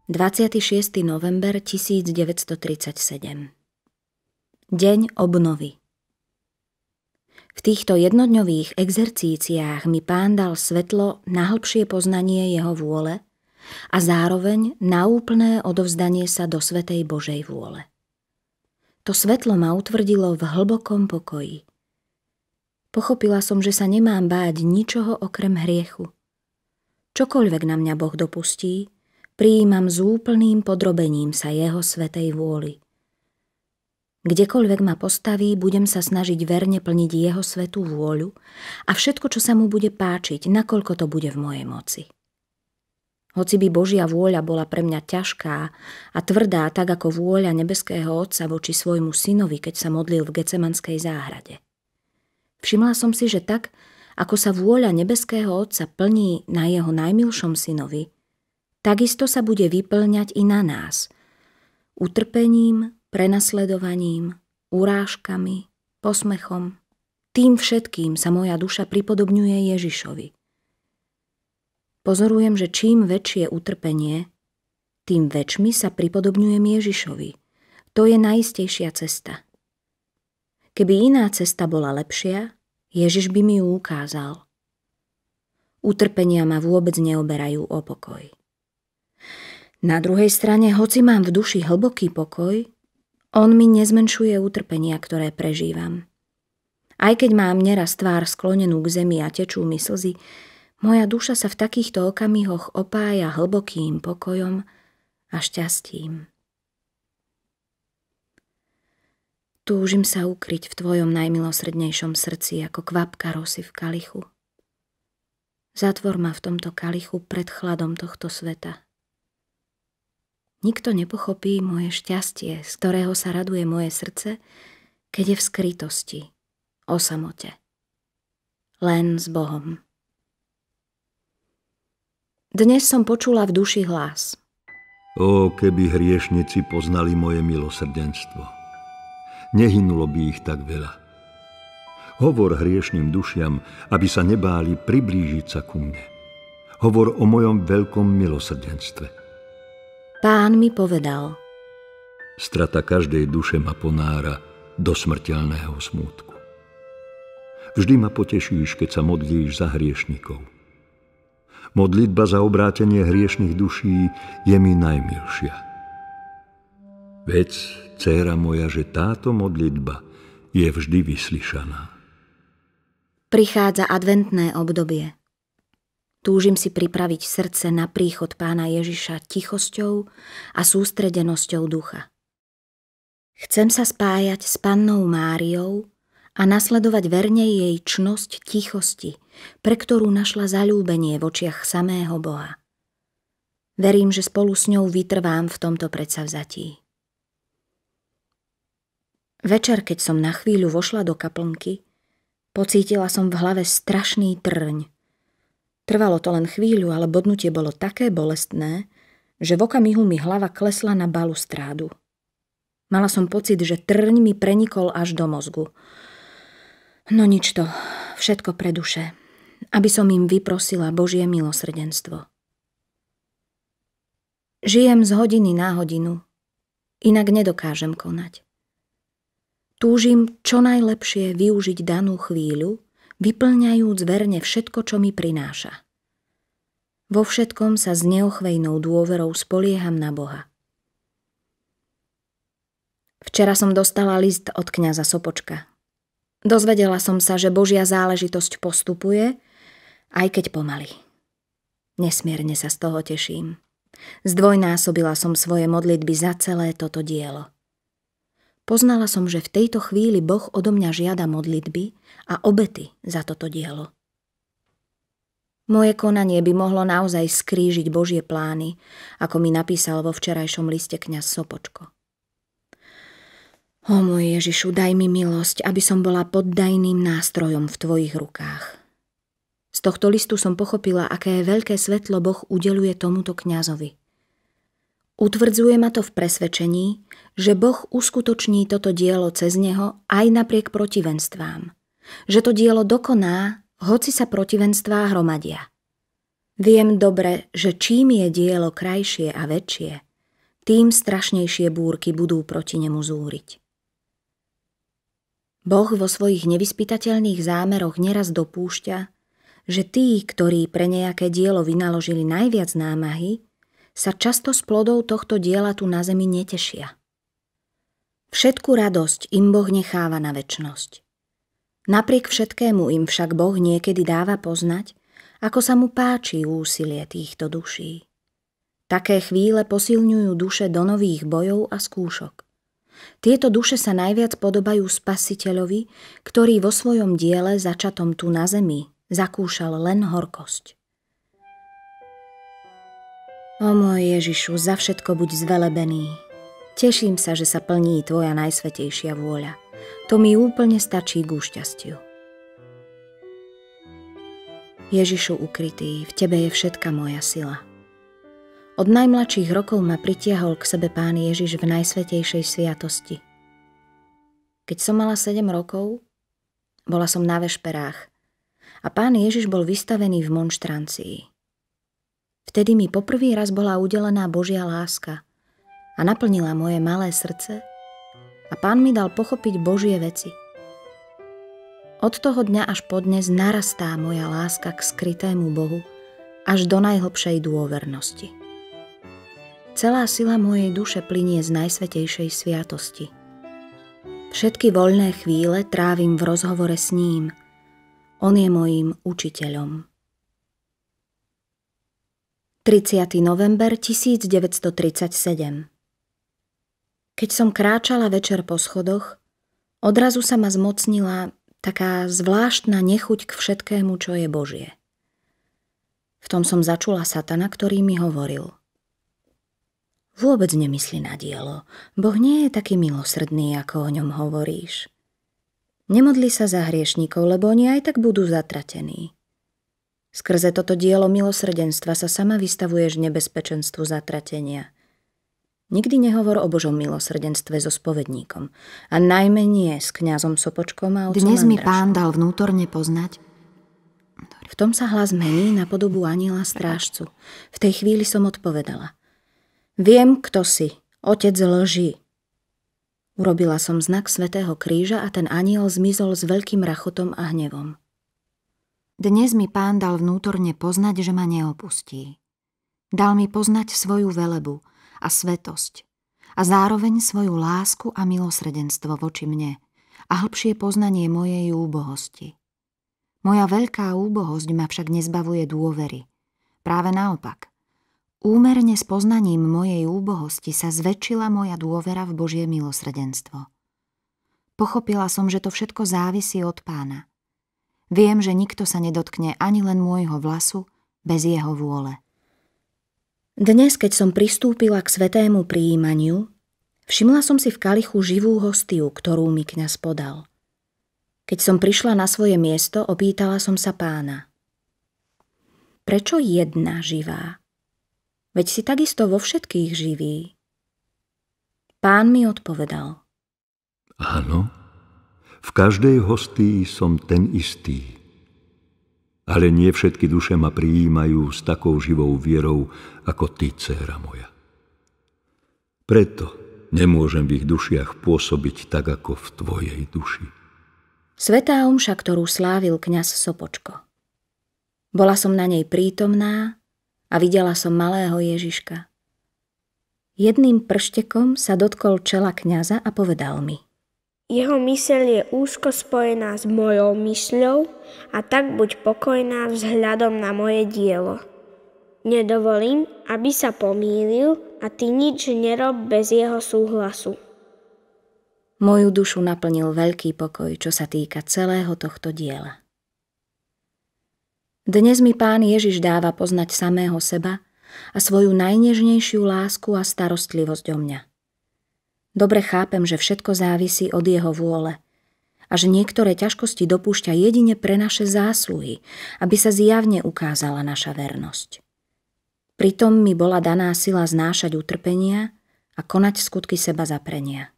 26. november 1937 Deň obnovy V týchto jednodňových exercíciách mi pán dal svetlo na hĺbšie poznanie jeho vôle a zároveň na úplné odovzdanie sa do Svetej Božej vôle. To svetlo ma utvrdilo v hlbokom pokoji. Pochopila som, že sa nemám báť ničoho okrem hriechu. Čokoľvek na mňa Boh dopustí – prijímam s úplným podrobením sa jeho svetej vôli. Kdekoľvek ma postaví, budem sa snažiť verne plniť jeho svetú vôľu a všetko, čo sa mu bude páčiť, nakoľko to bude v mojej moci. Hoci by Božia vôľa bola pre mňa ťažká a tvrdá, tak ako vôľa nebeského Otca voči svojmu synovi, keď sa modlil v Gecemanskej záhrade. Všimla som si, že tak, ako sa vôľa nebeského Otca plní na jeho najmilšom synovi, takisto sa bude vyplňať i na nás. Utrpením, prenasledovaním, urážkami, posmechom. Tým všetkým sa moja duša pripodobňuje Ježišovi. Pozorujem, že čím väčšie utrpenie, tým väčšmi sa pripodobňujem Ježišovi. To je najistejšia cesta. Keby iná cesta bola lepšia, Ježiš by mi ju ukázal. Utrpenia ma vôbec neoberajú o pokoj. Na druhej strane, hoci mám v duši hlboký pokoj, on mi nezmenšuje utrpenia, ktoré prežívam. Aj keď mám neraz tvár sklonenú k zemi a tečú mi slzy, moja duša sa v takýchto okamihoch opája hlbokým pokojom a šťastím. Túžim sa ukryť v tvojom najmilosrdnejšom srdci ako kvapka rosy v kalichu. Zatvor ma v tomto kalichu pred chladom tohto sveta – Nikto nepochopí moje šťastie, z ktorého sa raduje moje srdce, keď je v skrytosti, o samote. Len s Bohom. Dnes som počula v duši hlas. O, keby hriešnici poznali moje milosrdenstvo. Nehynulo by ich tak veľa. Hovor hriešným dušiam, aby sa nebáli priblížiť sa ku mne. Hovor o mojom veľkom milosrdenstve. Pán mi povedal. Strata každej duše ma ponára do smrteľného smútku. Vždy ma potešíš, keď sa modlíš za hriešnikov. Modlitba za obrátenie hriešných duší je mi najmilšia. Vec, dcéra moja, že táto modlitba je vždy vyslyšaná. Prichádza adventné obdobie. Túžim si pripraviť srdce na príchod pána Ježiša tichosťou a sústredenosťou ducha. Chcem sa spájať s pannou Máriou a nasledovať verne jej čnosť tichosti, pre ktorú našla zalúbenie v očiach samého Boha. Verím, že spolu s ňou vytrvám v tomto predsavzatí. Večer, keď som na chvíľu vošla do kaplnky, pocítila som v hlave strašný trň – Trvalo to len chvíľu, ale bodnutie bolo také bolestné, že v okamihu mi hlava klesla na balustrádu. Mala som pocit, že trň mi prenikol až do mozgu. No nič to, všetko pre duše, aby som im vyprosila Božie milosrdenstvo. Žijem z hodiny na hodinu, inak nedokážem konať. Túžim čo najlepšie využiť danú chvíľu vyplňajúc verne všetko, čo mi prináša. Vo všetkom sa s neochvejnou dôverou spolieham na Boha. Včera som dostala list od kňaza Sopočka. Dozvedela som sa, že Božia záležitosť postupuje, aj keď pomaly. Nesmierne sa z toho teším. Zdvojnásobila som svoje modlitby za celé toto dielo. Poznala som, že v tejto chvíli Boh odo mňa žiada modlitby, a obety za toto dielo. Moje konanie by mohlo naozaj skrížiť Božie plány, ako mi napísal vo včerajšom liste kniaz Sopočko. O môj Ježišu, daj mi milosť, aby som bola poddajným nástrojom v Tvojich rukách. Z tohto listu som pochopila, aké veľké svetlo Boh udeluje tomuto kňazovi. Utvrdzuje ma to v presvedčení, že Boh uskutoční toto dielo cez neho aj napriek protivenstvám, že to dielo dokoná, hoci sa protivenstvá hromadia. Viem dobre, že čím je dielo krajšie a väčšie, tým strašnejšie búrky budú proti nemu zúriť. Boh vo svojich nevyspytateľných zámeroch neraz dopúšťa, že tí, ktorí pre nejaké dielo vynaložili najviac námahy, sa často s plodou tohto diela tu na zemi netešia. Všetku radosť im Boh necháva na väčnosť. Napriek všetkému im však Boh niekedy dáva poznať, ako sa mu páči úsilie týchto duší. Také chvíle posilňujú duše do nových bojov a skúšok. Tieto duše sa najviac podobajú spasiteľovi, ktorý vo svojom diele začatom tu na zemi zakúšal len horkosť. O môj Ježišu, za všetko buď zvelebený. Teším sa, že sa plní Tvoja najsvetejšia vôľa. To mi úplne stačí k úšťastiu. Ježišu ukrytý, v Tebe je všetka moja sila. Od najmladších rokov ma pritiahol k sebe Pán Ježiš v najsvetejšej sviatosti. Keď som mala 7 rokov, bola som na vešperách a Pán Ježiš bol vystavený v monštrancii. Vtedy mi poprvý raz bola udelená Božia láska a naplnila moje malé srdce a pán mi dal pochopiť Božie veci. Od toho dňa až po dnes narastá moja láska k skrytému Bohu až do najhlbšej dôvernosti. Celá sila mojej duše plinie z najsvetejšej sviatosti. Všetky voľné chvíle trávim v rozhovore s ním. On je mojím učiteľom. 30. november 1937 keď som kráčala večer po schodoch, odrazu sa ma zmocnila taká zvláštna nechuť k všetkému, čo je Božie. V tom som začula satana, ktorý mi hovoril. Vôbec nemyslí na dielo. Boh nie je taký milosrdný, ako o ňom hovoríš. Nemodli sa za hriešníkov, lebo oni aj tak budú zatratení. Skrze toto dielo milosrdenstva sa sama vystavuješ nebezpečenstvu zatratenia – Nikdy nehovor o Božom milosrdenstve so spovedníkom a najmenie s kňazom Sopočkom a otcom Dnes mi pán dal vnútorne poznať. V tom sa hlas mení na podobu Anila strážcu. V tej chvíli som odpovedala. Viem, kto si. Otec lží. Urobila som znak Svetého kríža a ten aniel zmizol s veľkým rachotom a hnevom. Dnes mi pán dal vnútorne poznať, že ma neopustí. Dal mi poznať svoju velebu – a svetosť a zároveň svoju lásku a milosrdenstvo voči mne a hlbšie poznanie mojej úbohosti. Moja veľká úbohosť ma však nezbavuje dôvery. Práve naopak. Úmerne s poznaním mojej úbohosti sa zväčšila moja dôvera v Božie milosrdenstvo. Pochopila som, že to všetko závisí od pána. Viem, že nikto sa nedotkne ani len môjho vlasu bez jeho vôle. Dnes, keď som pristúpila k svetému príjmaniu, všimla som si v kalichu živú hostiu, ktorú mi kniaz podal. Keď som prišla na svoje miesto, opýtala som sa pána. Prečo jedna živá? Veď si takisto vo všetkých živí. Pán mi odpovedal. Áno, v každej hostii som ten istý ale nie všetky duše ma prijímajú s takou živou vierou ako ty, dcéra moja. Preto nemôžem v ich dušiach pôsobiť tak ako v tvojej duši. Svetá omša, ktorú slávil kňaz Sopočko. Bola som na nej prítomná a videla som malého Ježiška. Jedným prštekom sa dotkol čela kňaza a povedal mi – jeho myseľ je úzko spojená s mojou mysľou a tak buď pokojná vzhľadom na moje dielo. Nedovolím, aby sa pomýlil a ty nič nerob bez jeho súhlasu. Moju dušu naplnil veľký pokoj, čo sa týka celého tohto diela. Dnes mi pán Ježiš dáva poznať samého seba a svoju najnežnejšiu lásku a starostlivosť o mňa – Dobre chápem, že všetko závisí od jeho vôle a že niektoré ťažkosti dopúšťa jedine pre naše zásluhy, aby sa zjavne ukázala naša vernosť. Pritom mi bola daná sila znášať utrpenia a konať skutky seba zaprenia.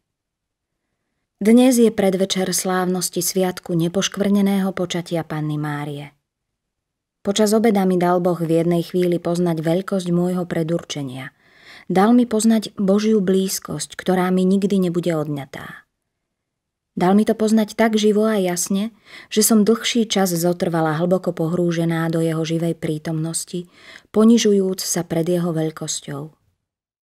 Dnes je predvečer slávnosti sviatku nepoškvrneného počatia Panny Márie. Počas obeda mi dal Boh v jednej chvíli poznať veľkosť môjho predurčenia – Dal mi poznať Božiu blízkosť, ktorá mi nikdy nebude odňatá. Dal mi to poznať tak živo a jasne, že som dlhší čas zotrvala hlboko pohrúžená do jeho živej prítomnosti, ponižujúc sa pred jeho veľkosťou.